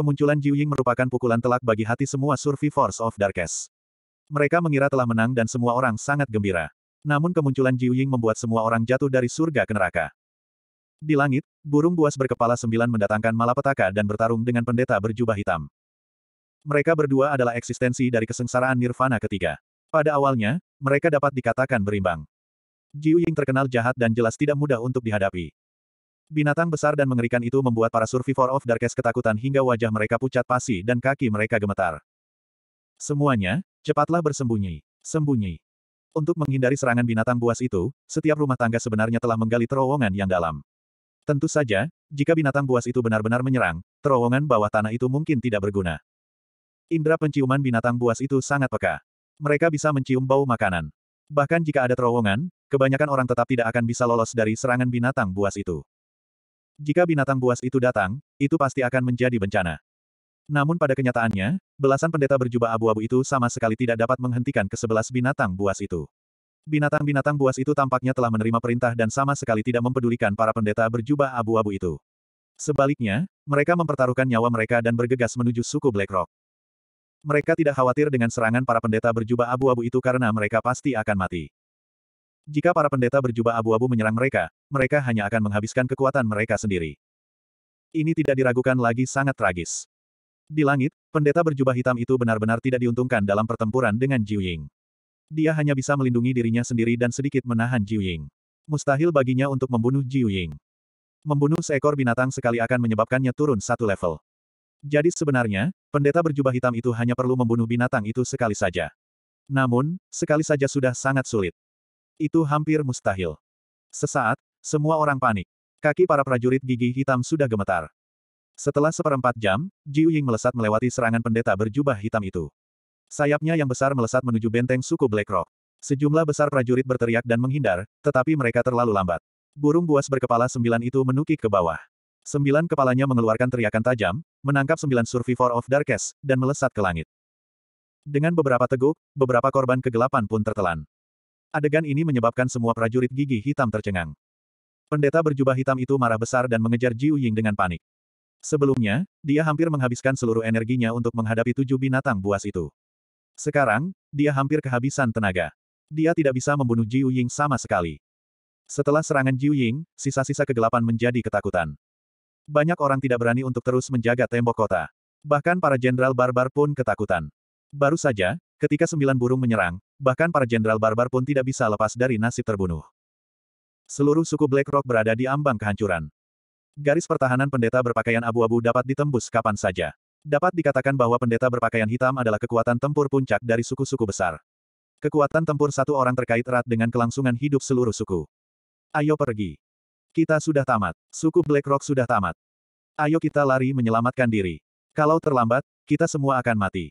Kemunculan Jiu Ying merupakan pukulan telak bagi hati semua Survey Force of Darkest. Mereka mengira telah menang dan semua orang sangat gembira. Namun kemunculan Jiu Ying membuat semua orang jatuh dari surga ke neraka. Di langit, burung buas berkepala sembilan mendatangkan malapetaka dan bertarung dengan pendeta berjubah hitam. Mereka berdua adalah eksistensi dari kesengsaraan nirvana ketiga. Pada awalnya, mereka dapat dikatakan berimbang. Jiu Ying terkenal jahat dan jelas tidak mudah untuk dihadapi. Binatang besar dan mengerikan itu membuat para survivor of Darkest ketakutan hingga wajah mereka pucat pasi dan kaki mereka gemetar. Semuanya, cepatlah bersembunyi. Sembunyi. Untuk menghindari serangan binatang buas itu, setiap rumah tangga sebenarnya telah menggali terowongan yang dalam. Tentu saja, jika binatang buas itu benar-benar menyerang, terowongan bawah tanah itu mungkin tidak berguna. Indra penciuman binatang buas itu sangat peka. Mereka bisa mencium bau makanan. Bahkan jika ada terowongan, kebanyakan orang tetap tidak akan bisa lolos dari serangan binatang buas itu. Jika binatang buas itu datang, itu pasti akan menjadi bencana. Namun pada kenyataannya, belasan pendeta berjubah abu-abu itu sama sekali tidak dapat menghentikan kesebelas binatang buas itu. Binatang-binatang buas itu tampaknya telah menerima perintah dan sama sekali tidak mempedulikan para pendeta berjubah abu-abu itu. Sebaliknya, mereka mempertaruhkan nyawa mereka dan bergegas menuju suku Blackrock. Mereka tidak khawatir dengan serangan para pendeta berjubah abu-abu itu karena mereka pasti akan mati. Jika para pendeta berjubah abu-abu menyerang mereka, mereka hanya akan menghabiskan kekuatan mereka sendiri. Ini tidak diragukan lagi sangat tragis. Di langit, pendeta berjubah hitam itu benar-benar tidak diuntungkan dalam pertempuran dengan Jiu Ying. Dia hanya bisa melindungi dirinya sendiri dan sedikit menahan Jiu Ying. Mustahil baginya untuk membunuh Jiu Ying. Membunuh seekor binatang sekali akan menyebabkannya turun satu level. Jadi sebenarnya, pendeta berjubah hitam itu hanya perlu membunuh binatang itu sekali saja. Namun, sekali saja sudah sangat sulit. Itu hampir mustahil. Sesaat, semua orang panik. Kaki para prajurit gigi hitam sudah gemetar. Setelah seperempat jam, Jiu Ying melesat melewati serangan pendeta berjubah hitam itu. Sayapnya yang besar melesat menuju benteng suku Black Rock. Sejumlah besar prajurit berteriak dan menghindar, tetapi mereka terlalu lambat. Burung buas berkepala sembilan itu menukik ke bawah. Sembilan kepalanya mengeluarkan teriakan tajam, menangkap sembilan Survivor of Darkest, dan melesat ke langit. Dengan beberapa teguk, beberapa korban kegelapan pun tertelan. Adegan ini menyebabkan semua prajurit gigi hitam tercengang. Pendeta berjubah hitam itu marah besar dan mengejar Jiu Ying dengan panik. Sebelumnya, dia hampir menghabiskan seluruh energinya untuk menghadapi tujuh binatang buas itu. Sekarang, dia hampir kehabisan tenaga. Dia tidak bisa membunuh Jiu Ying sama sekali. Setelah serangan Jiu Ying, sisa-sisa kegelapan menjadi ketakutan. Banyak orang tidak berani untuk terus menjaga tembok kota. Bahkan para jenderal barbar pun ketakutan. Baru saja, ketika sembilan burung menyerang, bahkan para jenderal barbar pun tidak bisa lepas dari nasib terbunuh. Seluruh suku Blackrock berada di ambang kehancuran. Garis pertahanan pendeta berpakaian abu-abu dapat ditembus kapan saja. Dapat dikatakan bahwa pendeta berpakaian hitam adalah kekuatan tempur puncak dari suku-suku besar. Kekuatan tempur satu orang terkait erat dengan kelangsungan hidup seluruh suku. Ayo pergi. Kita sudah tamat. Suku Blackrock sudah tamat. Ayo kita lari menyelamatkan diri. Kalau terlambat, kita semua akan mati.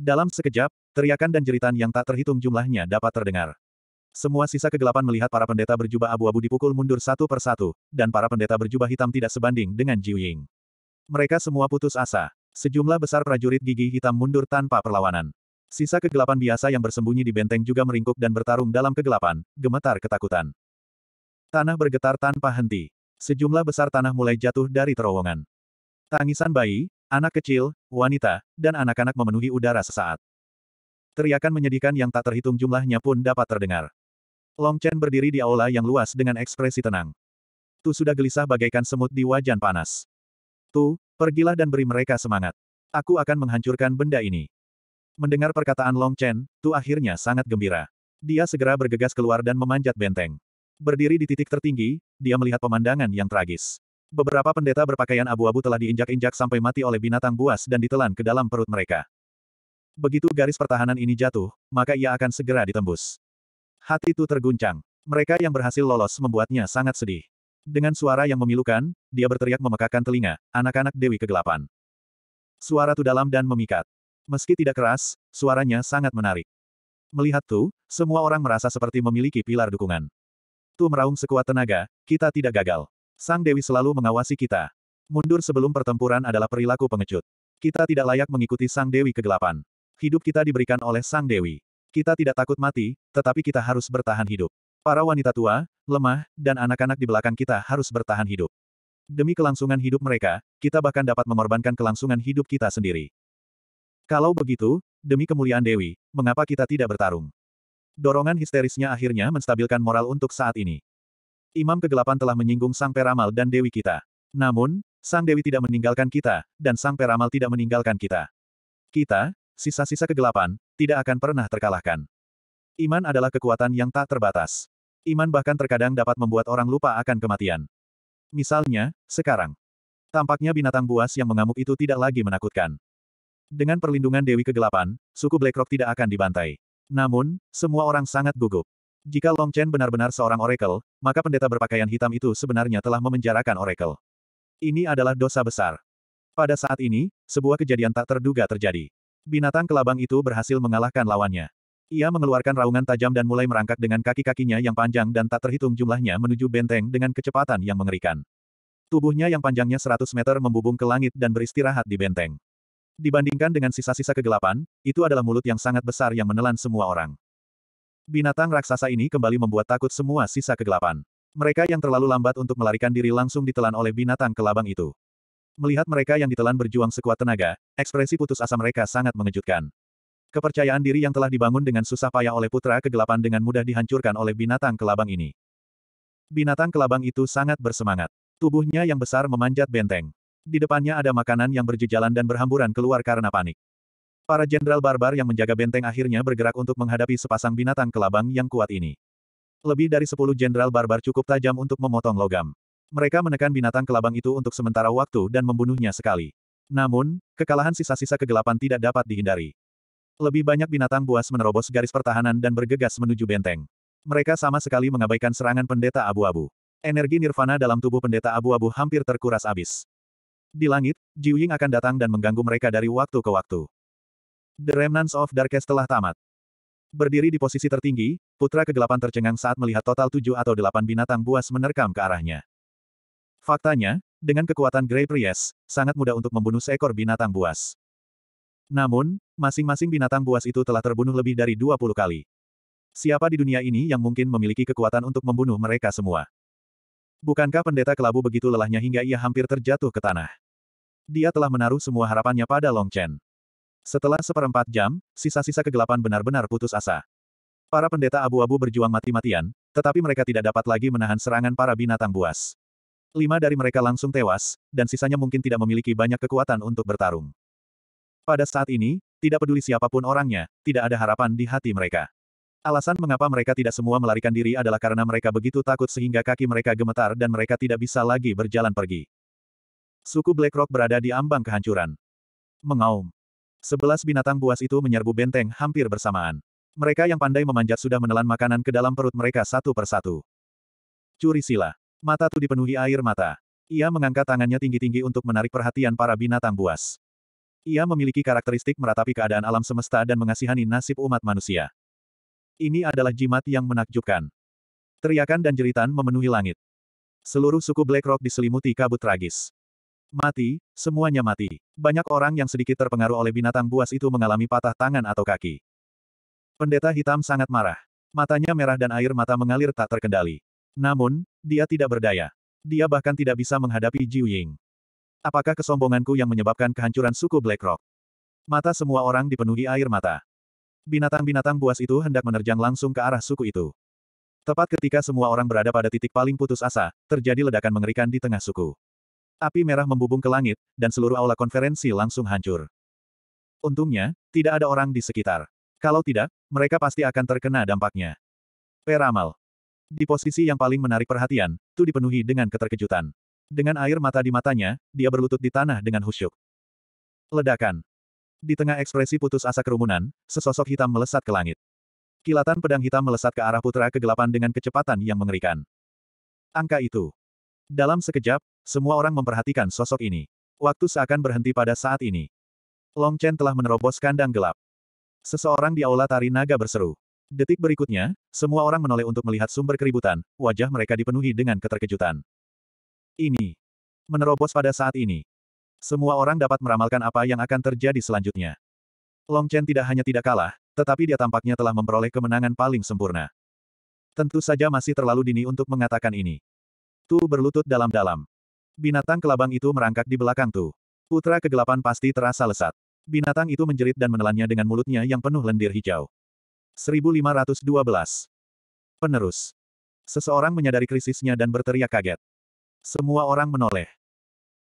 Dalam sekejap, Teriakan dan jeritan yang tak terhitung jumlahnya dapat terdengar. Semua sisa kegelapan melihat para pendeta berjubah abu-abu dipukul mundur satu persatu, dan para pendeta berjubah hitam tidak sebanding dengan Jiu Ying. Mereka semua putus asa. Sejumlah besar prajurit gigi hitam mundur tanpa perlawanan. Sisa kegelapan biasa yang bersembunyi di benteng juga meringkuk dan bertarung dalam kegelapan, gemetar ketakutan. Tanah bergetar tanpa henti. Sejumlah besar tanah mulai jatuh dari terowongan. Tangisan bayi, anak kecil, wanita, dan anak-anak memenuhi udara sesaat. Teriakan menyedihkan yang tak terhitung jumlahnya pun dapat terdengar. Long Chen berdiri di aula yang luas dengan ekspresi tenang. Tu sudah gelisah bagaikan semut di wajan panas. Tu, pergilah dan beri mereka semangat. Aku akan menghancurkan benda ini. Mendengar perkataan Long Chen, Tu akhirnya sangat gembira. Dia segera bergegas keluar dan memanjat benteng. Berdiri di titik tertinggi, dia melihat pemandangan yang tragis. Beberapa pendeta berpakaian abu-abu telah diinjak-injak sampai mati oleh binatang buas dan ditelan ke dalam perut mereka. Begitu garis pertahanan ini jatuh, maka ia akan segera ditembus. Hati itu terguncang. Mereka yang berhasil lolos membuatnya sangat sedih. Dengan suara yang memilukan, dia berteriak memekakkan telinga, anak-anak Dewi Kegelapan. Suara itu dalam dan memikat. Meski tidak keras, suaranya sangat menarik. Melihat Tu, semua orang merasa seperti memiliki pilar dukungan. Tu meraung sekuat tenaga, kita tidak gagal. Sang Dewi selalu mengawasi kita. Mundur sebelum pertempuran adalah perilaku pengecut. Kita tidak layak mengikuti Sang Dewi kegelapan. Hidup kita diberikan oleh Sang Dewi. Kita tidak takut mati, tetapi kita harus bertahan hidup. Para wanita tua, lemah, dan anak-anak di belakang kita harus bertahan hidup. Demi kelangsungan hidup mereka, kita bahkan dapat mengorbankan kelangsungan hidup kita sendiri. Kalau begitu, demi kemuliaan Dewi, mengapa kita tidak bertarung? Dorongan histerisnya akhirnya menstabilkan moral untuk saat ini. Imam kegelapan telah menyinggung Sang Peramal dan Dewi kita. Namun, Sang Dewi tidak meninggalkan kita, dan Sang Peramal tidak meninggalkan kita. Kita, sisa-sisa kegelapan, tidak akan pernah terkalahkan. Iman adalah kekuatan yang tak terbatas. Iman bahkan terkadang dapat membuat orang lupa akan kematian. Misalnya, sekarang. Tampaknya binatang buas yang mengamuk itu tidak lagi menakutkan. Dengan perlindungan Dewi Kegelapan, suku Blackrock tidak akan dibantai. Namun, semua orang sangat gugup. Jika Long Chen benar-benar seorang oracle, maka pendeta berpakaian hitam itu sebenarnya telah memenjarakan oracle. Ini adalah dosa besar. Pada saat ini, sebuah kejadian tak terduga terjadi. Binatang kelabang itu berhasil mengalahkan lawannya. Ia mengeluarkan raungan tajam dan mulai merangkak dengan kaki-kakinya yang panjang dan tak terhitung jumlahnya menuju benteng dengan kecepatan yang mengerikan. Tubuhnya yang panjangnya 100 meter membubung ke langit dan beristirahat di benteng. Dibandingkan dengan sisa-sisa kegelapan, itu adalah mulut yang sangat besar yang menelan semua orang. Binatang raksasa ini kembali membuat takut semua sisa kegelapan. Mereka yang terlalu lambat untuk melarikan diri langsung ditelan oleh binatang kelabang itu. Melihat mereka yang ditelan berjuang sekuat tenaga, ekspresi putus asa mereka sangat mengejutkan. Kepercayaan diri yang telah dibangun dengan susah payah oleh putra kegelapan dengan mudah dihancurkan oleh binatang kelabang ini. Binatang kelabang itu sangat bersemangat. Tubuhnya yang besar memanjat benteng. Di depannya ada makanan yang berjejalan dan berhamburan keluar karena panik. Para jenderal barbar yang menjaga benteng akhirnya bergerak untuk menghadapi sepasang binatang kelabang yang kuat ini. Lebih dari sepuluh jenderal barbar cukup tajam untuk memotong logam. Mereka menekan binatang kelabang itu untuk sementara waktu dan membunuhnya sekali. Namun, kekalahan sisa-sisa kegelapan tidak dapat dihindari. Lebih banyak binatang buas menerobos garis pertahanan dan bergegas menuju benteng. Mereka sama sekali mengabaikan serangan pendeta abu-abu. Energi nirvana dalam tubuh pendeta abu-abu hampir terkuras habis. Di langit, Jiuying akan datang dan mengganggu mereka dari waktu ke waktu. The Remnants of Darkest telah tamat. Berdiri di posisi tertinggi, Putra Kegelapan tercengang saat melihat total tujuh atau delapan binatang buas menerkam ke arahnya. Faktanya, dengan kekuatan Grey Priest, sangat mudah untuk membunuh seekor binatang buas. Namun, masing-masing binatang buas itu telah terbunuh lebih dari 20 kali. Siapa di dunia ini yang mungkin memiliki kekuatan untuk membunuh mereka semua? Bukankah pendeta kelabu begitu lelahnya hingga ia hampir terjatuh ke tanah? Dia telah menaruh semua harapannya pada Long Chen. Setelah seperempat jam, sisa-sisa kegelapan benar-benar putus asa. Para pendeta abu-abu berjuang mati-matian, tetapi mereka tidak dapat lagi menahan serangan para binatang buas. Lima dari mereka langsung tewas, dan sisanya mungkin tidak memiliki banyak kekuatan untuk bertarung. Pada saat ini, tidak peduli siapapun orangnya, tidak ada harapan di hati mereka. Alasan mengapa mereka tidak semua melarikan diri adalah karena mereka begitu takut sehingga kaki mereka gemetar dan mereka tidak bisa lagi berjalan pergi. Suku Blackrock berada di ambang kehancuran. Mengaum. Sebelas binatang buas itu menyerbu benteng hampir bersamaan. Mereka yang pandai memanjat sudah menelan makanan ke dalam perut mereka satu persatu. Curi sila. Mata Tu dipenuhi air mata. Ia mengangkat tangannya tinggi-tinggi untuk menarik perhatian para binatang buas. Ia memiliki karakteristik meratapi keadaan alam semesta dan mengasihani nasib umat manusia. Ini adalah jimat yang menakjubkan. Teriakan dan jeritan memenuhi langit. Seluruh suku Blackrock diselimuti kabut tragis. Mati, semuanya mati. Banyak orang yang sedikit terpengaruh oleh binatang buas itu mengalami patah tangan atau kaki. Pendeta hitam sangat marah. Matanya merah dan air mata mengalir tak terkendali. Namun, dia tidak berdaya. Dia bahkan tidak bisa menghadapi Ji Ying. Apakah kesombonganku yang menyebabkan kehancuran suku Black Rock? Mata semua orang dipenuhi air mata. Binatang-binatang buas itu hendak menerjang langsung ke arah suku itu. Tepat ketika semua orang berada pada titik paling putus asa, terjadi ledakan mengerikan di tengah suku. Api merah membubung ke langit, dan seluruh aula konferensi langsung hancur. Untungnya, tidak ada orang di sekitar. Kalau tidak, mereka pasti akan terkena dampaknya. Peramal. Di posisi yang paling menarik perhatian, Tu dipenuhi dengan keterkejutan. Dengan air mata di matanya, dia berlutut di tanah dengan khusyuk. Ledakan. Di tengah ekspresi putus asa kerumunan, sesosok hitam melesat ke langit. Kilatan pedang hitam melesat ke arah putra kegelapan dengan kecepatan yang mengerikan. Angka itu. Dalam sekejap, semua orang memperhatikan sosok ini. Waktu seakan berhenti pada saat ini. Long Chen telah menerobos kandang gelap. Seseorang di aula tari naga berseru. Detik berikutnya, semua orang menoleh untuk melihat sumber keributan, wajah mereka dipenuhi dengan keterkejutan. Ini menerobos pada saat ini. Semua orang dapat meramalkan apa yang akan terjadi selanjutnya. Long Chen tidak hanya tidak kalah, tetapi dia tampaknya telah memperoleh kemenangan paling sempurna. Tentu saja masih terlalu dini untuk mengatakan ini. Tu berlutut dalam-dalam. Binatang kelabang itu merangkak di belakang Tu. Putra kegelapan pasti terasa lesat. Binatang itu menjerit dan menelannya dengan mulutnya yang penuh lendir hijau. 1512. Penerus. Seseorang menyadari krisisnya dan berteriak kaget. Semua orang menoleh.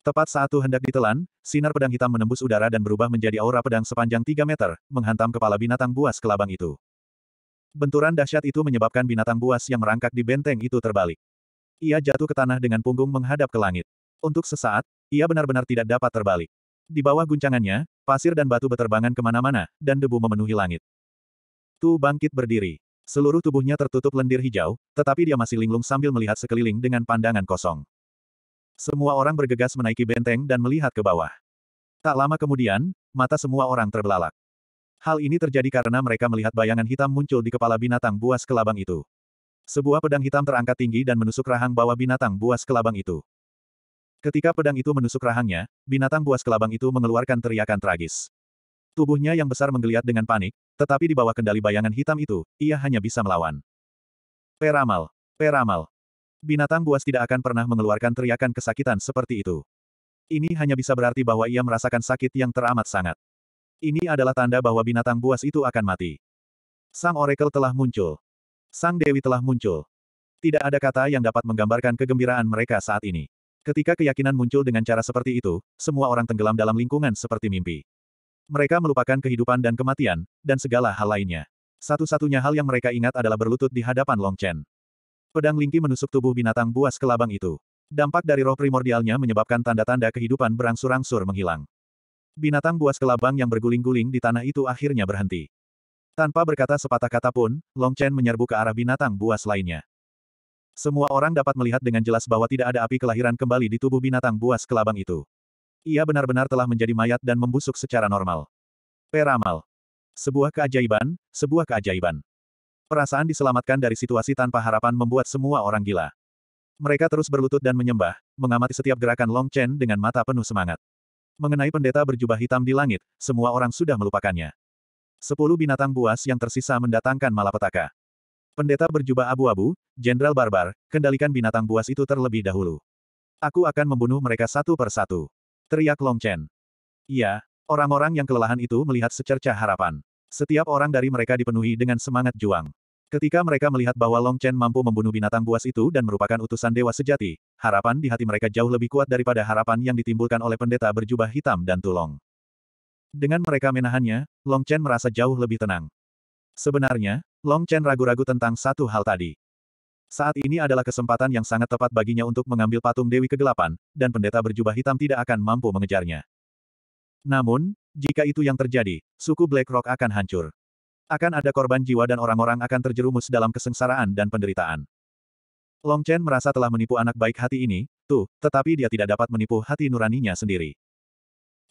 Tepat saat itu hendak ditelan, sinar pedang hitam menembus udara dan berubah menjadi aura pedang sepanjang 3 meter, menghantam kepala binatang buas kelabang itu. Benturan dahsyat itu menyebabkan binatang buas yang merangkak di benteng itu terbalik. Ia jatuh ke tanah dengan punggung menghadap ke langit. Untuk sesaat, ia benar-benar tidak dapat terbalik. Di bawah guncangannya, pasir dan batu beterbangan kemana-mana, dan debu memenuhi langit. Tu bangkit berdiri. Seluruh tubuhnya tertutup lendir hijau, tetapi dia masih linglung sambil melihat sekeliling dengan pandangan kosong. Semua orang bergegas menaiki benteng dan melihat ke bawah. Tak lama kemudian, mata semua orang terbelalak. Hal ini terjadi karena mereka melihat bayangan hitam muncul di kepala binatang buas kelabang itu. Sebuah pedang hitam terangkat tinggi dan menusuk rahang bawah binatang buas kelabang itu. Ketika pedang itu menusuk rahangnya, binatang buas kelabang itu mengeluarkan teriakan tragis. Tubuhnya yang besar menggeliat dengan panik, tetapi di bawah kendali bayangan hitam itu, ia hanya bisa melawan. Peramal. Peramal. Binatang buas tidak akan pernah mengeluarkan teriakan kesakitan seperti itu. Ini hanya bisa berarti bahwa ia merasakan sakit yang teramat sangat. Ini adalah tanda bahwa binatang buas itu akan mati. Sang Oracle telah muncul. Sang Dewi telah muncul. Tidak ada kata yang dapat menggambarkan kegembiraan mereka saat ini. Ketika keyakinan muncul dengan cara seperti itu, semua orang tenggelam dalam lingkungan seperti mimpi. Mereka melupakan kehidupan dan kematian, dan segala hal lainnya. Satu-satunya hal yang mereka ingat adalah berlutut di hadapan Long Chen. Pedang Lingqi menusuk tubuh binatang buas kelabang itu. Dampak dari roh primordialnya menyebabkan tanda-tanda kehidupan berangsur-angsur menghilang. Binatang buas kelabang yang berguling-guling di tanah itu akhirnya berhenti. Tanpa berkata sepatah kata pun, Long Chen menyerbu ke arah binatang buas lainnya. Semua orang dapat melihat dengan jelas bahwa tidak ada api kelahiran kembali di tubuh binatang buas kelabang itu. Ia benar-benar telah menjadi mayat dan membusuk secara normal. Peramal. Sebuah keajaiban, sebuah keajaiban. Perasaan diselamatkan dari situasi tanpa harapan membuat semua orang gila. Mereka terus berlutut dan menyembah, mengamati setiap gerakan Long Chen dengan mata penuh semangat. Mengenai pendeta berjubah hitam di langit, semua orang sudah melupakannya. Sepuluh binatang buas yang tersisa mendatangkan malapetaka. Pendeta berjubah abu-abu, Jenderal Barbar, kendalikan binatang buas itu terlebih dahulu. Aku akan membunuh mereka satu per satu. Teriak Long Chen. Iya, orang-orang yang kelelahan itu melihat secerca harapan. Setiap orang dari mereka dipenuhi dengan semangat juang. Ketika mereka melihat bahwa Long Chen mampu membunuh binatang buas itu dan merupakan utusan dewa sejati, harapan di hati mereka jauh lebih kuat daripada harapan yang ditimbulkan oleh pendeta berjubah hitam dan tulong. Dengan mereka menahannya, Long Chen merasa jauh lebih tenang. Sebenarnya, Long Chen ragu-ragu tentang satu hal tadi. Saat ini adalah kesempatan yang sangat tepat baginya untuk mengambil patung Dewi Kegelapan, dan pendeta berjubah hitam tidak akan mampu mengejarnya. Namun, jika itu yang terjadi, suku Black Rock akan hancur. Akan ada korban jiwa dan orang-orang akan terjerumus dalam kesengsaraan dan penderitaan. Long Chen merasa telah menipu anak baik hati ini, tuh, tetapi dia tidak dapat menipu hati nuraninya sendiri.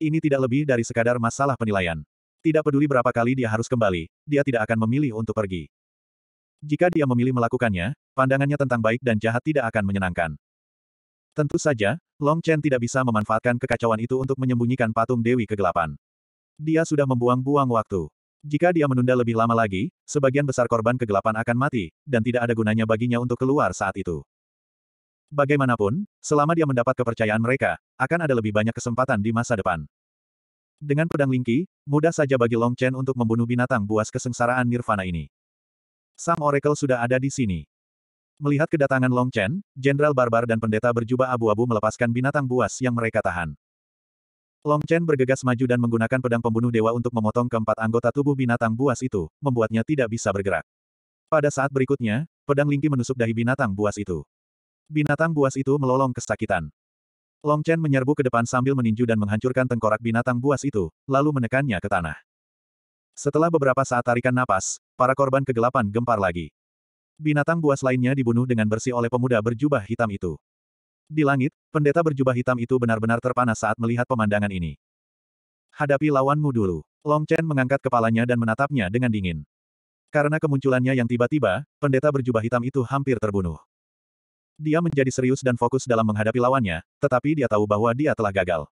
Ini tidak lebih dari sekadar masalah penilaian. Tidak peduli berapa kali dia harus kembali, dia tidak akan memilih untuk pergi. Jika dia memilih melakukannya, pandangannya tentang baik dan jahat tidak akan menyenangkan. Tentu saja, Long Chen tidak bisa memanfaatkan kekacauan itu untuk menyembunyikan patung Dewi Kegelapan. Dia sudah membuang-buang waktu. Jika dia menunda lebih lama lagi, sebagian besar korban kegelapan akan mati, dan tidak ada gunanya baginya untuk keluar saat itu. Bagaimanapun, selama dia mendapat kepercayaan mereka, akan ada lebih banyak kesempatan di masa depan. Dengan pedang lingki, mudah saja bagi Long Chen untuk membunuh binatang buas kesengsaraan Nirvana ini. Sang Oracle sudah ada di sini. Melihat kedatangan Long Chen, Jenderal Barbar dan pendeta berjubah abu-abu melepaskan binatang buas yang mereka tahan. Long Chen bergegas maju dan menggunakan pedang pembunuh dewa untuk memotong keempat anggota tubuh binatang buas itu, membuatnya tidak bisa bergerak. Pada saat berikutnya, pedang Lingki menusuk dahi binatang buas itu. Binatang buas itu melolong kesakitan. Long Chen menyerbu ke depan sambil meninju dan menghancurkan tengkorak binatang buas itu, lalu menekannya ke tanah. Setelah beberapa saat tarikan napas, para korban kegelapan gempar lagi. Binatang buas lainnya dibunuh dengan bersih oleh pemuda berjubah hitam itu. Di langit, pendeta berjubah hitam itu benar-benar terpana saat melihat pemandangan ini. Hadapi lawanmu dulu. Long Chen mengangkat kepalanya dan menatapnya dengan dingin. Karena kemunculannya yang tiba-tiba, pendeta berjubah hitam itu hampir terbunuh. Dia menjadi serius dan fokus dalam menghadapi lawannya, tetapi dia tahu bahwa dia telah gagal.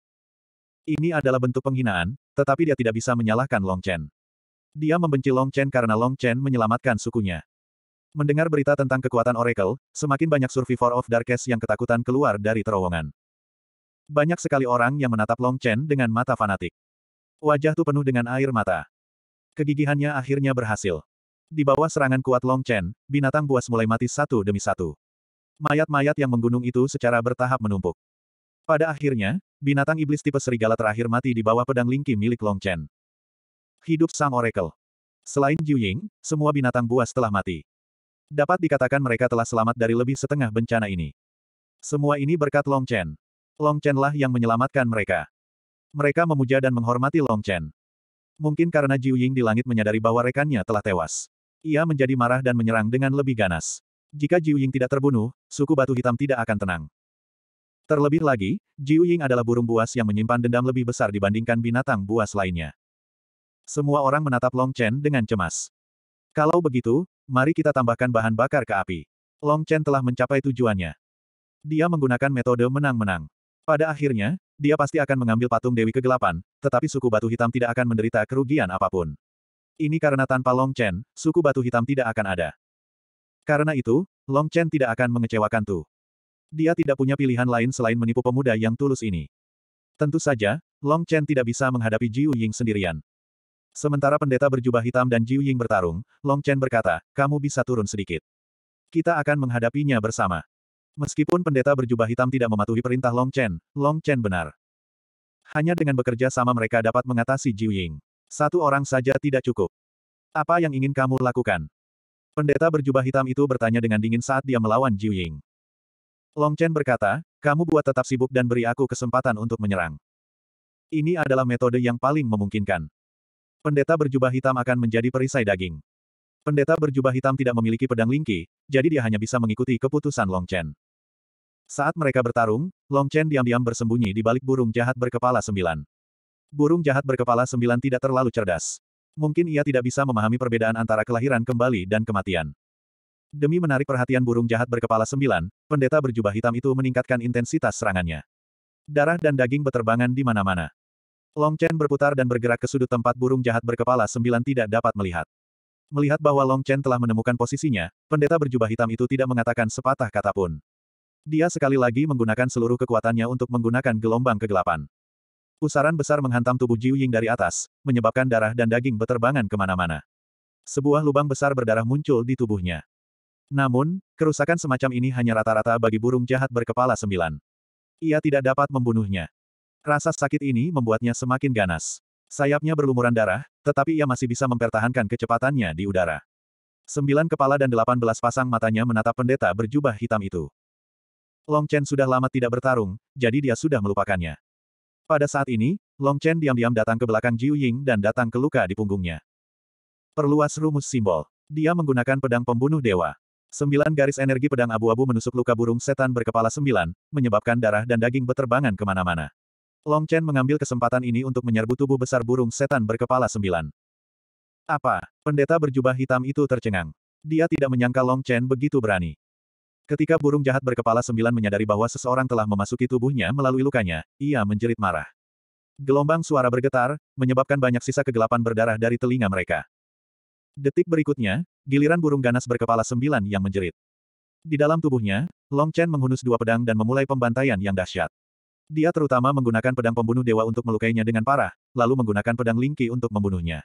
Ini adalah bentuk penghinaan, tetapi dia tidak bisa menyalahkan Long Chen. Dia membenci Long Chen karena Long Chen menyelamatkan sukunya. Mendengar berita tentang kekuatan Oracle, semakin banyak Survivor of Darkest yang ketakutan keluar dari terowongan. Banyak sekali orang yang menatap Long Chen dengan mata fanatik. Wajah tuh penuh dengan air mata. Kegigihannya akhirnya berhasil. Di bawah serangan kuat Long Chen, binatang buas mulai mati satu demi satu. Mayat-mayat yang menggunung itu secara bertahap menumpuk. Pada akhirnya, binatang iblis tipe serigala terakhir mati di bawah pedang lingki milik Long Chen. Hidup Sang Oracle. Selain Jiu Ying, semua binatang buas telah mati. Dapat dikatakan mereka telah selamat dari lebih setengah bencana ini. Semua ini berkat Long Chen. Long Chen lah yang menyelamatkan mereka. Mereka memuja dan menghormati Long Chen. Mungkin karena Jiu Ying di langit menyadari bahwa rekannya telah tewas. Ia menjadi marah dan menyerang dengan lebih ganas. Jika Jiu Ying tidak terbunuh, suku batu hitam tidak akan tenang. Terlebih lagi, Jiu Ying adalah burung buas yang menyimpan dendam lebih besar dibandingkan binatang buas lainnya. Semua orang menatap Long Chen dengan cemas. Kalau begitu, mari kita tambahkan bahan bakar ke api. Long Chen telah mencapai tujuannya. Dia menggunakan metode menang-menang. Pada akhirnya, dia pasti akan mengambil patung Dewi Kegelapan, tetapi suku batu hitam tidak akan menderita kerugian apapun. Ini karena tanpa Long Chen, suku batu hitam tidak akan ada. Karena itu, Long Chen tidak akan mengecewakan Tu. Dia tidak punya pilihan lain selain menipu pemuda yang tulus ini. Tentu saja, Long Chen tidak bisa menghadapi Jiu Ying sendirian. Sementara pendeta berjubah hitam dan Jiu Ying bertarung, Long Chen berkata, kamu bisa turun sedikit. Kita akan menghadapinya bersama. Meskipun pendeta berjubah hitam tidak mematuhi perintah Long Chen, Long Chen benar. Hanya dengan bekerja sama mereka dapat mengatasi Jiu Ying. Satu orang saja tidak cukup. Apa yang ingin kamu lakukan? Pendeta berjubah hitam itu bertanya dengan dingin saat dia melawan Jiu Ying. Long Chen berkata, kamu buat tetap sibuk dan beri aku kesempatan untuk menyerang. Ini adalah metode yang paling memungkinkan. Pendeta berjubah hitam akan menjadi perisai daging. Pendeta berjubah hitam tidak memiliki pedang lingki, jadi dia hanya bisa mengikuti keputusan Long Chen. Saat mereka bertarung, Long Chen diam-diam bersembunyi di balik burung jahat berkepala sembilan. Burung jahat berkepala sembilan tidak terlalu cerdas. Mungkin ia tidak bisa memahami perbedaan antara kelahiran kembali dan kematian. Demi menarik perhatian burung jahat berkepala sembilan, pendeta berjubah hitam itu meningkatkan intensitas serangannya. Darah dan daging beterbangan di mana-mana. Long Chen berputar dan bergerak ke sudut tempat burung jahat berkepala sembilan tidak dapat melihat. Melihat bahwa Long Chen telah menemukan posisinya, pendeta berjubah hitam itu tidak mengatakan sepatah kata pun. Dia sekali lagi menggunakan seluruh kekuatannya untuk menggunakan gelombang kegelapan. Pusaran besar menghantam tubuh Jiu Ying dari atas, menyebabkan darah dan daging beterbangan kemana-mana. Sebuah lubang besar berdarah muncul di tubuhnya. Namun, kerusakan semacam ini hanya rata-rata bagi burung jahat berkepala sembilan. Ia tidak dapat membunuhnya. Rasa sakit ini membuatnya semakin ganas. Sayapnya berlumuran darah, tetapi ia masih bisa mempertahankan kecepatannya di udara. Sembilan kepala dan delapan belas pasang matanya menatap pendeta berjubah hitam itu. Long Chen sudah lama tidak bertarung, jadi dia sudah melupakannya. Pada saat ini, Long Chen diam-diam datang ke belakang Jiu Ying dan datang ke luka di punggungnya. Perluas rumus simbol. Dia menggunakan pedang pembunuh dewa. Sembilan garis energi pedang abu-abu menusuk luka burung setan berkepala sembilan, menyebabkan darah dan daging beterbangan kemana-mana. Long Chen mengambil kesempatan ini untuk menyerbu tubuh besar burung setan berkepala sembilan. Apa? Pendeta berjubah hitam itu tercengang. Dia tidak menyangka Long Chen begitu berani. Ketika burung jahat berkepala sembilan menyadari bahwa seseorang telah memasuki tubuhnya melalui lukanya, ia menjerit marah. Gelombang suara bergetar, menyebabkan banyak sisa kegelapan berdarah dari telinga mereka. Detik berikutnya, giliran burung ganas berkepala sembilan yang menjerit. Di dalam tubuhnya, Long Chen menghunus dua pedang dan memulai pembantaian yang dahsyat. Dia terutama menggunakan pedang pembunuh dewa untuk melukainya dengan parah, lalu menggunakan pedang Lingki untuk membunuhnya.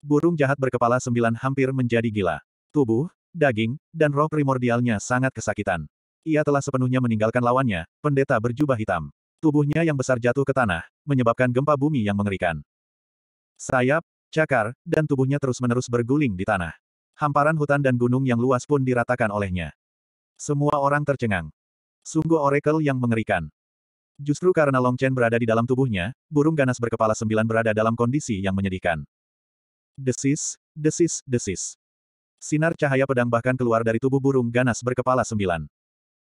Burung jahat berkepala sembilan hampir menjadi gila. Tubuh, daging, dan roh primordialnya sangat kesakitan. Ia telah sepenuhnya meninggalkan lawannya, pendeta berjubah hitam. Tubuhnya yang besar jatuh ke tanah, menyebabkan gempa bumi yang mengerikan. Sayap, cakar, dan tubuhnya terus-menerus berguling di tanah. Hamparan hutan dan gunung yang luas pun diratakan olehnya. Semua orang tercengang. Sungguh oracle yang mengerikan. Justru karena Long Chen berada di dalam tubuhnya, burung ganas berkepala sembilan berada dalam kondisi yang menyedihkan. Desis, desis, desis. Sinar cahaya pedang bahkan keluar dari tubuh burung ganas berkepala sembilan.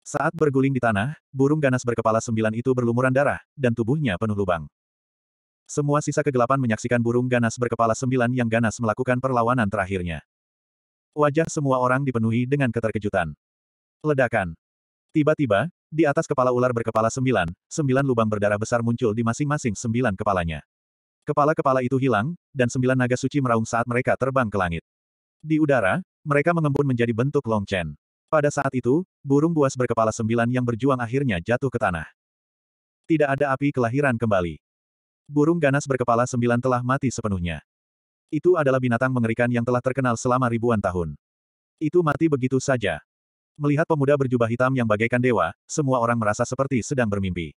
Saat berguling di tanah, burung ganas berkepala sembilan itu berlumuran darah, dan tubuhnya penuh lubang. Semua sisa kegelapan menyaksikan burung ganas berkepala sembilan yang ganas melakukan perlawanan terakhirnya. Wajah semua orang dipenuhi dengan keterkejutan. Ledakan. Tiba-tiba, di atas kepala ular berkepala sembilan, sembilan lubang berdarah besar muncul di masing-masing sembilan kepalanya. Kepala-kepala itu hilang, dan sembilan naga suci meraung saat mereka terbang ke langit. Di udara, mereka mengembun menjadi bentuk longchen. Pada saat itu, burung buas berkepala sembilan yang berjuang akhirnya jatuh ke tanah. Tidak ada api kelahiran kembali. Burung ganas berkepala sembilan telah mati sepenuhnya. Itu adalah binatang mengerikan yang telah terkenal selama ribuan tahun. Itu mati begitu saja. Melihat pemuda berjubah hitam yang bagaikan dewa, semua orang merasa seperti sedang bermimpi.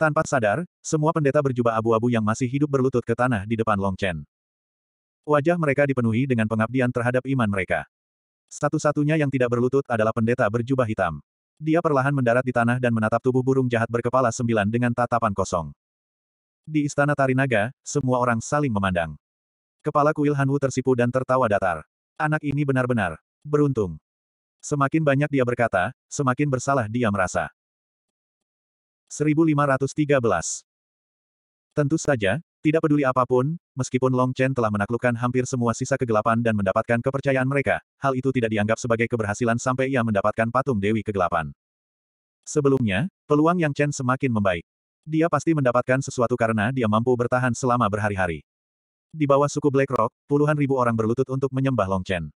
Tanpa sadar, semua pendeta berjubah abu-abu yang masih hidup berlutut ke tanah di depan Long Chen. Wajah mereka dipenuhi dengan pengabdian terhadap iman mereka. Satu-satunya yang tidak berlutut adalah pendeta berjubah hitam. Dia perlahan mendarat di tanah dan menatap tubuh burung jahat berkepala sembilan dengan tatapan kosong. Di istana Tarinaga, semua orang saling memandang. Kepala kuil Hanwu tersipu dan tertawa datar. Anak ini benar-benar beruntung. Semakin banyak dia berkata, semakin bersalah dia merasa. 1513 Tentu saja, tidak peduli apapun, meskipun Long Chen telah menaklukkan hampir semua sisa kegelapan dan mendapatkan kepercayaan mereka, hal itu tidak dianggap sebagai keberhasilan sampai ia mendapatkan patung Dewi Kegelapan. Sebelumnya, peluang Yang Chen semakin membaik. Dia pasti mendapatkan sesuatu karena dia mampu bertahan selama berhari-hari. Di bawah suku Black Rock, puluhan ribu orang berlutut untuk menyembah Long Chen.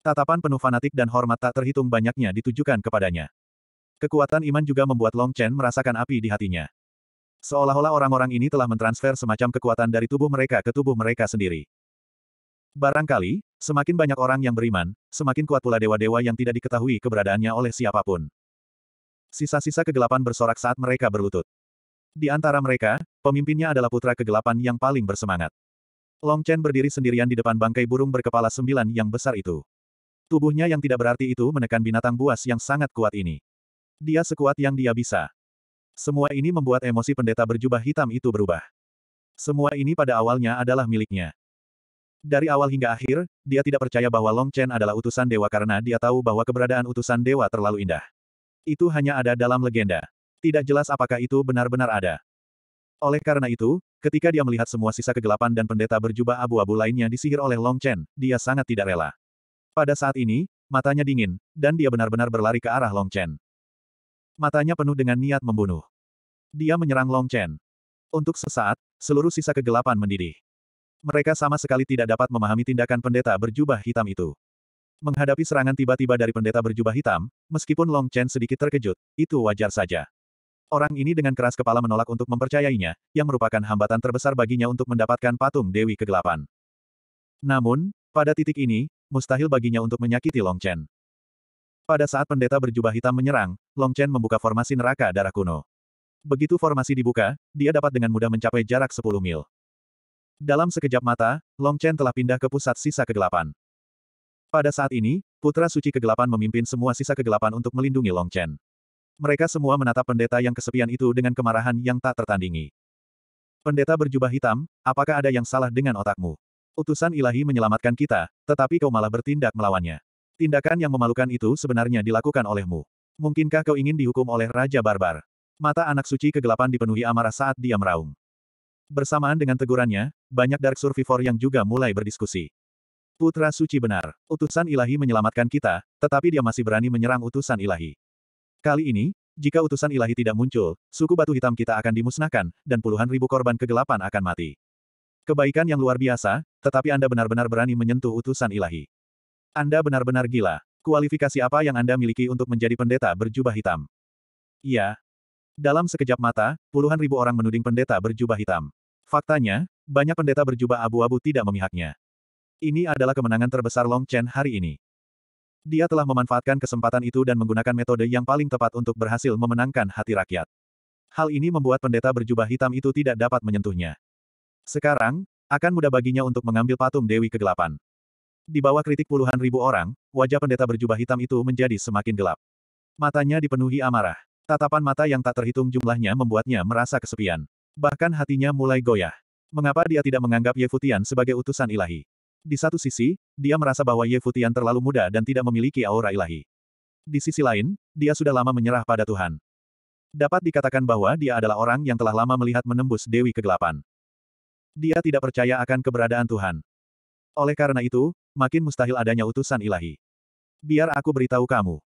Tatapan penuh fanatik dan hormat tak terhitung banyaknya ditujukan kepadanya. Kekuatan iman juga membuat Long Chen merasakan api di hatinya. Seolah-olah orang-orang ini telah mentransfer semacam kekuatan dari tubuh mereka ke tubuh mereka sendiri. Barangkali, semakin banyak orang yang beriman, semakin kuat pula dewa-dewa yang tidak diketahui keberadaannya oleh siapapun. Sisa-sisa kegelapan bersorak saat mereka berlutut. Di antara mereka, pemimpinnya adalah putra kegelapan yang paling bersemangat. Long Chen berdiri sendirian di depan bangkai burung berkepala sembilan yang besar itu. Tubuhnya yang tidak berarti itu menekan binatang buas yang sangat kuat ini. Dia sekuat yang dia bisa. Semua ini membuat emosi pendeta berjubah hitam itu berubah. Semua ini pada awalnya adalah miliknya. Dari awal hingga akhir, dia tidak percaya bahwa Long Chen adalah utusan dewa karena dia tahu bahwa keberadaan utusan dewa terlalu indah. Itu hanya ada dalam legenda. Tidak jelas apakah itu benar-benar ada. Oleh karena itu, ketika dia melihat semua sisa kegelapan dan pendeta berjubah abu-abu lainnya disihir oleh Long Chen, dia sangat tidak rela. Pada saat ini, matanya dingin, dan dia benar-benar berlari ke arah Long Chen. Matanya penuh dengan niat membunuh. Dia menyerang Long Chen. Untuk sesaat, seluruh sisa kegelapan mendidih. Mereka sama sekali tidak dapat memahami tindakan pendeta berjubah hitam itu. Menghadapi serangan tiba-tiba dari pendeta berjubah hitam, meskipun Long Chen sedikit terkejut, itu wajar saja. Orang ini dengan keras kepala menolak untuk mempercayainya, yang merupakan hambatan terbesar baginya untuk mendapatkan patung Dewi Kegelapan. Namun, pada titik ini, mustahil baginya untuk menyakiti Long Chen. Pada saat pendeta berjubah hitam menyerang, Long Chen membuka formasi neraka darah kuno. Begitu formasi dibuka, dia dapat dengan mudah mencapai jarak 10 mil. Dalam sekejap mata, Long Chen telah pindah ke pusat sisa kegelapan. Pada saat ini, Putra Suci Kegelapan memimpin semua sisa kegelapan untuk melindungi Long Chen. Mereka semua menatap pendeta yang kesepian itu dengan kemarahan yang tak tertandingi. Pendeta berjubah hitam, apakah ada yang salah dengan otakmu? Utusan ilahi menyelamatkan kita, tetapi kau malah bertindak melawannya. Tindakan yang memalukan itu sebenarnya dilakukan olehmu. Mungkinkah kau ingin dihukum oleh Raja Barbar? Mata anak suci kegelapan dipenuhi amarah saat dia meraung. Bersamaan dengan tegurannya, banyak Dark Survivor yang juga mulai berdiskusi. Putra suci benar, utusan ilahi menyelamatkan kita, tetapi dia masih berani menyerang utusan ilahi. Kali ini, jika utusan ilahi tidak muncul, suku batu hitam kita akan dimusnahkan, dan puluhan ribu korban kegelapan akan mati. Kebaikan yang luar biasa, tetapi Anda benar-benar berani menyentuh utusan ilahi. Anda benar-benar gila. Kualifikasi apa yang Anda miliki untuk menjadi pendeta berjubah hitam? Iya. Dalam sekejap mata, puluhan ribu orang menuding pendeta berjubah hitam. Faktanya, banyak pendeta berjubah abu-abu tidak memihaknya. Ini adalah kemenangan terbesar Long Chen hari ini. Dia telah memanfaatkan kesempatan itu dan menggunakan metode yang paling tepat untuk berhasil memenangkan hati rakyat. Hal ini membuat pendeta berjubah hitam itu tidak dapat menyentuhnya. Sekarang, akan mudah baginya untuk mengambil patung Dewi Kegelapan. Di bawah kritik puluhan ribu orang, wajah pendeta berjubah hitam itu menjadi semakin gelap. Matanya dipenuhi amarah. Tatapan mata yang tak terhitung jumlahnya membuatnya merasa kesepian. Bahkan hatinya mulai goyah. Mengapa dia tidak menganggap Yefutian sebagai utusan ilahi? Di satu sisi, dia merasa bahwa Yefutian terlalu muda dan tidak memiliki aura ilahi. Di sisi lain, dia sudah lama menyerah pada Tuhan. Dapat dikatakan bahwa dia adalah orang yang telah lama melihat menembus Dewi Kegelapan. Dia tidak percaya akan keberadaan Tuhan. Oleh karena itu, makin mustahil adanya utusan ilahi. Biar aku beritahu kamu.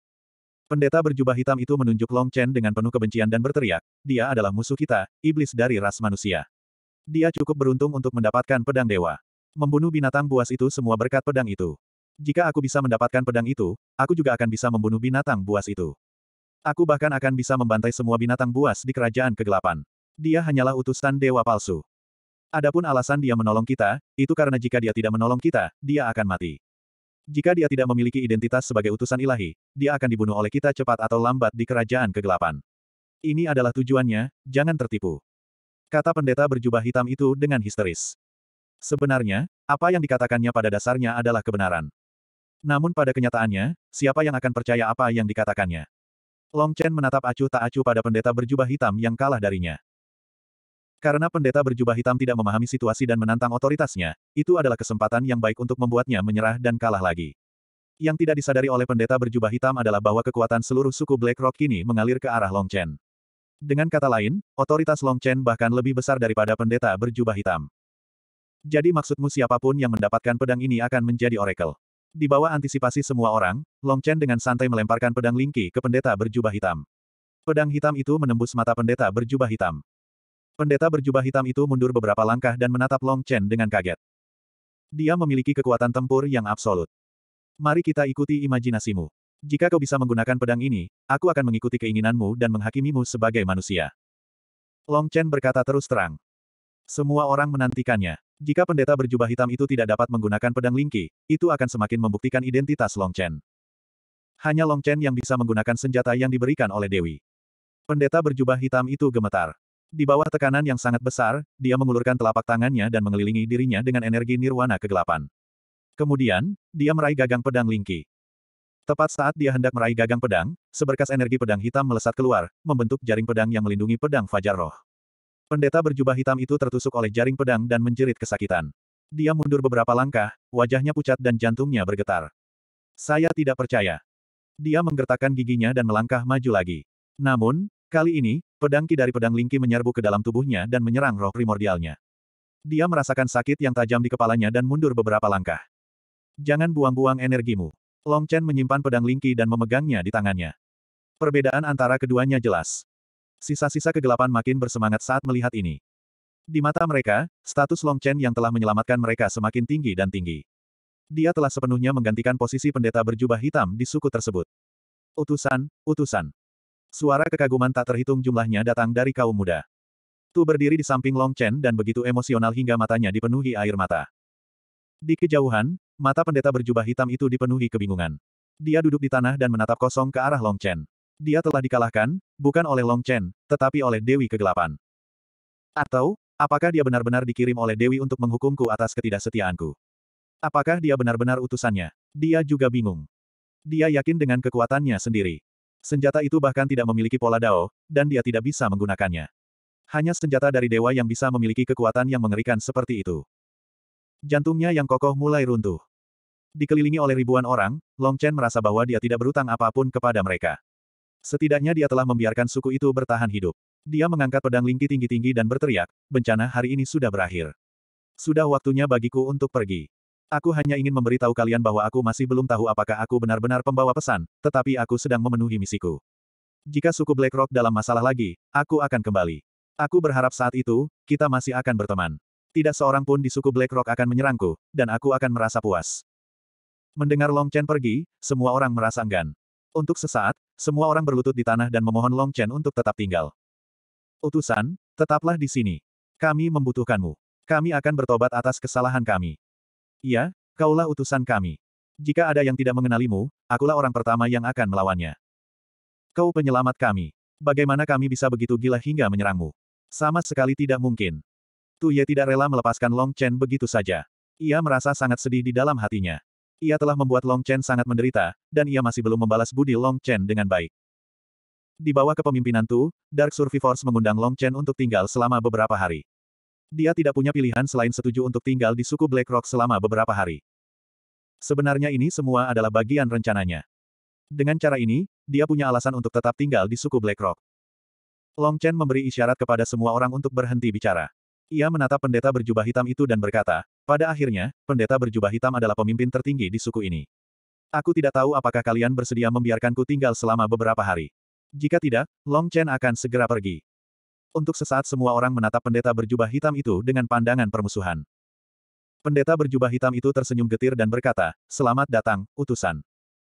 Pendeta berjubah hitam itu menunjuk Long Chen dengan penuh kebencian dan berteriak, dia adalah musuh kita, iblis dari ras manusia. Dia cukup beruntung untuk mendapatkan pedang dewa. Membunuh binatang buas itu semua berkat pedang itu. Jika aku bisa mendapatkan pedang itu, aku juga akan bisa membunuh binatang buas itu. Aku bahkan akan bisa membantai semua binatang buas di kerajaan kegelapan. Dia hanyalah utusan dewa palsu. Adapun alasan dia menolong kita, itu karena jika dia tidak menolong kita, dia akan mati. Jika dia tidak memiliki identitas sebagai utusan ilahi, dia akan dibunuh oleh kita cepat atau lambat di kerajaan kegelapan. Ini adalah tujuannya, jangan tertipu. Kata pendeta berjubah hitam itu dengan histeris. Sebenarnya, apa yang dikatakannya pada dasarnya adalah kebenaran. Namun pada kenyataannya, siapa yang akan percaya apa yang dikatakannya? Long Chen menatap acuh tak acuh pada pendeta berjubah hitam yang kalah darinya. Karena pendeta berjubah hitam tidak memahami situasi dan menantang otoritasnya, itu adalah kesempatan yang baik untuk membuatnya menyerah dan kalah lagi. Yang tidak disadari oleh pendeta berjubah hitam adalah bahwa kekuatan seluruh suku Black Rock kini mengalir ke arah Long Chen. Dengan kata lain, otoritas Long Chen bahkan lebih besar daripada pendeta berjubah hitam. Jadi maksudmu siapapun yang mendapatkan pedang ini akan menjadi oracle. Di bawah antisipasi semua orang, Long Chen dengan santai melemparkan pedang Lingqi ke pendeta berjubah hitam. Pedang hitam itu menembus mata pendeta berjubah hitam. Pendeta berjubah hitam itu mundur beberapa langkah dan menatap Long Chen dengan kaget. Dia memiliki kekuatan tempur yang absolut. Mari kita ikuti imajinasimu. Jika kau bisa menggunakan pedang ini, aku akan mengikuti keinginanmu dan menghakimimu sebagai manusia. Long Chen berkata terus terang. Semua orang menantikannya. Jika pendeta berjubah hitam itu tidak dapat menggunakan pedang lingki, itu akan semakin membuktikan identitas Long Chen. Hanya Long Chen yang bisa menggunakan senjata yang diberikan oleh Dewi. Pendeta berjubah hitam itu gemetar. Di bawah tekanan yang sangat besar, dia mengulurkan telapak tangannya dan mengelilingi dirinya dengan energi nirwana kegelapan. Kemudian, dia meraih gagang pedang Lingki. Tepat saat dia hendak meraih gagang pedang, seberkas energi pedang hitam melesat keluar, membentuk jaring pedang yang melindungi pedang Fajar Roh. Pendeta berjubah hitam itu tertusuk oleh jaring pedang dan menjerit kesakitan. Dia mundur beberapa langkah, wajahnya pucat dan jantungnya bergetar. Saya tidak percaya. Dia menggertakkan giginya dan melangkah maju lagi. Namun, kali ini, Pedang ki dari pedang Lingki menyerbu ke dalam tubuhnya dan menyerang roh primordialnya. Dia merasakan sakit yang tajam di kepalanya dan mundur beberapa langkah. Jangan buang-buang energimu. Long Chen menyimpan pedang Lingki dan memegangnya di tangannya. Perbedaan antara keduanya jelas. Sisa-sisa kegelapan makin bersemangat saat melihat ini. Di mata mereka, status Long Chen yang telah menyelamatkan mereka semakin tinggi dan tinggi. Dia telah sepenuhnya menggantikan posisi pendeta berjubah hitam di suku tersebut. Utusan, utusan. Suara kekaguman tak terhitung jumlahnya datang dari kaum muda. Tu berdiri di samping Long Chen dan begitu emosional hingga matanya dipenuhi air mata. Di kejauhan, mata pendeta berjubah hitam itu dipenuhi kebingungan. Dia duduk di tanah dan menatap kosong ke arah Long Chen. Dia telah dikalahkan, bukan oleh Long Chen, tetapi oleh Dewi Kegelapan. Atau, apakah dia benar-benar dikirim oleh Dewi untuk menghukumku atas ketidaksetiaanku? Apakah dia benar-benar utusannya? Dia juga bingung. Dia yakin dengan kekuatannya sendiri. Senjata itu bahkan tidak memiliki pola dao, dan dia tidak bisa menggunakannya. Hanya senjata dari dewa yang bisa memiliki kekuatan yang mengerikan seperti itu. Jantungnya yang kokoh mulai runtuh. Dikelilingi oleh ribuan orang, Long Chen merasa bahwa dia tidak berutang apapun kepada mereka. Setidaknya dia telah membiarkan suku itu bertahan hidup. Dia mengangkat pedang lingki tinggi-tinggi dan berteriak, bencana hari ini sudah berakhir. Sudah waktunya bagiku untuk pergi. Aku hanya ingin memberitahu kalian bahwa aku masih belum tahu apakah aku benar-benar pembawa pesan, tetapi aku sedang memenuhi misiku. Jika suku BlackRock dalam masalah lagi, aku akan kembali. Aku berharap saat itu, kita masih akan berteman. Tidak seorang pun di suku BlackRock akan menyerangku, dan aku akan merasa puas. Mendengar Long Chen pergi, semua orang merasa enggan. Untuk sesaat, semua orang berlutut di tanah dan memohon Long Chen untuk tetap tinggal. Utusan, tetaplah di sini. Kami membutuhkanmu. Kami akan bertobat atas kesalahan kami. Iya, kaulah utusan kami. Jika ada yang tidak mengenalimu, akulah orang pertama yang akan melawannya. Kau penyelamat kami. Bagaimana kami bisa begitu gila hingga menyerangmu? Sama sekali tidak mungkin. Tu Ye tidak rela melepaskan Long Chen begitu saja. Ia merasa sangat sedih di dalam hatinya. Ia telah membuat Long Chen sangat menderita, dan ia masih belum membalas budi Long Chen dengan baik. Di bawah kepemimpinan Tu, Dark Survivors mengundang Long Chen untuk tinggal selama beberapa hari. Dia tidak punya pilihan selain setuju untuk tinggal di suku Black Rock selama beberapa hari. Sebenarnya ini semua adalah bagian rencananya. Dengan cara ini, dia punya alasan untuk tetap tinggal di suku Black Rock. Long Chen memberi isyarat kepada semua orang untuk berhenti bicara. Ia menatap pendeta berjubah hitam itu dan berkata, pada akhirnya, pendeta berjubah hitam adalah pemimpin tertinggi di suku ini. Aku tidak tahu apakah kalian bersedia membiarkanku tinggal selama beberapa hari. Jika tidak, Long Chen akan segera pergi. Untuk sesaat semua orang menatap pendeta berjubah hitam itu dengan pandangan permusuhan. Pendeta berjubah hitam itu tersenyum getir dan berkata, Selamat datang, utusan.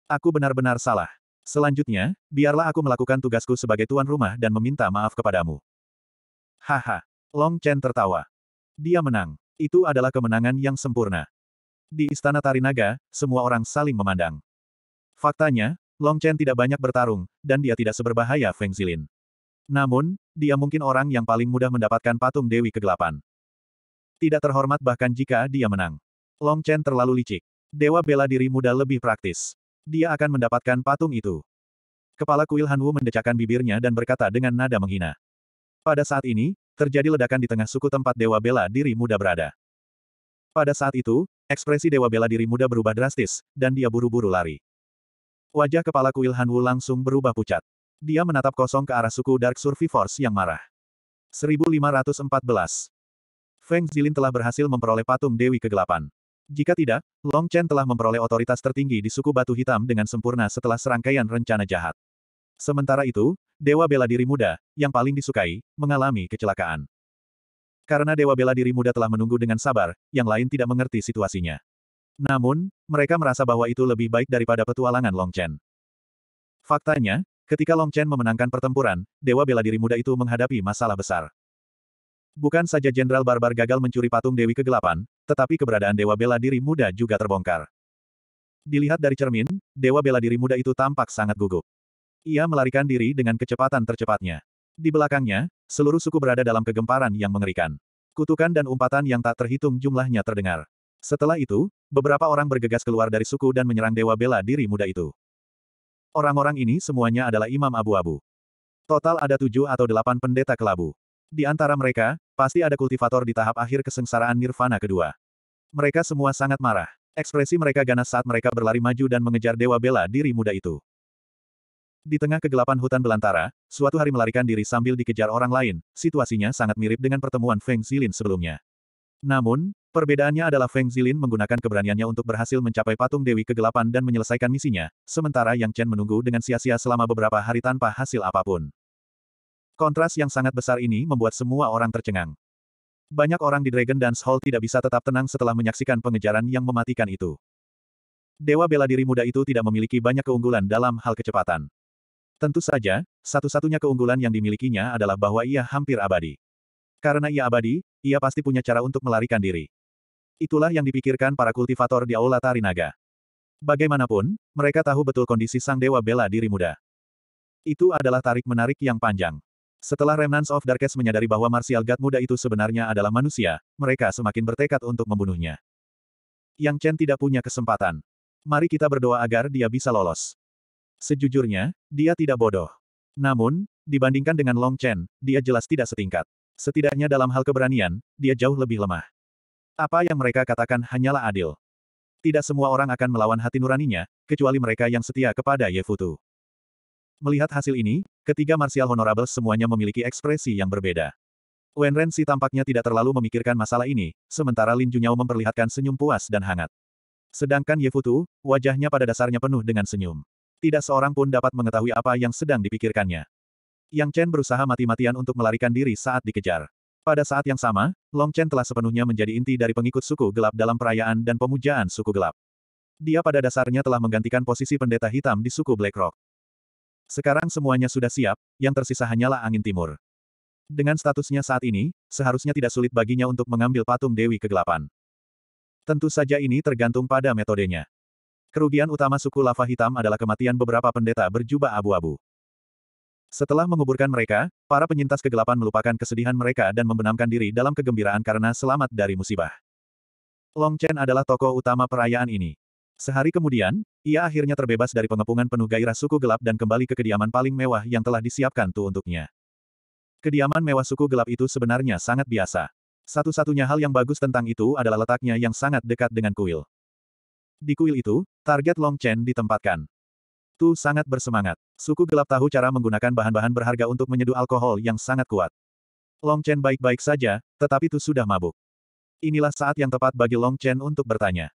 Aku benar-benar salah. Selanjutnya, biarlah aku melakukan tugasku sebagai tuan rumah dan meminta maaf kepadamu. Haha. Long Chen tertawa. Dia menang. Itu adalah kemenangan yang sempurna. Di Istana Tarinaga, semua orang saling memandang. Faktanya, Long Chen tidak banyak bertarung, dan dia tidak seberbahaya Feng Zilin. Namun, dia mungkin orang yang paling mudah mendapatkan patung Dewi Kegelapan. Tidak terhormat bahkan jika dia menang. Long Chen terlalu licik. Dewa bela diri muda lebih praktis. Dia akan mendapatkan patung itu. Kepala kuil Hanwu mendecakkan bibirnya dan berkata dengan nada menghina. Pada saat ini, terjadi ledakan di tengah suku tempat Dewa Bela Diri Muda berada. Pada saat itu, ekspresi Dewa Bela Diri Muda berubah drastis, dan dia buru-buru lari. Wajah kepala kuil Hanwu langsung berubah pucat. Dia menatap kosong ke arah suku Dark Survivors yang marah. 1514. Feng Zilin telah berhasil memperoleh patung Dewi Kegelapan. Jika tidak, Long Chen telah memperoleh otoritas tertinggi di suku Batu Hitam dengan sempurna setelah serangkaian rencana jahat. Sementara itu, Dewa Bela Diri Muda, yang paling disukai, mengalami kecelakaan. Karena Dewa Bela Diri Muda telah menunggu dengan sabar, yang lain tidak mengerti situasinya. Namun, mereka merasa bahwa itu lebih baik daripada petualangan Long Chen. Faktanya, Ketika Long Chen memenangkan pertempuran, Dewa Bela Diri Muda itu menghadapi masalah besar. Bukan saja Jenderal Barbar gagal mencuri patung Dewi Kegelapan, tetapi keberadaan Dewa Bela Diri Muda juga terbongkar. Dilihat dari cermin, Dewa Bela Diri Muda itu tampak sangat gugup. Ia melarikan diri dengan kecepatan tercepatnya. Di belakangnya, seluruh suku berada dalam kegemparan yang mengerikan. Kutukan dan umpatan yang tak terhitung jumlahnya terdengar. Setelah itu, beberapa orang bergegas keluar dari suku dan menyerang Dewa Bela Diri Muda itu. Orang-orang ini semuanya adalah imam abu-abu. Total ada tujuh atau delapan pendeta kelabu. Di antara mereka, pasti ada kultivator di tahap akhir kesengsaraan nirvana kedua. Mereka semua sangat marah. Ekspresi mereka ganas saat mereka berlari maju dan mengejar dewa bela diri muda itu. Di tengah kegelapan hutan belantara, suatu hari melarikan diri sambil dikejar orang lain, situasinya sangat mirip dengan pertemuan Feng Zilin sebelumnya. Namun, Perbedaannya adalah Feng Zilin menggunakan keberaniannya untuk berhasil mencapai patung Dewi Kegelapan dan menyelesaikan misinya, sementara Yang Chen menunggu dengan sia-sia selama beberapa hari tanpa hasil apapun. Kontras yang sangat besar ini membuat semua orang tercengang. Banyak orang di Dragon Dance Hall tidak bisa tetap tenang setelah menyaksikan pengejaran yang mematikan itu. Dewa bela diri muda itu tidak memiliki banyak keunggulan dalam hal kecepatan. Tentu saja, satu-satunya keunggulan yang dimilikinya adalah bahwa ia hampir abadi. Karena ia abadi, ia pasti punya cara untuk melarikan diri. Itulah yang dipikirkan para kultivator di Aula Tarinaga. Bagaimanapun, mereka tahu betul kondisi sang dewa bela diri muda. Itu adalah tarik-menarik yang panjang. Setelah Remnants of Darkness menyadari bahwa Martial God muda itu sebenarnya adalah manusia, mereka semakin bertekad untuk membunuhnya. Yang Chen tidak punya kesempatan. Mari kita berdoa agar dia bisa lolos. Sejujurnya, dia tidak bodoh. Namun, dibandingkan dengan Long Chen, dia jelas tidak setingkat. Setidaknya dalam hal keberanian, dia jauh lebih lemah. Apa yang mereka katakan hanyalah adil. Tidak semua orang akan melawan hati nuraninya, kecuali mereka yang setia kepada Yefutu. Melihat hasil ini, ketiga Martial Honorable semuanya memiliki ekspresi yang berbeda. Wen Ren si tampaknya tidak terlalu memikirkan masalah ini, sementara Lin Junyao memperlihatkan senyum puas dan hangat. Sedangkan Ye Yefutu, wajahnya pada dasarnya penuh dengan senyum. Tidak seorang pun dapat mengetahui apa yang sedang dipikirkannya. Yang Chen berusaha mati-matian untuk melarikan diri saat dikejar. Pada saat yang sama, Long Chen telah sepenuhnya menjadi inti dari pengikut suku gelap dalam perayaan dan pemujaan suku gelap. Dia pada dasarnya telah menggantikan posisi pendeta hitam di suku Blackrock. Sekarang semuanya sudah siap, yang tersisa hanyalah angin timur. Dengan statusnya saat ini, seharusnya tidak sulit baginya untuk mengambil patung Dewi Kegelapan. Tentu saja ini tergantung pada metodenya. Kerugian utama suku lava hitam adalah kematian beberapa pendeta berjubah abu-abu. Setelah menguburkan mereka, para penyintas kegelapan melupakan kesedihan mereka dan membenamkan diri dalam kegembiraan karena selamat dari musibah. Long Chen adalah tokoh utama perayaan ini. Sehari kemudian, ia akhirnya terbebas dari pengepungan penuh gairah suku gelap dan kembali ke kediaman paling mewah yang telah disiapkan Tu untuknya. Kediaman mewah suku gelap itu sebenarnya sangat biasa. Satu-satunya hal yang bagus tentang itu adalah letaknya yang sangat dekat dengan kuil. Di kuil itu, target Long Chen ditempatkan. Itu sangat bersemangat. Suku gelap tahu cara menggunakan bahan-bahan berharga untuk menyeduh alkohol yang sangat kuat. Long Chen baik-baik saja, tetapi itu sudah mabuk. Inilah saat yang tepat bagi Long Chen untuk bertanya.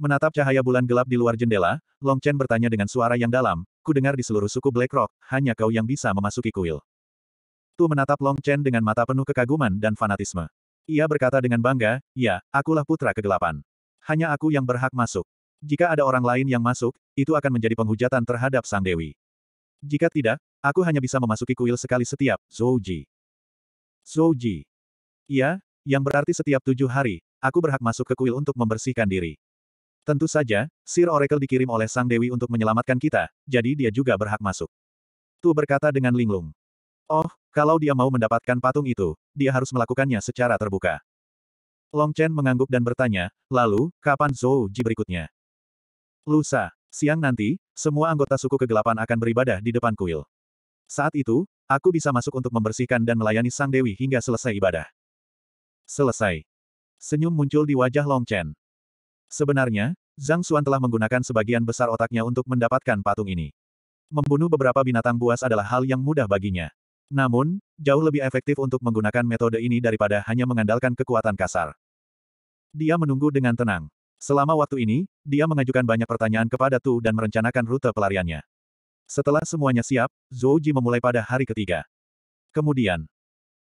Menatap cahaya bulan gelap di luar jendela, Long Chen bertanya dengan suara yang dalam, ku dengar di seluruh suku Black Rock, hanya kau yang bisa memasuki kuil. Tu menatap Long Chen dengan mata penuh kekaguman dan fanatisme. Ia berkata dengan bangga, ya, akulah putra kegelapan. Hanya aku yang berhak masuk. Jika ada orang lain yang masuk, itu akan menjadi penghujatan terhadap Sang Dewi. Jika tidak, aku hanya bisa memasuki kuil sekali setiap, Zouji. Zouji. Iya, yang berarti setiap tujuh hari, aku berhak masuk ke kuil untuk membersihkan diri. Tentu saja, Sir Oracle dikirim oleh Sang Dewi untuk menyelamatkan kita, jadi dia juga berhak masuk. Tu berkata dengan linglung. Oh, kalau dia mau mendapatkan patung itu, dia harus melakukannya secara terbuka. Long Chen mengangguk dan bertanya, lalu, kapan Zhou Ji berikutnya? Lusa, siang nanti, semua anggota suku kegelapan akan beribadah di depan kuil. Saat itu, aku bisa masuk untuk membersihkan dan melayani Sang Dewi hingga selesai ibadah. Selesai. Senyum muncul di wajah Long Chen. Sebenarnya, Zhang Xuan telah menggunakan sebagian besar otaknya untuk mendapatkan patung ini. Membunuh beberapa binatang buas adalah hal yang mudah baginya. Namun, jauh lebih efektif untuk menggunakan metode ini daripada hanya mengandalkan kekuatan kasar. Dia menunggu dengan tenang. Selama waktu ini, dia mengajukan banyak pertanyaan kepada Tu dan merencanakan rute pelariannya. Setelah semuanya siap, Zhou Ji memulai pada hari ketiga. Kemudian,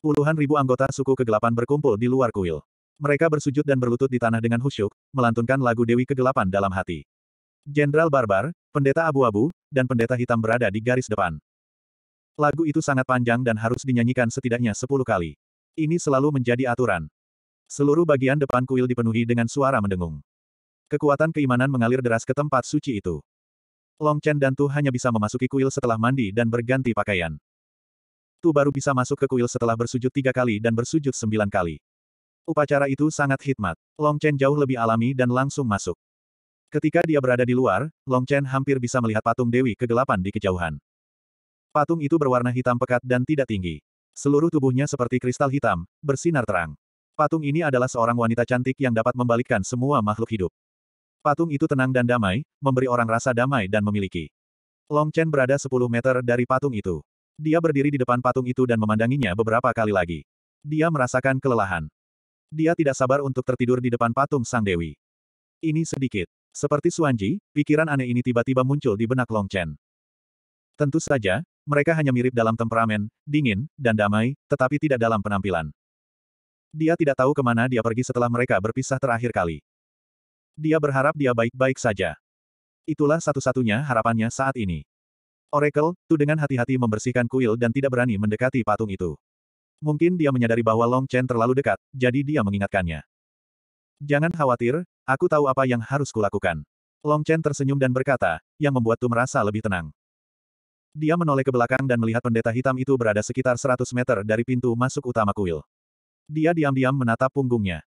puluhan ribu anggota suku kegelapan berkumpul di luar kuil. Mereka bersujud dan berlutut di tanah dengan khusyuk, melantunkan lagu Dewi Kegelapan dalam hati. Jenderal Barbar, Pendeta Abu-Abu, dan Pendeta Hitam berada di garis depan. Lagu itu sangat panjang dan harus dinyanyikan setidaknya sepuluh kali. Ini selalu menjadi aturan. Seluruh bagian depan kuil dipenuhi dengan suara mendengung. Kekuatan keimanan mengalir deras ke tempat suci itu. Long Chen dan Tu hanya bisa memasuki kuil setelah mandi dan berganti pakaian. Tu baru bisa masuk ke kuil setelah bersujud tiga kali dan bersujud sembilan kali. Upacara itu sangat hikmat. Long Chen jauh lebih alami dan langsung masuk. Ketika dia berada di luar, Long Chen hampir bisa melihat patung Dewi kegelapan di kejauhan. Patung itu berwarna hitam pekat dan tidak tinggi. Seluruh tubuhnya seperti kristal hitam, bersinar terang. Patung ini adalah seorang wanita cantik yang dapat membalikkan semua makhluk hidup. Patung itu tenang dan damai, memberi orang rasa damai dan memiliki. Long Chen berada 10 meter dari patung itu. Dia berdiri di depan patung itu dan memandanginya beberapa kali lagi. Dia merasakan kelelahan. Dia tidak sabar untuk tertidur di depan patung Sang Dewi. Ini sedikit. Seperti Suanji, pikiran aneh ini tiba-tiba muncul di benak Long Chen. Tentu saja, mereka hanya mirip dalam temperamen, dingin, dan damai, tetapi tidak dalam penampilan. Dia tidak tahu kemana dia pergi setelah mereka berpisah terakhir kali. Dia berharap dia baik-baik saja. Itulah satu-satunya harapannya saat ini. Oracle, Tu dengan hati-hati membersihkan kuil dan tidak berani mendekati patung itu. Mungkin dia menyadari bahwa Long Chen terlalu dekat, jadi dia mengingatkannya. Jangan khawatir, aku tahu apa yang harus kulakukan. Long Chen tersenyum dan berkata, yang membuat Tu merasa lebih tenang. Dia menoleh ke belakang dan melihat pendeta hitam itu berada sekitar 100 meter dari pintu masuk utama kuil. Dia diam-diam menatap punggungnya.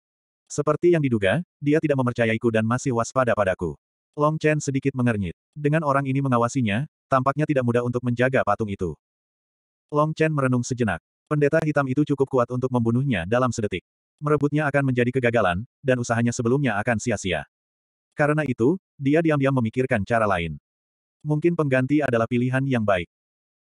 Seperti yang diduga, dia tidak mempercayaiku dan masih waspada padaku. Long Chen sedikit mengernyit. Dengan orang ini mengawasinya, tampaknya tidak mudah untuk menjaga patung itu. Long Chen merenung sejenak. Pendeta hitam itu cukup kuat untuk membunuhnya dalam sedetik. Merebutnya akan menjadi kegagalan, dan usahanya sebelumnya akan sia-sia. Karena itu, dia diam-diam memikirkan cara lain. Mungkin pengganti adalah pilihan yang baik.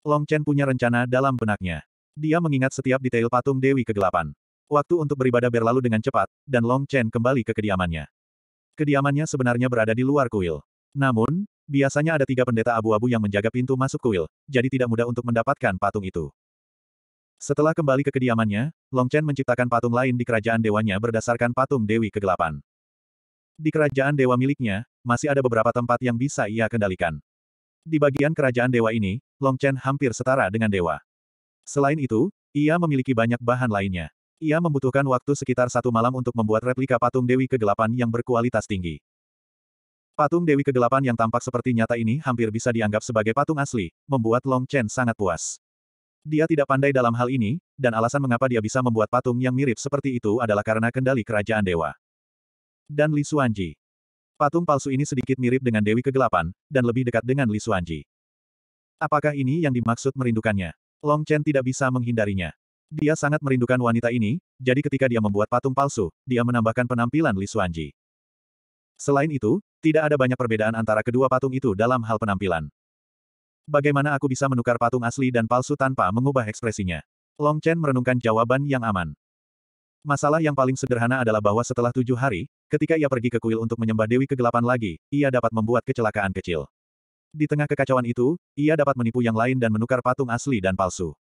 Long Chen punya rencana dalam benaknya. Dia mengingat setiap detail patung Dewi Kegelapan. Waktu untuk beribadah berlalu dengan cepat, dan Long Chen kembali ke kediamannya. Kediamannya sebenarnya berada di luar kuil. Namun, biasanya ada tiga pendeta abu-abu yang menjaga pintu masuk kuil, jadi tidak mudah untuk mendapatkan patung itu. Setelah kembali ke kediamannya, Long Chen menciptakan patung lain di kerajaan dewanya berdasarkan patung Dewi Kegelapan. Di kerajaan dewa miliknya, masih ada beberapa tempat yang bisa ia kendalikan. Di bagian kerajaan dewa ini, Long Chen hampir setara dengan dewa. Selain itu, ia memiliki banyak bahan lainnya. Ia membutuhkan waktu sekitar satu malam untuk membuat replika patung Dewi Kegelapan yang berkualitas tinggi. Patung Dewi Kegelapan yang tampak seperti nyata ini hampir bisa dianggap sebagai patung asli, membuat Long Chen sangat puas. Dia tidak pandai dalam hal ini, dan alasan mengapa dia bisa membuat patung yang mirip seperti itu adalah karena kendali kerajaan dewa. Dan Li Suanji. Patung palsu ini sedikit mirip dengan Dewi Kegelapan, dan lebih dekat dengan Li Suanji. Apakah ini yang dimaksud merindukannya? Long Chen tidak bisa menghindarinya. Dia sangat merindukan wanita ini, jadi ketika dia membuat patung palsu, dia menambahkan penampilan Li Xuanji. Selain itu, tidak ada banyak perbedaan antara kedua patung itu dalam hal penampilan. Bagaimana aku bisa menukar patung asli dan palsu tanpa mengubah ekspresinya? Long Chen merenungkan jawaban yang aman. Masalah yang paling sederhana adalah bahwa setelah tujuh hari, ketika ia pergi ke kuil untuk menyembah Dewi Kegelapan lagi, ia dapat membuat kecelakaan kecil. Di tengah kekacauan itu, ia dapat menipu yang lain dan menukar patung asli dan palsu.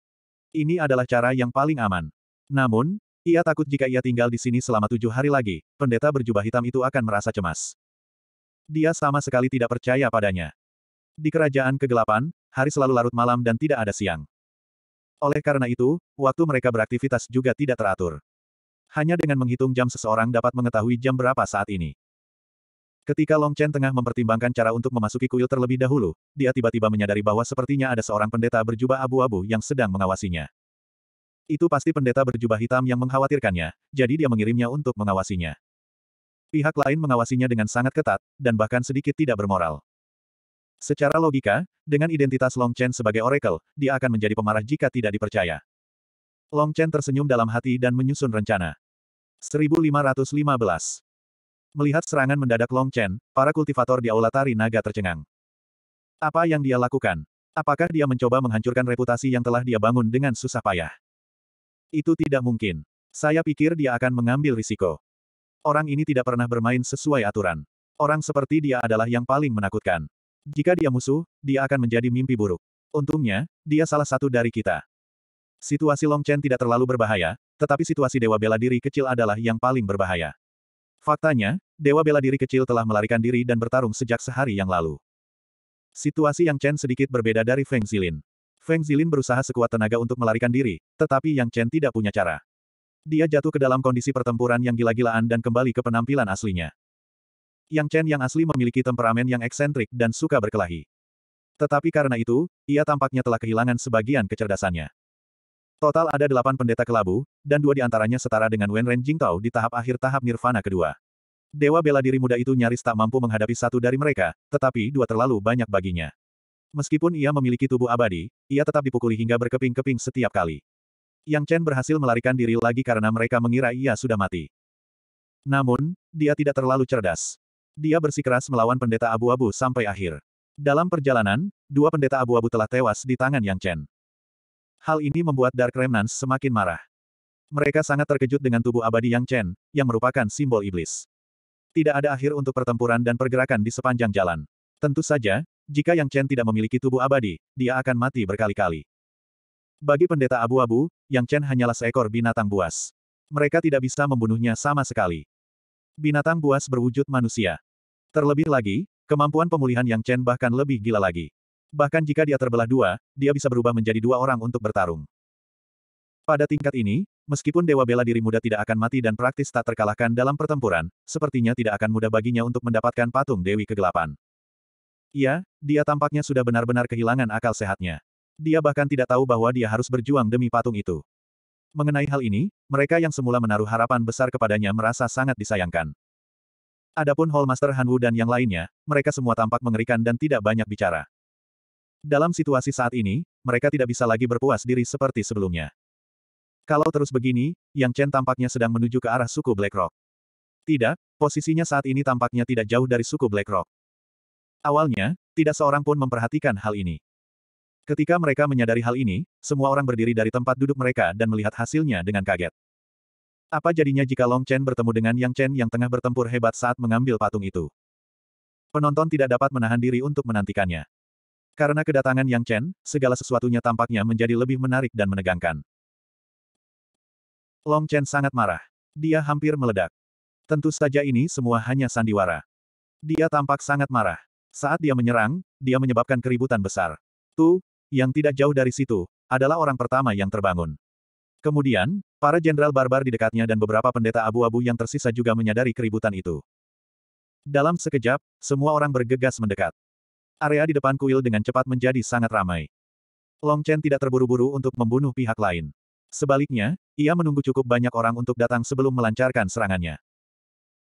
Ini adalah cara yang paling aman. Namun, ia takut jika ia tinggal di sini selama tujuh hari lagi, pendeta berjubah hitam itu akan merasa cemas. Dia sama sekali tidak percaya padanya. Di kerajaan kegelapan, hari selalu larut malam dan tidak ada siang. Oleh karena itu, waktu mereka beraktivitas juga tidak teratur. Hanya dengan menghitung jam seseorang dapat mengetahui jam berapa saat ini. Ketika Long Chen tengah mempertimbangkan cara untuk memasuki kuil terlebih dahulu, dia tiba-tiba menyadari bahwa sepertinya ada seorang pendeta berjubah abu-abu yang sedang mengawasinya. Itu pasti pendeta berjubah hitam yang mengkhawatirkannya, jadi dia mengirimnya untuk mengawasinya. Pihak lain mengawasinya dengan sangat ketat, dan bahkan sedikit tidak bermoral. Secara logika, dengan identitas Long Chen sebagai oracle, dia akan menjadi pemarah jika tidak dipercaya. Long Chen tersenyum dalam hati dan menyusun rencana. 1515 Melihat serangan mendadak Long Chen, para kultivator di Aula Tari Naga tercengang. Apa yang dia lakukan? Apakah dia mencoba menghancurkan reputasi yang telah dia bangun dengan susah payah? Itu tidak mungkin. Saya pikir dia akan mengambil risiko. Orang ini tidak pernah bermain sesuai aturan. Orang seperti dia adalah yang paling menakutkan. Jika dia musuh, dia akan menjadi mimpi buruk. Untungnya, dia salah satu dari kita. Situasi Long Chen tidak terlalu berbahaya, tetapi situasi Dewa Bela Diri kecil adalah yang paling berbahaya. Faktanya, Dewa bela diri kecil telah melarikan diri dan bertarung sejak sehari yang lalu. Situasi Yang Chen sedikit berbeda dari Feng Zilin. Feng Zilin berusaha sekuat tenaga untuk melarikan diri, tetapi Yang Chen tidak punya cara. Dia jatuh ke dalam kondisi pertempuran yang gila-gilaan dan kembali ke penampilan aslinya. Yang Chen yang asli memiliki temperamen yang eksentrik dan suka berkelahi. Tetapi karena itu, ia tampaknya telah kehilangan sebagian kecerdasannya. Total ada delapan pendeta kelabu, dan dua di antaranya setara dengan Wen Ren Jingtao di tahap akhir tahap Nirvana kedua. Dewa bela diri muda itu nyaris tak mampu menghadapi satu dari mereka, tetapi dua terlalu banyak baginya. Meskipun ia memiliki tubuh abadi, ia tetap dipukuli hingga berkeping-keping setiap kali. Yang Chen berhasil melarikan diri lagi karena mereka mengira ia sudah mati. Namun, dia tidak terlalu cerdas. Dia bersikeras melawan pendeta abu-abu sampai akhir. Dalam perjalanan, dua pendeta abu-abu telah tewas di tangan Yang Chen. Hal ini membuat Dark Remnants semakin marah. Mereka sangat terkejut dengan tubuh abadi Yang Chen, yang merupakan simbol iblis. Tidak ada akhir untuk pertempuran dan pergerakan di sepanjang jalan. Tentu saja, jika Yang Chen tidak memiliki tubuh abadi, dia akan mati berkali-kali. Bagi pendeta abu-abu, Yang Chen hanyalah seekor binatang buas. Mereka tidak bisa membunuhnya sama sekali. Binatang buas berwujud manusia. Terlebih lagi, kemampuan pemulihan Yang Chen bahkan lebih gila lagi. Bahkan jika dia terbelah dua, dia bisa berubah menjadi dua orang untuk bertarung. Pada tingkat ini, Meskipun Dewa Bela Diri Muda tidak akan mati dan praktis tak terkalahkan dalam pertempuran, sepertinya tidak akan mudah baginya untuk mendapatkan patung Dewi Kegelapan. Iya, dia tampaknya sudah benar-benar kehilangan akal sehatnya. Dia bahkan tidak tahu bahwa dia harus berjuang demi patung itu. Mengenai hal ini, mereka yang semula menaruh harapan besar kepadanya merasa sangat disayangkan. Adapun Hallmaster Hanwu dan yang lainnya, mereka semua tampak mengerikan dan tidak banyak bicara. Dalam situasi saat ini, mereka tidak bisa lagi berpuas diri seperti sebelumnya. Kalau terus begini, Yang Chen tampaknya sedang menuju ke arah suku BlackRock. Tidak, posisinya saat ini tampaknya tidak jauh dari suku BlackRock. Awalnya, tidak seorang pun memperhatikan hal ini. Ketika mereka menyadari hal ini, semua orang berdiri dari tempat duduk mereka dan melihat hasilnya dengan kaget. Apa jadinya jika Long Chen bertemu dengan Yang Chen yang tengah bertempur hebat saat mengambil patung itu? Penonton tidak dapat menahan diri untuk menantikannya. Karena kedatangan Yang Chen, segala sesuatunya tampaknya menjadi lebih menarik dan menegangkan. Long Chen sangat marah. Dia hampir meledak. Tentu saja ini semua hanya sandiwara. Dia tampak sangat marah. Saat dia menyerang, dia menyebabkan keributan besar. Tu, yang tidak jauh dari situ, adalah orang pertama yang terbangun. Kemudian, para jenderal barbar di dekatnya dan beberapa pendeta abu-abu yang tersisa juga menyadari keributan itu. Dalam sekejap, semua orang bergegas mendekat. Area di depan kuil dengan cepat menjadi sangat ramai. Long Chen tidak terburu-buru untuk membunuh pihak lain. Sebaliknya, ia menunggu cukup banyak orang untuk datang sebelum melancarkan serangannya.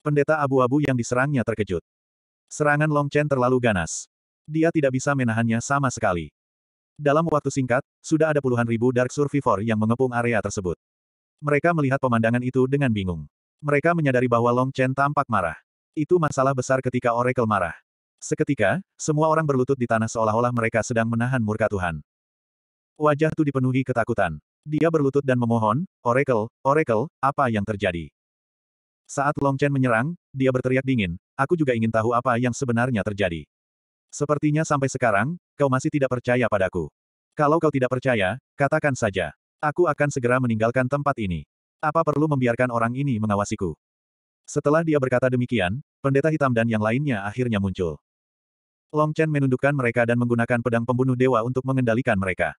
Pendeta abu-abu yang diserangnya terkejut. Serangan Long Chen terlalu ganas. Dia tidak bisa menahannya sama sekali. Dalam waktu singkat, sudah ada puluhan ribu Dark Survivor yang mengepung area tersebut. Mereka melihat pemandangan itu dengan bingung. Mereka menyadari bahwa Long Chen tampak marah. Itu masalah besar ketika Oracle marah. Seketika, semua orang berlutut di tanah seolah-olah mereka sedang menahan murka Tuhan. Wajah itu dipenuhi ketakutan. Dia berlutut dan memohon, Oracle, Oracle, apa yang terjadi? Saat Long Chen menyerang, dia berteriak dingin, aku juga ingin tahu apa yang sebenarnya terjadi. Sepertinya sampai sekarang, kau masih tidak percaya padaku. Kalau kau tidak percaya, katakan saja. Aku akan segera meninggalkan tempat ini. Apa perlu membiarkan orang ini mengawasiku? Setelah dia berkata demikian, pendeta hitam dan yang lainnya akhirnya muncul. Long Chen menundukkan mereka dan menggunakan pedang pembunuh dewa untuk mengendalikan mereka.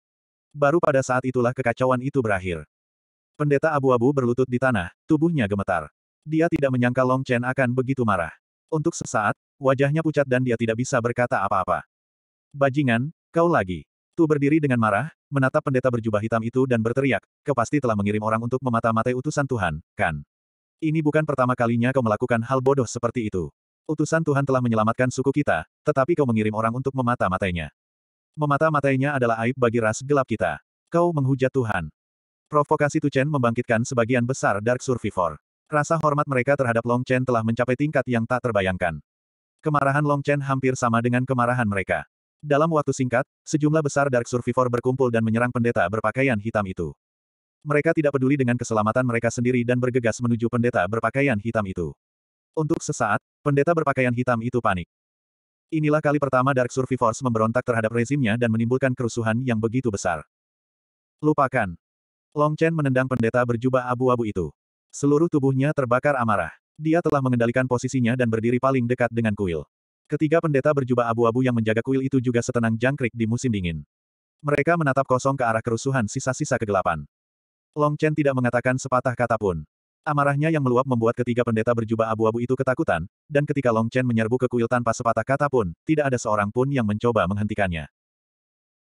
Baru pada saat itulah kekacauan itu berakhir. Pendeta abu-abu berlutut di tanah, tubuhnya gemetar. Dia tidak menyangka Long Chen akan begitu marah. Untuk sesaat, wajahnya pucat dan dia tidak bisa berkata apa-apa. Bajingan, kau lagi. Tu berdiri dengan marah, menatap pendeta berjubah hitam itu dan berteriak, kau pasti telah mengirim orang untuk memata-matai utusan Tuhan, kan? Ini bukan pertama kalinya kau melakukan hal bodoh seperti itu. Utusan Tuhan telah menyelamatkan suku kita, tetapi kau mengirim orang untuk memata-matainya. Memata-matainya adalah aib bagi ras gelap kita. Kau menghujat Tuhan. Provokasi Tu Chen membangkitkan sebagian besar Dark Survivor. Rasa hormat mereka terhadap Long Chen telah mencapai tingkat yang tak terbayangkan. Kemarahan Long Chen hampir sama dengan kemarahan mereka. Dalam waktu singkat, sejumlah besar Dark Survivor berkumpul dan menyerang pendeta berpakaian hitam itu. Mereka tidak peduli dengan keselamatan mereka sendiri dan bergegas menuju pendeta berpakaian hitam itu. Untuk sesaat, pendeta berpakaian hitam itu panik. Inilah kali pertama Dark Survivors memberontak terhadap rezimnya dan menimbulkan kerusuhan yang begitu besar. Lupakan. Long Chen menendang pendeta berjubah abu-abu itu. Seluruh tubuhnya terbakar amarah. Dia telah mengendalikan posisinya dan berdiri paling dekat dengan kuil. Ketiga pendeta berjubah abu-abu yang menjaga kuil itu juga setenang jangkrik di musim dingin. Mereka menatap kosong ke arah kerusuhan sisa-sisa kegelapan. Long Chen tidak mengatakan sepatah kata pun. Amarahnya yang meluap membuat ketiga pendeta berjubah abu-abu itu ketakutan, dan ketika Long Chen menyerbu ke kuil tanpa sepatah kata pun, tidak ada seorang pun yang mencoba menghentikannya.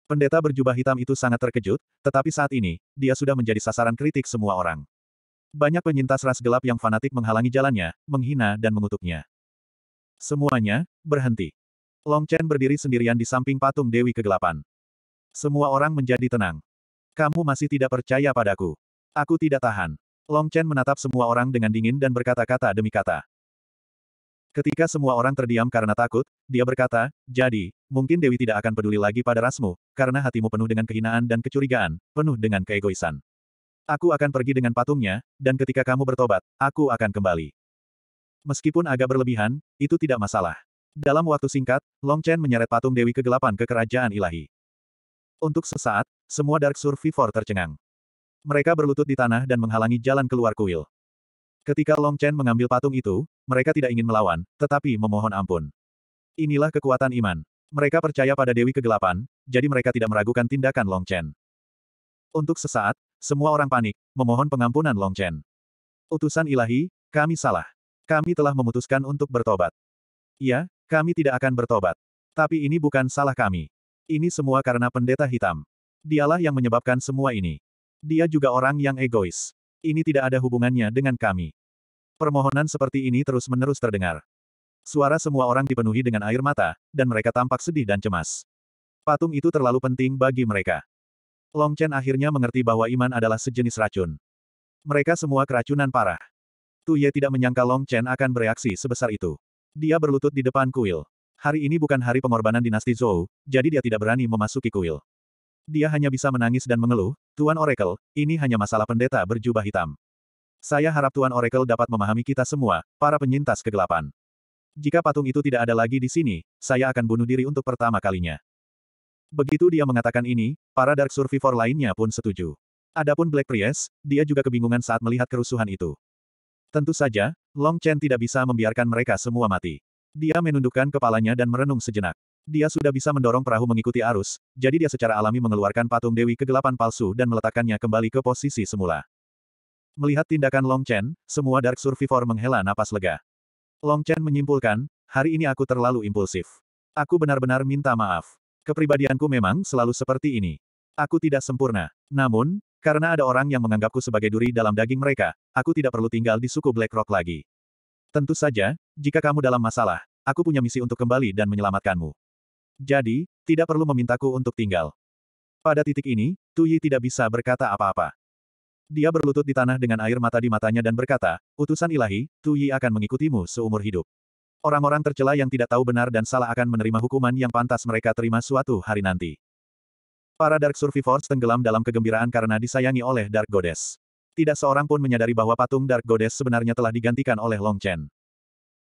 Pendeta berjubah hitam itu sangat terkejut, tetapi saat ini, dia sudah menjadi sasaran kritik semua orang. Banyak penyintas ras gelap yang fanatik menghalangi jalannya, menghina dan mengutuknya. Semuanya, berhenti. Long Chen berdiri sendirian di samping patung Dewi Kegelapan. Semua orang menjadi tenang. Kamu masih tidak percaya padaku. Aku tidak tahan. Long Chen menatap semua orang dengan dingin dan berkata-kata demi kata. Ketika semua orang terdiam karena takut, dia berkata, jadi, mungkin Dewi tidak akan peduli lagi pada rasmu, karena hatimu penuh dengan kehinaan dan kecurigaan, penuh dengan keegoisan. Aku akan pergi dengan patungnya, dan ketika kamu bertobat, aku akan kembali. Meskipun agak berlebihan, itu tidak masalah. Dalam waktu singkat, Long Chen menyeret patung Dewi kegelapan ke kerajaan ilahi. Untuk sesaat, semua Dark Survivor tercengang. Mereka berlutut di tanah dan menghalangi jalan keluar kuil. Ketika Long Chen mengambil patung itu, mereka tidak ingin melawan, tetapi memohon ampun. Inilah kekuatan iman. Mereka percaya pada Dewi Kegelapan, jadi mereka tidak meragukan tindakan Long Chen. Untuk sesaat, semua orang panik, memohon pengampunan Long Chen. Utusan ilahi, kami salah. Kami telah memutuskan untuk bertobat. Ya, kami tidak akan bertobat. Tapi ini bukan salah kami. Ini semua karena pendeta hitam. Dialah yang menyebabkan semua ini. Dia juga orang yang egois. Ini tidak ada hubungannya dengan kami. Permohonan seperti ini terus-menerus terdengar. Suara semua orang dipenuhi dengan air mata, dan mereka tampak sedih dan cemas. Patung itu terlalu penting bagi mereka. Long Chen akhirnya mengerti bahwa iman adalah sejenis racun. Mereka semua keracunan parah. Tu ye tidak menyangka Long Chen akan bereaksi sebesar itu. Dia berlutut di depan kuil. Hari ini bukan hari pengorbanan dinasti Zhou, jadi dia tidak berani memasuki kuil dia hanya bisa menangis dan mengeluh, Tuan Oracle, ini hanya masalah pendeta berjubah hitam. Saya harap Tuan Oracle dapat memahami kita semua, para penyintas kegelapan. Jika patung itu tidak ada lagi di sini, saya akan bunuh diri untuk pertama kalinya. Begitu dia mengatakan ini, para Dark Survivor lainnya pun setuju. Adapun Black Priest, dia juga kebingungan saat melihat kerusuhan itu. Tentu saja, Long Chen tidak bisa membiarkan mereka semua mati. Dia menundukkan kepalanya dan merenung sejenak. Dia sudah bisa mendorong perahu mengikuti arus, jadi dia secara alami mengeluarkan patung Dewi kegelapan palsu dan meletakkannya kembali ke posisi semula. Melihat tindakan Long Chen, semua Dark Survivor menghela napas lega. Long Chen menyimpulkan, hari ini aku terlalu impulsif. Aku benar-benar minta maaf. Kepribadianku memang selalu seperti ini. Aku tidak sempurna. Namun, karena ada orang yang menganggapku sebagai duri dalam daging mereka, aku tidak perlu tinggal di suku Black Rock lagi. Tentu saja, jika kamu dalam masalah, aku punya misi untuk kembali dan menyelamatkanmu. Jadi, tidak perlu memintaku untuk tinggal. Pada titik ini, Tuyi tidak bisa berkata apa-apa. Dia berlutut di tanah dengan air mata di matanya dan berkata, utusan ilahi, Tuyi akan mengikutimu seumur hidup. Orang-orang tercela yang tidak tahu benar dan salah akan menerima hukuman yang pantas mereka terima suatu hari nanti. Para Dark Survivors tenggelam dalam kegembiraan karena disayangi oleh Dark Goddess. Tidak seorang pun menyadari bahwa patung Dark Goddess sebenarnya telah digantikan oleh Long Chen.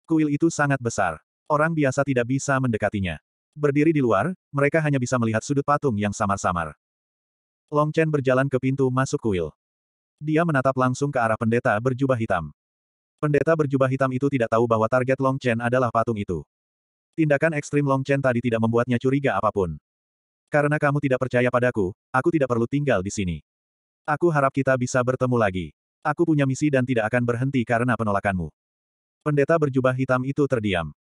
Kuil itu sangat besar. Orang biasa tidak bisa mendekatinya. Berdiri di luar, mereka hanya bisa melihat sudut patung yang samar-samar. Long Chen berjalan ke pintu masuk kuil. Dia menatap langsung ke arah pendeta berjubah hitam. Pendeta berjubah hitam itu tidak tahu bahwa target Long Chen adalah patung itu. Tindakan ekstrim Long Chen tadi tidak membuatnya curiga apapun. Karena kamu tidak percaya padaku, aku tidak perlu tinggal di sini. Aku harap kita bisa bertemu lagi. Aku punya misi dan tidak akan berhenti karena penolakanmu. Pendeta berjubah hitam itu terdiam.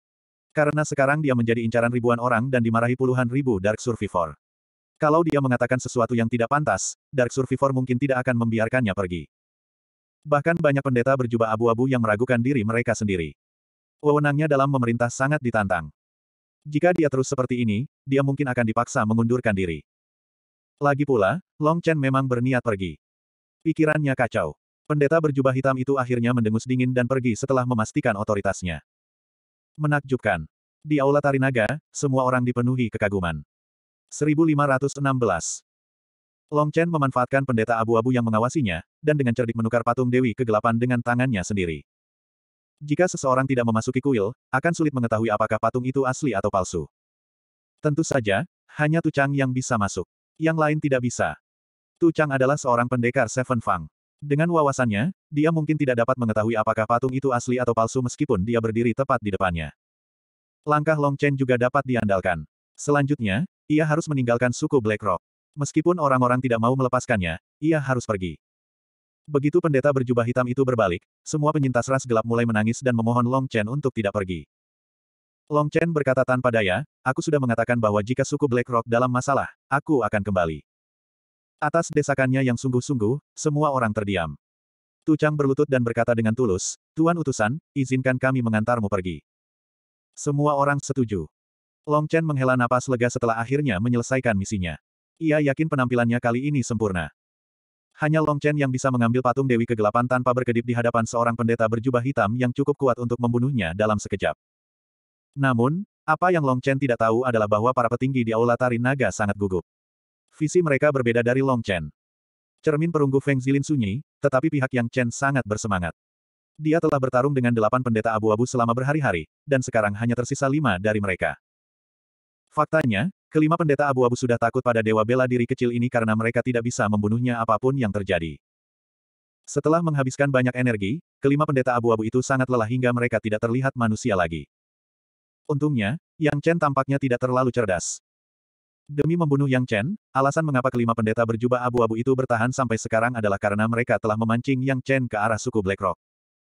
Karena sekarang dia menjadi incaran ribuan orang dan dimarahi puluhan ribu Dark Survivor. Kalau dia mengatakan sesuatu yang tidak pantas, Dark Survivor mungkin tidak akan membiarkannya pergi. Bahkan banyak pendeta berjubah abu-abu yang meragukan diri mereka sendiri. Wewenangnya dalam memerintah sangat ditantang. Jika dia terus seperti ini, dia mungkin akan dipaksa mengundurkan diri. Lagi pula, Long Chen memang berniat pergi. Pikirannya kacau. Pendeta berjubah hitam itu akhirnya mendengus dingin dan pergi setelah memastikan otoritasnya. Menakjubkan. Di Aula Tarinaga, semua orang dipenuhi kekaguman. 1516. Long Chen memanfaatkan pendeta abu-abu yang mengawasinya, dan dengan cerdik menukar patung Dewi kegelapan dengan tangannya sendiri. Jika seseorang tidak memasuki kuil, akan sulit mengetahui apakah patung itu asli atau palsu. Tentu saja, hanya Tucang yang bisa masuk. Yang lain tidak bisa. Tucang adalah seorang pendekar Seven Fang. Dengan wawasannya, dia mungkin tidak dapat mengetahui apakah patung itu asli atau palsu meskipun dia berdiri tepat di depannya. Langkah Long Chen juga dapat diandalkan. Selanjutnya, ia harus meninggalkan suku Black Rock. Meskipun orang-orang tidak mau melepaskannya, ia harus pergi. Begitu pendeta berjubah hitam itu berbalik, semua penyintas ras gelap mulai menangis dan memohon Long Chen untuk tidak pergi. Long Chen berkata tanpa daya, aku sudah mengatakan bahwa jika suku Black Rock dalam masalah, aku akan kembali. Atas desakannya yang sungguh-sungguh, semua orang terdiam. Tucang berlutut dan berkata dengan tulus, Tuan utusan, izinkan kami mengantarmu pergi. Semua orang setuju. Long Chen menghela napas lega setelah akhirnya menyelesaikan misinya. Ia yakin penampilannya kali ini sempurna. Hanya Long Chen yang bisa mengambil patung Dewi Kegelapan tanpa berkedip di hadapan seorang pendeta berjubah hitam yang cukup kuat untuk membunuhnya dalam sekejap. Namun, apa yang Long Chen tidak tahu adalah bahwa para petinggi di Aula Tari Naga sangat gugup. Visi mereka berbeda dari Long Chen. Cermin perunggu Feng Zilin sunyi, tetapi pihak Yang Chen sangat bersemangat. Dia telah bertarung dengan delapan pendeta abu-abu selama berhari-hari, dan sekarang hanya tersisa lima dari mereka. Faktanya, kelima pendeta abu-abu sudah takut pada dewa bela diri kecil ini karena mereka tidak bisa membunuhnya apapun yang terjadi. Setelah menghabiskan banyak energi, kelima pendeta abu-abu itu sangat lelah hingga mereka tidak terlihat manusia lagi. Untungnya, Yang Chen tampaknya tidak terlalu cerdas. Demi membunuh Yang Chen, alasan mengapa kelima pendeta berjubah abu-abu itu bertahan sampai sekarang adalah karena mereka telah memancing Yang Chen ke arah suku Black Rock.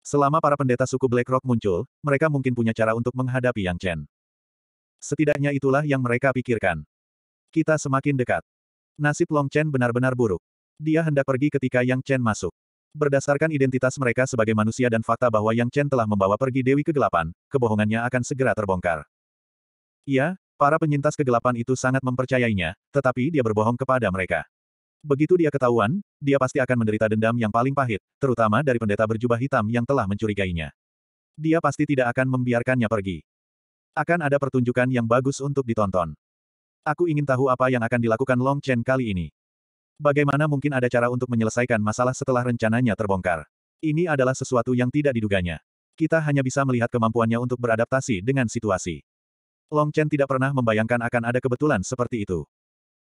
Selama para pendeta suku Black Rock muncul, mereka mungkin punya cara untuk menghadapi Yang Chen. Setidaknya itulah yang mereka pikirkan. Kita semakin dekat. Nasib Long Chen benar-benar buruk. Dia hendak pergi ketika Yang Chen masuk. Berdasarkan identitas mereka sebagai manusia dan fakta bahwa Yang Chen telah membawa pergi Dewi Kegelapan, kebohongannya akan segera terbongkar. Iya, Para penyintas kegelapan itu sangat mempercayainya, tetapi dia berbohong kepada mereka. Begitu dia ketahuan, dia pasti akan menderita dendam yang paling pahit, terutama dari pendeta berjubah hitam yang telah mencurigainya. Dia pasti tidak akan membiarkannya pergi. Akan ada pertunjukan yang bagus untuk ditonton. Aku ingin tahu apa yang akan dilakukan Long Chen kali ini. Bagaimana mungkin ada cara untuk menyelesaikan masalah setelah rencananya terbongkar? Ini adalah sesuatu yang tidak diduganya. Kita hanya bisa melihat kemampuannya untuk beradaptasi dengan situasi. Long Chen tidak pernah membayangkan akan ada kebetulan seperti itu.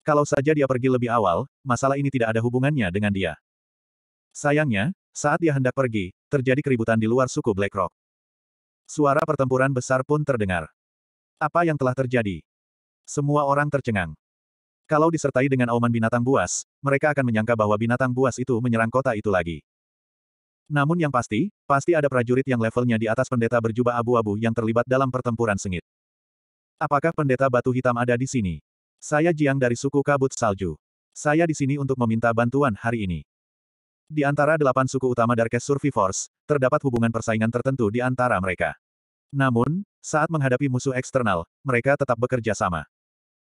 Kalau saja dia pergi lebih awal, masalah ini tidak ada hubungannya dengan dia. Sayangnya, saat dia hendak pergi, terjadi keributan di luar suku Black Rock. Suara pertempuran besar pun terdengar. Apa yang telah terjadi? Semua orang tercengang. Kalau disertai dengan auman binatang buas, mereka akan menyangka bahwa binatang buas itu menyerang kota itu lagi. Namun yang pasti, pasti ada prajurit yang levelnya di atas pendeta berjubah abu-abu yang terlibat dalam pertempuran sengit. Apakah pendeta batu hitam ada di sini? Saya Jiang dari suku Kabut Salju. Saya di sini untuk meminta bantuan hari ini. Di antara delapan suku utama Darkest Force, terdapat hubungan persaingan tertentu di antara mereka. Namun, saat menghadapi musuh eksternal, mereka tetap bekerja sama.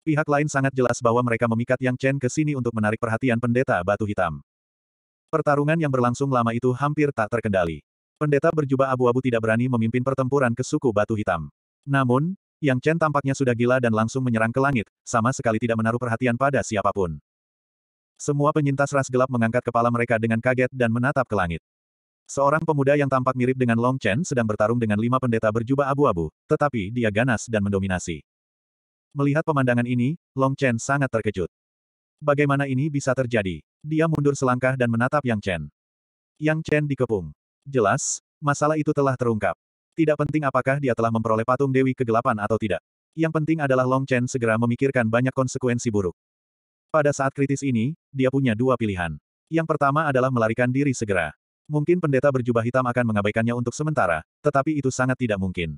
Pihak lain sangat jelas bahwa mereka memikat Yang Chen ke sini untuk menarik perhatian pendeta batu hitam. Pertarungan yang berlangsung lama itu hampir tak terkendali. Pendeta berjubah abu-abu tidak berani memimpin pertempuran ke suku batu hitam. Namun, yang Chen tampaknya sudah gila dan langsung menyerang ke langit, sama sekali tidak menaruh perhatian pada siapapun. Semua penyintas ras gelap mengangkat kepala mereka dengan kaget dan menatap ke langit. Seorang pemuda yang tampak mirip dengan Long Chen sedang bertarung dengan lima pendeta berjubah abu-abu, tetapi dia ganas dan mendominasi. Melihat pemandangan ini, Long Chen sangat terkejut. Bagaimana ini bisa terjadi? Dia mundur selangkah dan menatap Yang Chen. Yang Chen dikepung. Jelas, masalah itu telah terungkap. Tidak penting apakah dia telah memperoleh patung Dewi Kegelapan atau tidak. Yang penting adalah Long Chen segera memikirkan banyak konsekuensi buruk. Pada saat kritis ini, dia punya dua pilihan. Yang pertama adalah melarikan diri segera. Mungkin pendeta berjubah hitam akan mengabaikannya untuk sementara, tetapi itu sangat tidak mungkin.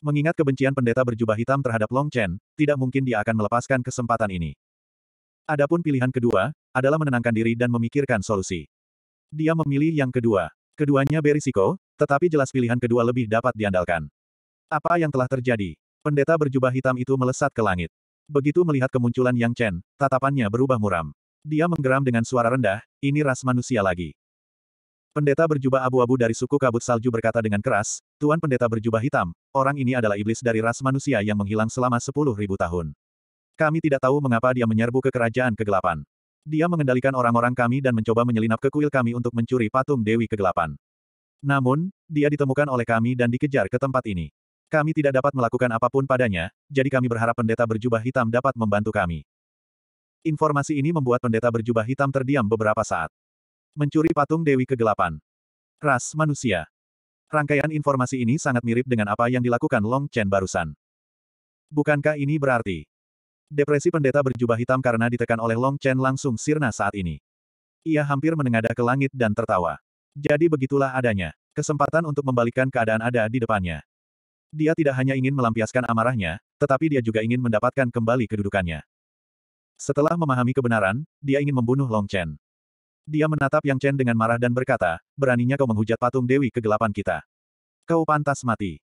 Mengingat kebencian pendeta berjubah hitam terhadap Long Chen, tidak mungkin dia akan melepaskan kesempatan ini. Adapun pilihan kedua, adalah menenangkan diri dan memikirkan solusi. Dia memilih yang kedua. Keduanya berisiko, tetapi jelas pilihan kedua lebih dapat diandalkan. Apa yang telah terjadi? Pendeta berjubah hitam itu melesat ke langit. Begitu melihat kemunculan Yang Chen, tatapannya berubah muram. Dia menggeram dengan suara rendah, ini ras manusia lagi. Pendeta berjubah abu-abu dari suku kabut salju berkata dengan keras, Tuan pendeta berjubah hitam, orang ini adalah iblis dari ras manusia yang menghilang selama sepuluh ribu tahun. Kami tidak tahu mengapa dia menyerbu ke kerajaan kegelapan. Dia mengendalikan orang-orang kami dan mencoba menyelinap ke kuil kami untuk mencuri patung Dewi Kegelapan. Namun, dia ditemukan oleh kami dan dikejar ke tempat ini. Kami tidak dapat melakukan apapun padanya, jadi kami berharap pendeta berjubah hitam dapat membantu kami. Informasi ini membuat pendeta berjubah hitam terdiam beberapa saat. Mencuri patung Dewi Kegelapan. Ras manusia. Rangkaian informasi ini sangat mirip dengan apa yang dilakukan Long Chen barusan. Bukankah ini berarti Depresi pendeta berjubah hitam karena ditekan oleh Long Chen langsung sirna saat ini. Ia hampir menengadah ke langit dan tertawa. Jadi begitulah adanya. Kesempatan untuk membalikkan keadaan ada di depannya. Dia tidak hanya ingin melampiaskan amarahnya, tetapi dia juga ingin mendapatkan kembali kedudukannya. Setelah memahami kebenaran, dia ingin membunuh Long Chen. Dia menatap Yang Chen dengan marah dan berkata, beraninya kau menghujat patung Dewi kegelapan kita. Kau pantas mati.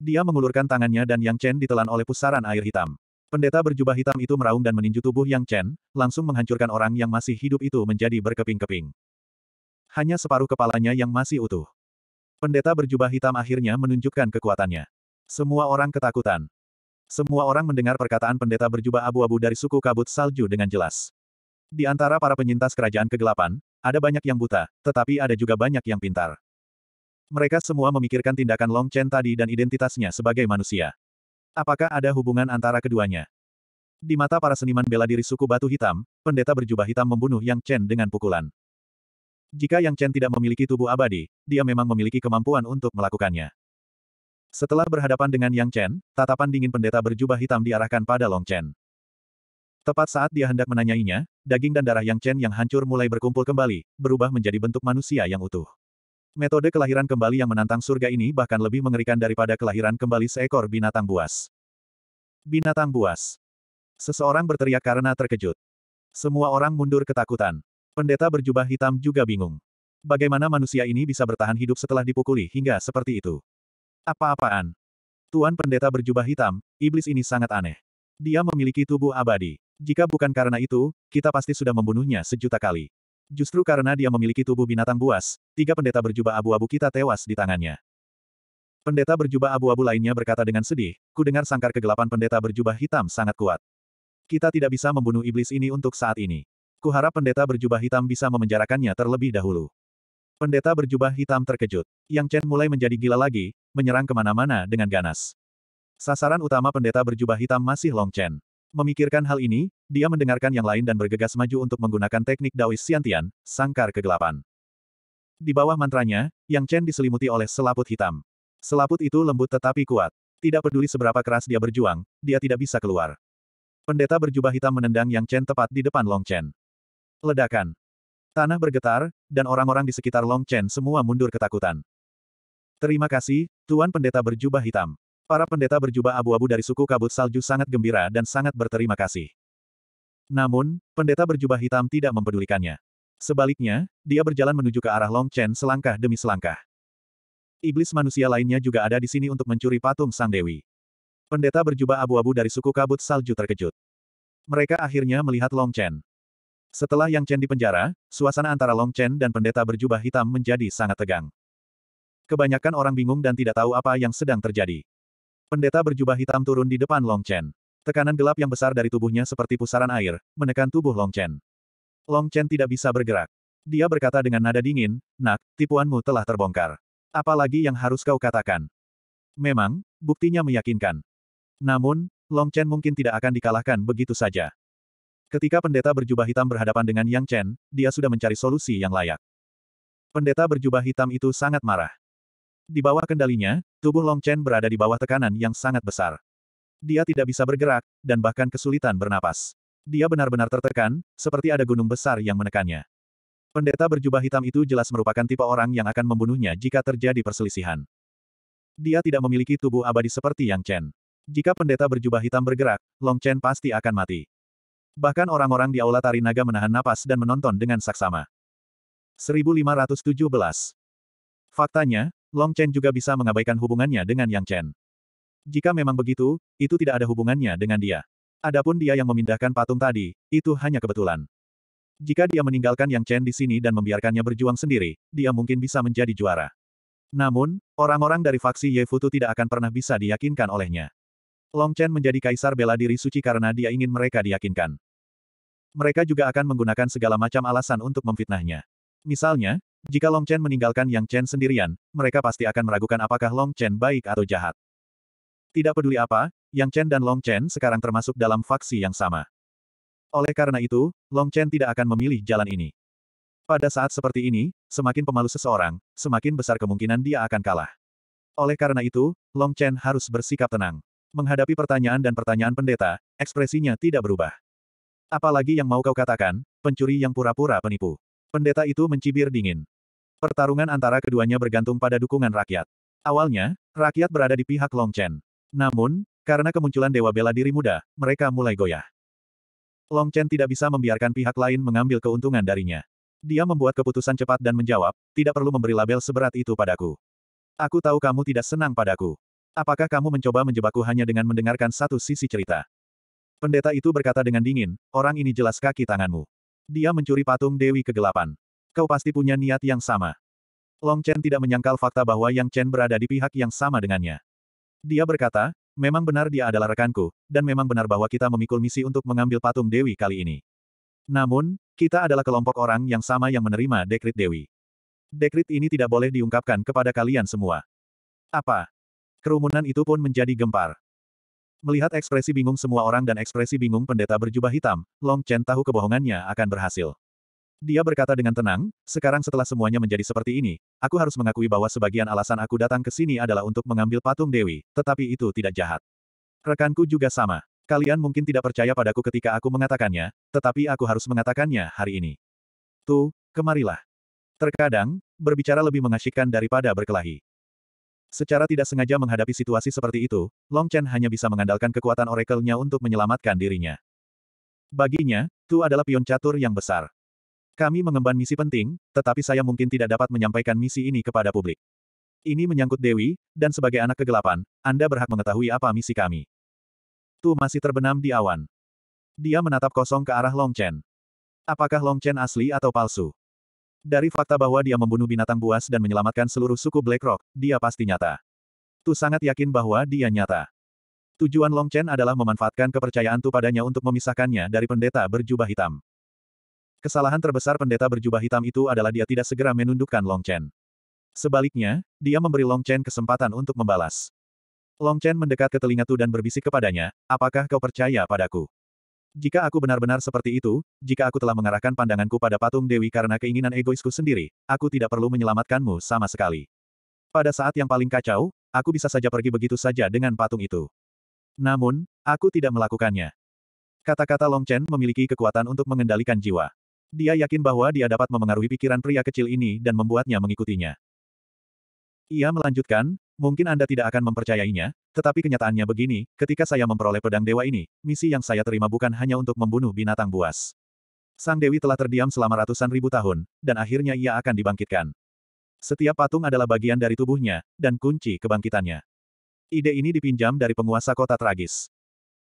Dia mengulurkan tangannya dan Yang Chen ditelan oleh pusaran air hitam. Pendeta berjubah hitam itu meraung dan meninju tubuh Yang Chen, langsung menghancurkan orang yang masih hidup itu menjadi berkeping-keping hanya separuh kepalanya yang masih utuh. Pendeta berjubah hitam akhirnya menunjukkan kekuatannya. Semua orang ketakutan. Semua orang mendengar perkataan pendeta berjubah abu-abu dari suku kabut salju dengan jelas. Di antara para penyintas kerajaan kegelapan, ada banyak yang buta, tetapi ada juga banyak yang pintar. Mereka semua memikirkan tindakan Long Chen tadi dan identitasnya sebagai manusia. Apakah ada hubungan antara keduanya? Di mata para seniman bela diri suku batu hitam, pendeta berjubah hitam membunuh Yang Chen dengan pukulan. Jika Yang Chen tidak memiliki tubuh abadi, dia memang memiliki kemampuan untuk melakukannya. Setelah berhadapan dengan Yang Chen, tatapan dingin pendeta berjubah hitam diarahkan pada Long Chen. Tepat saat dia hendak menanyainya, daging dan darah Yang Chen yang hancur mulai berkumpul kembali, berubah menjadi bentuk manusia yang utuh. Metode kelahiran kembali yang menantang surga ini bahkan lebih mengerikan daripada kelahiran kembali seekor binatang buas. Binatang buas. Seseorang berteriak karena terkejut. Semua orang mundur ketakutan. Pendeta berjubah hitam juga bingung. Bagaimana manusia ini bisa bertahan hidup setelah dipukuli hingga seperti itu? Apa-apaan? Tuan pendeta berjubah hitam, iblis ini sangat aneh. Dia memiliki tubuh abadi. Jika bukan karena itu, kita pasti sudah membunuhnya sejuta kali. Justru karena dia memiliki tubuh binatang buas, tiga pendeta berjubah abu-abu kita tewas di tangannya. Pendeta berjubah abu-abu lainnya berkata dengan sedih, ku dengar sangkar kegelapan pendeta berjubah hitam sangat kuat. Kita tidak bisa membunuh iblis ini untuk saat ini. Kuharap pendeta berjubah hitam bisa memenjarakannya terlebih dahulu. Pendeta berjubah hitam terkejut. Yang Chen mulai menjadi gila lagi, menyerang kemana-mana dengan ganas. Sasaran utama pendeta berjubah hitam masih Long Chen. Memikirkan hal ini, dia mendengarkan yang lain dan bergegas maju untuk menggunakan teknik Daoist Siantian, sangkar kegelapan. Di bawah mantranya, Yang Chen diselimuti oleh selaput hitam. Selaput itu lembut tetapi kuat. Tidak peduli seberapa keras dia berjuang, dia tidak bisa keluar. Pendeta berjubah hitam menendang Yang Chen tepat di depan Long Chen. Ledakan. Tanah bergetar, dan orang-orang di sekitar Long Chen semua mundur ketakutan. Terima kasih, Tuan Pendeta berjubah hitam. Para pendeta berjubah abu-abu dari suku kabut salju sangat gembira dan sangat berterima kasih. Namun, pendeta berjubah hitam tidak mempedulikannya. Sebaliknya, dia berjalan menuju ke arah Long Chen selangkah demi selangkah. Iblis manusia lainnya juga ada di sini untuk mencuri patung Sang Dewi. Pendeta berjubah abu-abu dari suku kabut salju terkejut. Mereka akhirnya melihat Long Chen. Setelah Yang Chen dipenjara, suasana antara Long Chen dan pendeta berjubah hitam menjadi sangat tegang. Kebanyakan orang bingung dan tidak tahu apa yang sedang terjadi. Pendeta berjubah hitam turun di depan Long Chen. Tekanan gelap yang besar dari tubuhnya seperti pusaran air, menekan tubuh Long Chen. Long Chen tidak bisa bergerak. Dia berkata dengan nada dingin, Nak, tipuanmu telah terbongkar. Apalagi yang harus kau katakan? Memang, buktinya meyakinkan. Namun, Long Chen mungkin tidak akan dikalahkan begitu saja. Ketika pendeta berjubah hitam berhadapan dengan Yang Chen, dia sudah mencari solusi yang layak. Pendeta berjubah hitam itu sangat marah. Di bawah kendalinya, tubuh Long Chen berada di bawah tekanan yang sangat besar. Dia tidak bisa bergerak, dan bahkan kesulitan bernapas. Dia benar-benar tertekan, seperti ada gunung besar yang menekannya. Pendeta berjubah hitam itu jelas merupakan tipe orang yang akan membunuhnya jika terjadi perselisihan. Dia tidak memiliki tubuh abadi seperti Yang Chen. Jika pendeta berjubah hitam bergerak, Long Chen pasti akan mati. Bahkan orang-orang di Aula naga menahan napas dan menonton dengan saksama. 1517 Faktanya, Long Chen juga bisa mengabaikan hubungannya dengan Yang Chen. Jika memang begitu, itu tidak ada hubungannya dengan dia. Adapun dia yang memindahkan patung tadi, itu hanya kebetulan. Jika dia meninggalkan Yang Chen di sini dan membiarkannya berjuang sendiri, dia mungkin bisa menjadi juara. Namun, orang-orang dari faksi Ye Futu tidak akan pernah bisa diyakinkan olehnya. Long Chen menjadi kaisar bela diri suci karena dia ingin mereka diyakinkan. Mereka juga akan menggunakan segala macam alasan untuk memfitnahnya. Misalnya, jika Long Chen meninggalkan Yang Chen sendirian, mereka pasti akan meragukan apakah Long Chen baik atau jahat. Tidak peduli apa, Yang Chen dan Long Chen sekarang termasuk dalam faksi yang sama. Oleh karena itu, Long Chen tidak akan memilih jalan ini. Pada saat seperti ini, semakin pemalu seseorang, semakin besar kemungkinan dia akan kalah. Oleh karena itu, Long Chen harus bersikap tenang. Menghadapi pertanyaan dan pertanyaan pendeta, ekspresinya tidak berubah. Apalagi yang mau kau katakan, pencuri yang pura-pura penipu. Pendeta itu mencibir dingin. Pertarungan antara keduanya bergantung pada dukungan rakyat. Awalnya, rakyat berada di pihak Long Chen. Namun, karena kemunculan Dewa Bela Diri Muda, mereka mulai goyah. Long Chen tidak bisa membiarkan pihak lain mengambil keuntungan darinya. Dia membuat keputusan cepat dan menjawab, tidak perlu memberi label seberat itu padaku. Aku tahu kamu tidak senang padaku. Apakah kamu mencoba menjebakku hanya dengan mendengarkan satu sisi cerita? Pendeta itu berkata dengan dingin, orang ini jelas kaki tanganmu. Dia mencuri patung Dewi Kegelapan. Kau pasti punya niat yang sama. Long Chen tidak menyangkal fakta bahwa Yang Chen berada di pihak yang sama dengannya. Dia berkata, memang benar dia adalah rekanku, dan memang benar bahwa kita memikul misi untuk mengambil patung Dewi kali ini. Namun, kita adalah kelompok orang yang sama yang menerima dekrit Dewi. Dekrit ini tidak boleh diungkapkan kepada kalian semua. Apa? Kerumunan itu pun menjadi gempar. Melihat ekspresi bingung semua orang dan ekspresi bingung pendeta berjubah hitam, Long Chen tahu kebohongannya akan berhasil. Dia berkata dengan tenang, sekarang setelah semuanya menjadi seperti ini, aku harus mengakui bahwa sebagian alasan aku datang ke sini adalah untuk mengambil patung Dewi, tetapi itu tidak jahat. Rekanku juga sama. Kalian mungkin tidak percaya padaku ketika aku mengatakannya, tetapi aku harus mengatakannya hari ini. Tu, kemarilah. Terkadang, berbicara lebih mengasyikkan daripada berkelahi. Secara tidak sengaja menghadapi situasi seperti itu, Long Chen hanya bisa mengandalkan kekuatan oracle-nya untuk menyelamatkan dirinya. Baginya, Tu adalah pion catur yang besar. Kami mengemban misi penting, tetapi saya mungkin tidak dapat menyampaikan misi ini kepada publik. Ini menyangkut Dewi, dan sebagai anak kegelapan, Anda berhak mengetahui apa misi kami. Tu masih terbenam di awan. Dia menatap kosong ke arah Long Chen. Apakah Long Chen asli atau palsu? Dari fakta bahwa dia membunuh binatang buas dan menyelamatkan seluruh suku Black Rock, dia pasti nyata. Tu sangat yakin bahwa dia nyata. Tujuan Long Chen adalah memanfaatkan kepercayaan Tu padanya untuk memisahkannya dari pendeta berjubah hitam. Kesalahan terbesar pendeta berjubah hitam itu adalah dia tidak segera menundukkan Long Chen. Sebaliknya, dia memberi Long Chen kesempatan untuk membalas. Long Chen mendekat ke telinga Tu dan berbisik kepadanya, apakah kau percaya padaku? Jika aku benar-benar seperti itu, jika aku telah mengarahkan pandanganku pada patung Dewi karena keinginan egoisku sendiri, aku tidak perlu menyelamatkanmu sama sekali. Pada saat yang paling kacau, aku bisa saja pergi begitu saja dengan patung itu. Namun, aku tidak melakukannya. Kata-kata Long Chen memiliki kekuatan untuk mengendalikan jiwa. Dia yakin bahwa dia dapat memengaruhi pikiran pria kecil ini dan membuatnya mengikutinya. Ia melanjutkan, mungkin Anda tidak akan mempercayainya, tetapi kenyataannya begini, ketika saya memperoleh pedang dewa ini, misi yang saya terima bukan hanya untuk membunuh binatang buas. Sang Dewi telah terdiam selama ratusan ribu tahun, dan akhirnya ia akan dibangkitkan. Setiap patung adalah bagian dari tubuhnya, dan kunci kebangkitannya. Ide ini dipinjam dari penguasa kota tragis.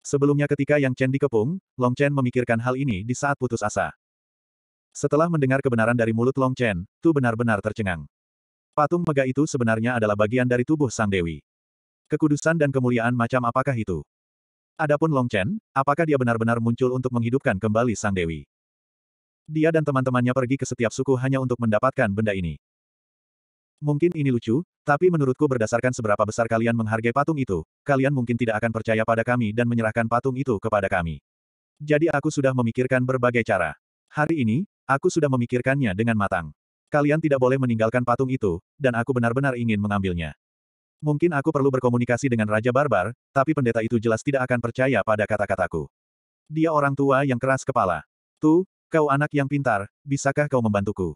Sebelumnya ketika Yang Chen dikepung, Long Chen memikirkan hal ini di saat putus asa. Setelah mendengar kebenaran dari mulut Long Chen, Tu benar-benar tercengang. Patung mega itu sebenarnya adalah bagian dari tubuh Sang Dewi. Kekudusan dan kemuliaan macam apakah itu? Adapun Long Chen, apakah dia benar-benar muncul untuk menghidupkan kembali Sang Dewi? Dia dan teman-temannya pergi ke setiap suku hanya untuk mendapatkan benda ini. Mungkin ini lucu, tapi menurutku berdasarkan seberapa besar kalian menghargai patung itu, kalian mungkin tidak akan percaya pada kami dan menyerahkan patung itu kepada kami. Jadi aku sudah memikirkan berbagai cara. Hari ini, aku sudah memikirkannya dengan matang. Kalian tidak boleh meninggalkan patung itu, dan aku benar-benar ingin mengambilnya. Mungkin aku perlu berkomunikasi dengan Raja Barbar, tapi pendeta itu jelas tidak akan percaya pada kata-kataku. Dia orang tua yang keras kepala. Tu, kau anak yang pintar, bisakah kau membantuku?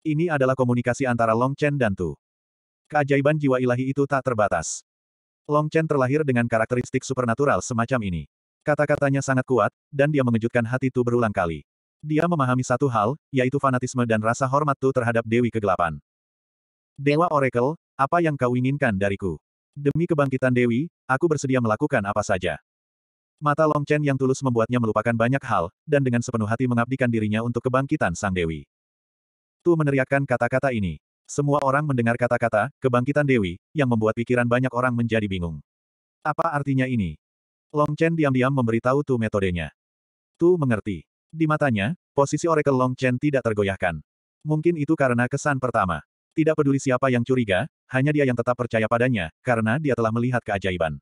Ini adalah komunikasi antara Long Chen dan Tu. Keajaiban jiwa ilahi itu tak terbatas. Long Chen terlahir dengan karakteristik supernatural semacam ini. Kata-katanya sangat kuat, dan dia mengejutkan hati Tu berulang kali. Dia memahami satu hal, yaitu fanatisme dan rasa hormat Tu terhadap Dewi Kegelapan. Dewa Oracle, apa yang kau inginkan dariku? Demi kebangkitan Dewi, aku bersedia melakukan apa saja. Mata Long Chen yang tulus membuatnya melupakan banyak hal, dan dengan sepenuh hati mengabdikan dirinya untuk kebangkitan Sang Dewi. Tu meneriakkan kata-kata ini. Semua orang mendengar kata-kata, kebangkitan Dewi, yang membuat pikiran banyak orang menjadi bingung. Apa artinya ini? Long Chen diam-diam memberitahu Tu metodenya. Tu mengerti. Di matanya, posisi Oracle Long Chen tidak tergoyahkan. Mungkin itu karena kesan pertama. Tidak peduli siapa yang curiga, hanya dia yang tetap percaya padanya, karena dia telah melihat keajaiban.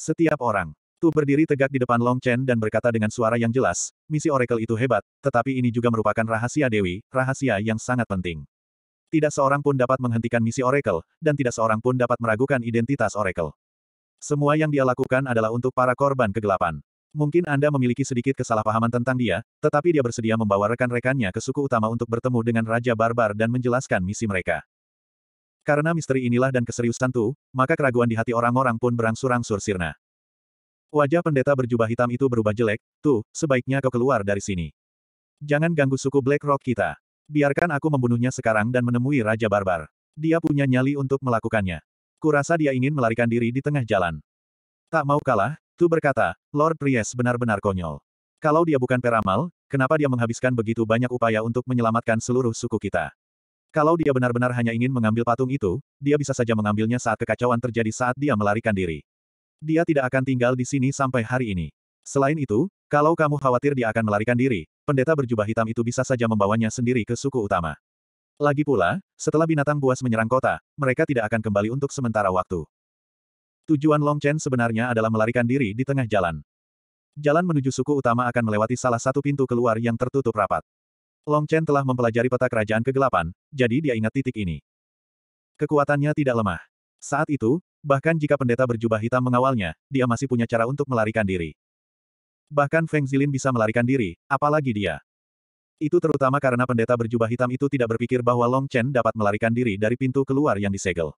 Setiap orang, Tu berdiri tegak di depan Long Chen dan berkata dengan suara yang jelas, misi Oracle itu hebat, tetapi ini juga merupakan rahasia Dewi, rahasia yang sangat penting. Tidak seorang pun dapat menghentikan misi Oracle, dan tidak seorang pun dapat meragukan identitas Oracle. Semua yang dia lakukan adalah untuk para korban kegelapan. Mungkin Anda memiliki sedikit kesalahpahaman tentang dia, tetapi dia bersedia membawa rekan-rekannya ke suku utama untuk bertemu dengan Raja Barbar dan menjelaskan misi mereka. Karena misteri inilah dan keseriusan tuh, maka keraguan di hati orang-orang pun berangsur-angsur sirna. Wajah pendeta berjubah hitam itu berubah jelek, tuh, sebaiknya kau keluar dari sini. Jangan ganggu suku Black Rock kita. Biarkan aku membunuhnya sekarang dan menemui Raja Barbar. Dia punya nyali untuk melakukannya. Kurasa dia ingin melarikan diri di tengah jalan. Tak mau kalah, Tu berkata, Lord Priest benar-benar konyol. Kalau dia bukan peramal, kenapa dia menghabiskan begitu banyak upaya untuk menyelamatkan seluruh suku kita? Kalau dia benar-benar hanya ingin mengambil patung itu, dia bisa saja mengambilnya saat kekacauan terjadi saat dia melarikan diri. Dia tidak akan tinggal di sini sampai hari ini. Selain itu, kalau kamu khawatir dia akan melarikan diri, pendeta berjubah hitam itu bisa saja membawanya sendiri ke suku utama. Lagi pula, setelah binatang buas menyerang kota, mereka tidak akan kembali untuk sementara waktu. Tujuan Long Chen sebenarnya adalah melarikan diri di tengah jalan. Jalan menuju suku utama akan melewati salah satu pintu keluar yang tertutup rapat. Long Chen telah mempelajari peta kerajaan kegelapan, jadi dia ingat titik ini. Kekuatannya tidak lemah. Saat itu, bahkan jika pendeta berjubah hitam mengawalnya, dia masih punya cara untuk melarikan diri. Bahkan Feng Zilin bisa melarikan diri, apalagi dia. Itu terutama karena pendeta berjubah hitam itu tidak berpikir bahwa Long Chen dapat melarikan diri dari pintu keluar yang disegel.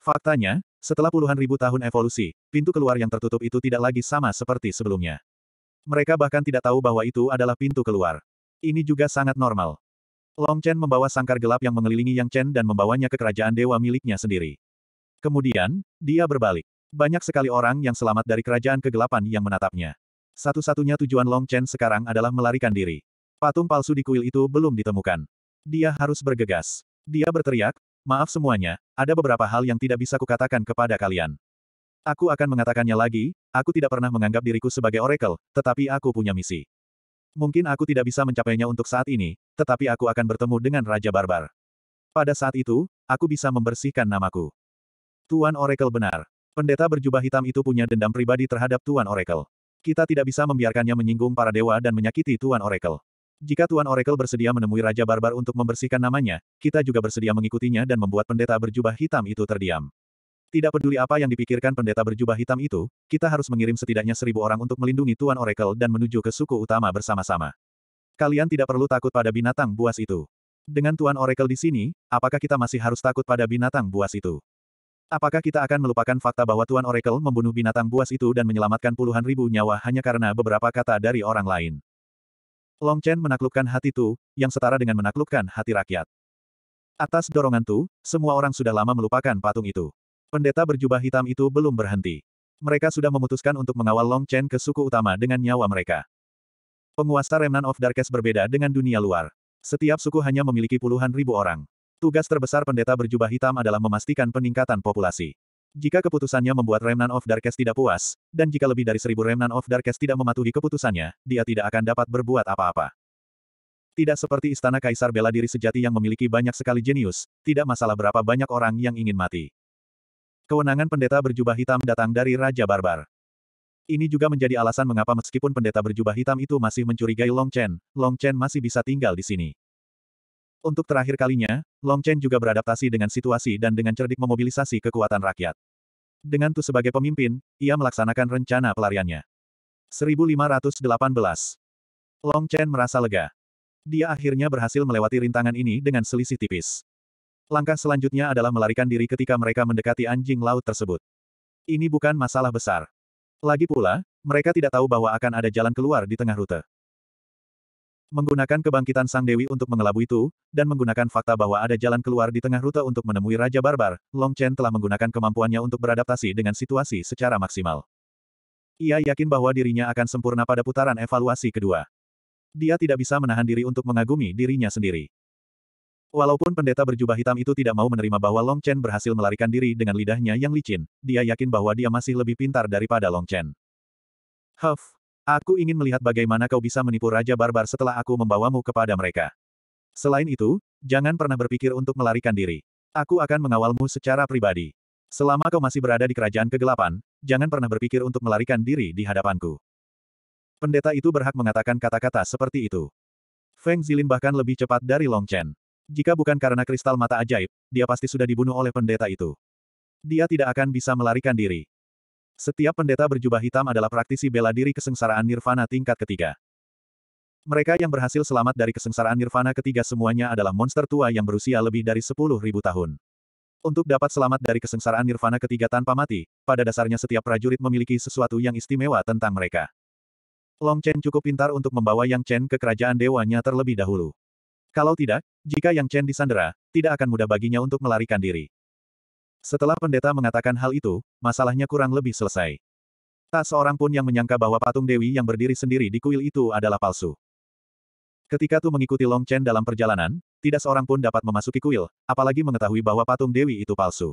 Faktanya, setelah puluhan ribu tahun evolusi, pintu keluar yang tertutup itu tidak lagi sama seperti sebelumnya. Mereka bahkan tidak tahu bahwa itu adalah pintu keluar. Ini juga sangat normal. Long Chen membawa sangkar gelap yang mengelilingi Yang Chen dan membawanya ke kerajaan dewa miliknya sendiri. Kemudian, dia berbalik. Banyak sekali orang yang selamat dari kerajaan kegelapan yang menatapnya. Satu-satunya tujuan Long Chen sekarang adalah melarikan diri. Patung palsu di kuil itu belum ditemukan. Dia harus bergegas. Dia berteriak, Maaf semuanya, ada beberapa hal yang tidak bisa kukatakan kepada kalian. Aku akan mengatakannya lagi, aku tidak pernah menganggap diriku sebagai oracle, tetapi aku punya misi. Mungkin aku tidak bisa mencapainya untuk saat ini, tetapi aku akan bertemu dengan Raja Barbar. Pada saat itu, aku bisa membersihkan namaku. Tuan Oracle benar. Pendeta berjubah hitam itu punya dendam pribadi terhadap Tuan Oracle. Kita tidak bisa membiarkannya menyinggung para dewa dan menyakiti Tuan Oracle. Jika Tuan Oracle bersedia menemui Raja Barbar untuk membersihkan namanya, kita juga bersedia mengikutinya dan membuat pendeta berjubah hitam itu terdiam. Tidak peduli apa yang dipikirkan pendeta berjubah hitam itu, kita harus mengirim setidaknya seribu orang untuk melindungi Tuan Oracle dan menuju ke suku utama bersama-sama. Kalian tidak perlu takut pada binatang buas itu. Dengan Tuan Oracle di sini, apakah kita masih harus takut pada binatang buas itu? Apakah kita akan melupakan fakta bahwa Tuan Oracle membunuh binatang buas itu dan menyelamatkan puluhan ribu nyawa hanya karena beberapa kata dari orang lain? Long Chen menaklukkan hati Tu, yang setara dengan menaklukkan hati rakyat. Atas dorongan Tu, semua orang sudah lama melupakan patung itu. Pendeta berjubah hitam itu belum berhenti. Mereka sudah memutuskan untuk mengawal Long Chen ke suku utama dengan nyawa mereka. Penguasa Remnant of Darkest berbeda dengan dunia luar. Setiap suku hanya memiliki puluhan ribu orang. Tugas terbesar pendeta berjubah hitam adalah memastikan peningkatan populasi. Jika keputusannya membuat Remnant of Darkest tidak puas, dan jika lebih dari seribu Remnant of Darkest tidak mematuhi keputusannya, dia tidak akan dapat berbuat apa-apa. Tidak seperti Istana Kaisar bela diri sejati yang memiliki banyak sekali jenius, tidak masalah berapa banyak orang yang ingin mati. Kewenangan pendeta berjubah hitam datang dari Raja Barbar. Ini juga menjadi alasan mengapa meskipun pendeta berjubah hitam itu masih mencurigai Long Chen, Long Chen masih bisa tinggal di sini. Untuk terakhir kalinya, Long Chen juga beradaptasi dengan situasi dan dengan cerdik memobilisasi kekuatan rakyat. Dengan Tu sebagai pemimpin, ia melaksanakan rencana pelariannya. 1518. Long Chen merasa lega. Dia akhirnya berhasil melewati rintangan ini dengan selisih tipis. Langkah selanjutnya adalah melarikan diri ketika mereka mendekati anjing laut tersebut. Ini bukan masalah besar. Lagi pula, mereka tidak tahu bahwa akan ada jalan keluar di tengah rute. Menggunakan kebangkitan Sang Dewi untuk mengelabui itu, dan menggunakan fakta bahwa ada jalan keluar di tengah rute untuk menemui Raja Barbar, Long Chen telah menggunakan kemampuannya untuk beradaptasi dengan situasi secara maksimal. Ia yakin bahwa dirinya akan sempurna pada putaran evaluasi kedua. Dia tidak bisa menahan diri untuk mengagumi dirinya sendiri. Walaupun pendeta berjubah hitam itu tidak mau menerima bahwa Long Chen berhasil melarikan diri dengan lidahnya yang licin, dia yakin bahwa dia masih lebih pintar daripada Long Chen. Huff, Aku ingin melihat bagaimana kau bisa menipu Raja Barbar setelah aku membawamu kepada mereka. Selain itu, jangan pernah berpikir untuk melarikan diri. Aku akan mengawalmu secara pribadi. Selama kau masih berada di kerajaan kegelapan, jangan pernah berpikir untuk melarikan diri di hadapanku. Pendeta itu berhak mengatakan kata-kata seperti itu. Feng Zilin bahkan lebih cepat dari Long Chen. Jika bukan karena kristal mata ajaib, dia pasti sudah dibunuh oleh pendeta itu. Dia tidak akan bisa melarikan diri. Setiap pendeta berjubah hitam adalah praktisi bela diri kesengsaraan nirvana tingkat ketiga. Mereka yang berhasil selamat dari kesengsaraan nirvana ketiga semuanya adalah monster tua yang berusia lebih dari 10.000 tahun. Untuk dapat selamat dari kesengsaraan nirvana ketiga tanpa mati, pada dasarnya setiap prajurit memiliki sesuatu yang istimewa tentang mereka. Long Chen cukup pintar untuk membawa Yang Chen ke kerajaan dewanya terlebih dahulu. Kalau tidak, jika Yang Chen disandera, tidak akan mudah baginya untuk melarikan diri. Setelah pendeta mengatakan hal itu, masalahnya kurang lebih selesai. Tak seorang pun yang menyangka bahwa patung Dewi yang berdiri sendiri di kuil itu adalah palsu. Ketika Tu mengikuti Long Chen dalam perjalanan, tidak seorang pun dapat memasuki kuil, apalagi mengetahui bahwa patung Dewi itu palsu.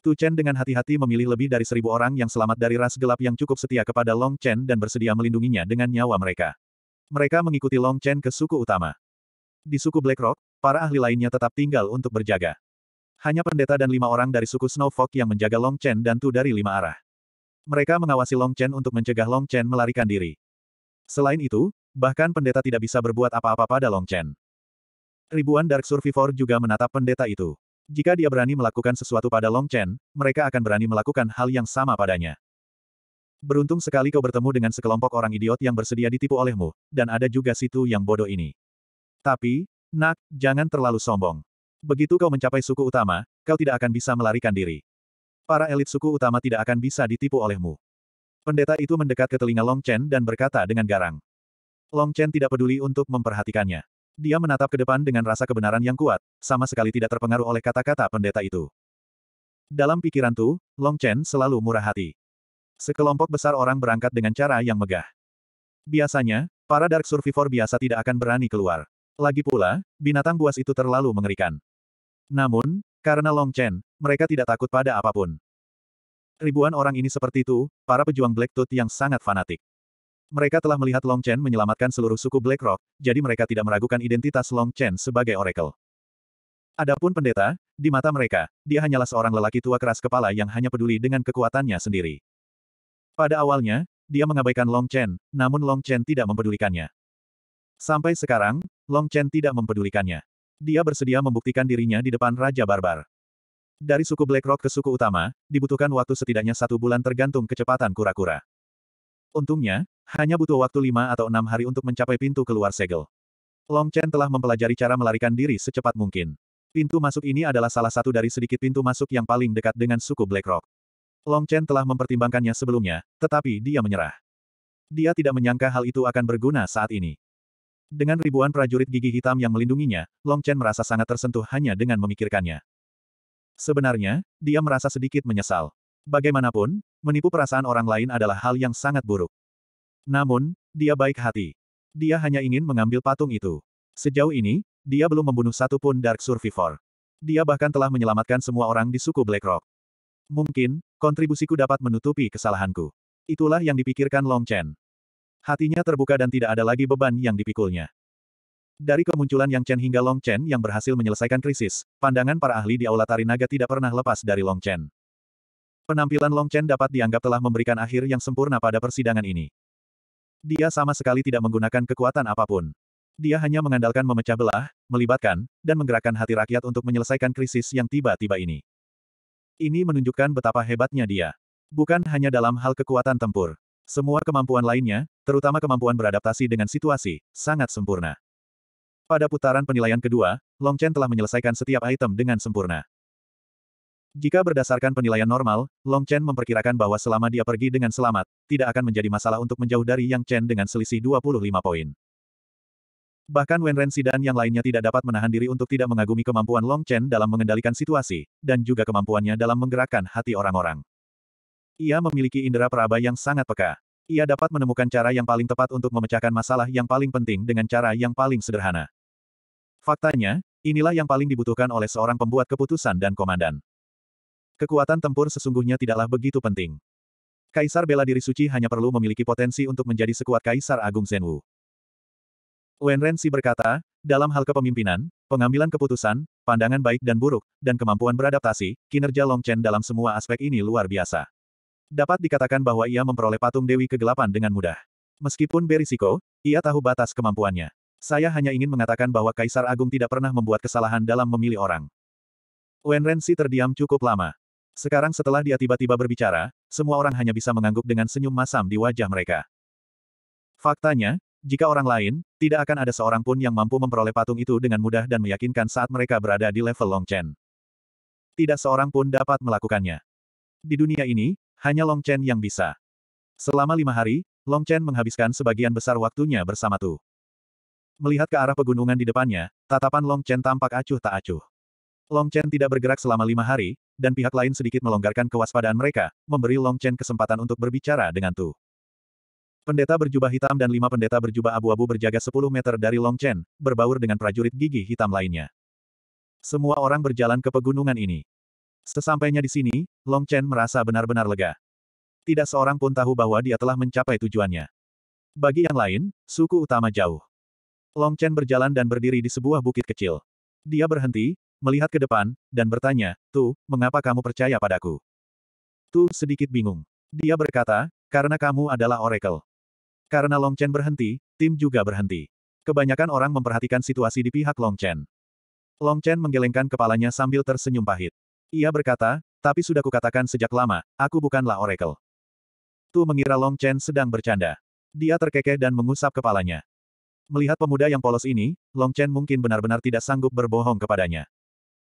Tu Chen dengan hati-hati memilih lebih dari seribu orang yang selamat dari ras gelap yang cukup setia kepada Long Chen dan bersedia melindunginya dengan nyawa mereka. Mereka mengikuti Long Chen ke suku utama. Di suku Black Rock, para ahli lainnya tetap tinggal untuk berjaga. Hanya pendeta dan lima orang dari suku Snowfolk yang menjaga Long Chen dan Tu dari lima arah. Mereka mengawasi Long Chen untuk mencegah Long Chen melarikan diri. Selain itu, bahkan pendeta tidak bisa berbuat apa-apa pada Long Chen. Ribuan Dark Survivor juga menatap pendeta itu. Jika dia berani melakukan sesuatu pada Long Chen, mereka akan berani melakukan hal yang sama padanya. Beruntung sekali kau bertemu dengan sekelompok orang idiot yang bersedia ditipu olehmu, dan ada juga situ yang bodoh ini. Tapi, nak, jangan terlalu sombong. Begitu kau mencapai suku utama, kau tidak akan bisa melarikan diri. Para elit suku utama tidak akan bisa ditipu olehmu. Pendeta itu mendekat ke telinga Long Chen dan berkata dengan garang. Long Chen tidak peduli untuk memperhatikannya. Dia menatap ke depan dengan rasa kebenaran yang kuat, sama sekali tidak terpengaruh oleh kata-kata pendeta itu. Dalam pikiran Tu, Long Chen selalu murah hati. Sekelompok besar orang berangkat dengan cara yang megah. Biasanya, para Dark Survivor biasa tidak akan berani keluar. Lagi pula, binatang buas itu terlalu mengerikan. Namun, karena Long Chen, mereka tidak takut pada apapun. Ribuan orang ini seperti itu, para pejuang Black Tooth yang sangat fanatik. Mereka telah melihat Long Chen menyelamatkan seluruh suku Black Rock, jadi mereka tidak meragukan identitas Long Chen sebagai Oracle. Adapun pendeta, di mata mereka, dia hanyalah seorang lelaki tua keras kepala yang hanya peduli dengan kekuatannya sendiri. Pada awalnya, dia mengabaikan Long Chen, namun Long Chen tidak mempedulikannya. Sampai sekarang, Long Chen tidak mempedulikannya. Dia bersedia membuktikan dirinya di depan Raja Barbar. Dari suku Blackrock ke suku utama, dibutuhkan waktu setidaknya satu bulan tergantung kecepatan kura-kura. Untungnya, hanya butuh waktu lima atau enam hari untuk mencapai pintu keluar segel. Long Chen telah mempelajari cara melarikan diri secepat mungkin. Pintu masuk ini adalah salah satu dari sedikit pintu masuk yang paling dekat dengan suku Blackrock. Long Chen telah mempertimbangkannya sebelumnya, tetapi dia menyerah. Dia tidak menyangka hal itu akan berguna saat ini. Dengan ribuan prajurit gigi hitam yang melindunginya, Long Chen merasa sangat tersentuh hanya dengan memikirkannya. Sebenarnya, dia merasa sedikit menyesal. Bagaimanapun, menipu perasaan orang lain adalah hal yang sangat buruk. Namun, dia baik hati. Dia hanya ingin mengambil patung itu. Sejauh ini, dia belum membunuh satu pun Dark Survivor. Dia bahkan telah menyelamatkan semua orang di suku Blackrock. Mungkin, kontribusiku dapat menutupi kesalahanku. Itulah yang dipikirkan Long Chen. Hatinya terbuka dan tidak ada lagi beban yang dipikulnya. Dari kemunculan Yang Chen hingga Long Chen yang berhasil menyelesaikan krisis, pandangan para ahli di Aula Tari naga tidak pernah lepas dari Long Chen. Penampilan Long Chen dapat dianggap telah memberikan akhir yang sempurna pada persidangan ini. Dia sama sekali tidak menggunakan kekuatan apapun. Dia hanya mengandalkan memecah belah, melibatkan, dan menggerakkan hati rakyat untuk menyelesaikan krisis yang tiba-tiba ini. Ini menunjukkan betapa hebatnya dia. Bukan hanya dalam hal kekuatan tempur. Semua kemampuan lainnya, terutama kemampuan beradaptasi dengan situasi, sangat sempurna. Pada putaran penilaian kedua, Long Chen telah menyelesaikan setiap item dengan sempurna. Jika berdasarkan penilaian normal, Long Chen memperkirakan bahwa selama dia pergi dengan selamat, tidak akan menjadi masalah untuk menjauh dari Yang Chen dengan selisih 25 poin. Bahkan Wen Ren dan yang lainnya tidak dapat menahan diri untuk tidak mengagumi kemampuan Long Chen dalam mengendalikan situasi, dan juga kemampuannya dalam menggerakkan hati orang-orang. Ia memiliki indera peraba yang sangat peka. Ia dapat menemukan cara yang paling tepat untuk memecahkan masalah yang paling penting dengan cara yang paling sederhana. Faktanya, inilah yang paling dibutuhkan oleh seorang pembuat keputusan dan komandan. Kekuatan tempur sesungguhnya tidaklah begitu penting. Kaisar bela diri suci hanya perlu memiliki potensi untuk menjadi sekuat Kaisar Agung Zenwu. Wen Renzi berkata, dalam hal kepemimpinan, pengambilan keputusan, pandangan baik dan buruk, dan kemampuan beradaptasi, kinerja Long Chen dalam semua aspek ini luar biasa. Dapat dikatakan bahwa ia memperoleh patung Dewi Kegelapan dengan mudah. Meskipun berisiko, ia tahu batas kemampuannya. Saya hanya ingin mengatakan bahwa Kaisar Agung tidak pernah membuat kesalahan dalam memilih orang. Wen Renzi terdiam cukup lama. Sekarang setelah dia tiba-tiba berbicara, semua orang hanya bisa mengangguk dengan senyum masam di wajah mereka. Faktanya, jika orang lain, tidak akan ada seorang pun yang mampu memperoleh patung itu dengan mudah dan meyakinkan saat mereka berada di level Long Chen. Tidak seorang pun dapat melakukannya. Di dunia ini, hanya Long Chen yang bisa. Selama lima hari, Long Chen menghabiskan sebagian besar waktunya bersama Tu. Melihat ke arah pegunungan di depannya, tatapan Long Chen tampak acuh tak acuh. Long Chen tidak bergerak selama lima hari, dan pihak lain sedikit melonggarkan kewaspadaan mereka, memberi Long Chen kesempatan untuk berbicara dengan Tu. Pendeta berjubah hitam dan lima pendeta berjubah abu-abu berjaga 10 meter dari Long Chen, berbaur dengan prajurit gigi hitam lainnya. Semua orang berjalan ke pegunungan ini. Sesampainya di sini, Long Chen merasa benar-benar lega. Tidak seorang pun tahu bahwa dia telah mencapai tujuannya. Bagi yang lain, suku utama jauh. Long Chen berjalan dan berdiri di sebuah bukit kecil. Dia berhenti, melihat ke depan, dan bertanya, Tu, mengapa kamu percaya padaku? Tu sedikit bingung. Dia berkata, karena kamu adalah Oracle. Karena Long Chen berhenti, tim juga berhenti. Kebanyakan orang memperhatikan situasi di pihak Long Chen. Long Chen menggelengkan kepalanya sambil tersenyum pahit. Ia berkata, tapi sudah kukatakan sejak lama, aku bukanlah oracle. Tu mengira Long Chen sedang bercanda. Dia terkekeh dan mengusap kepalanya. Melihat pemuda yang polos ini, Long Chen mungkin benar-benar tidak sanggup berbohong kepadanya.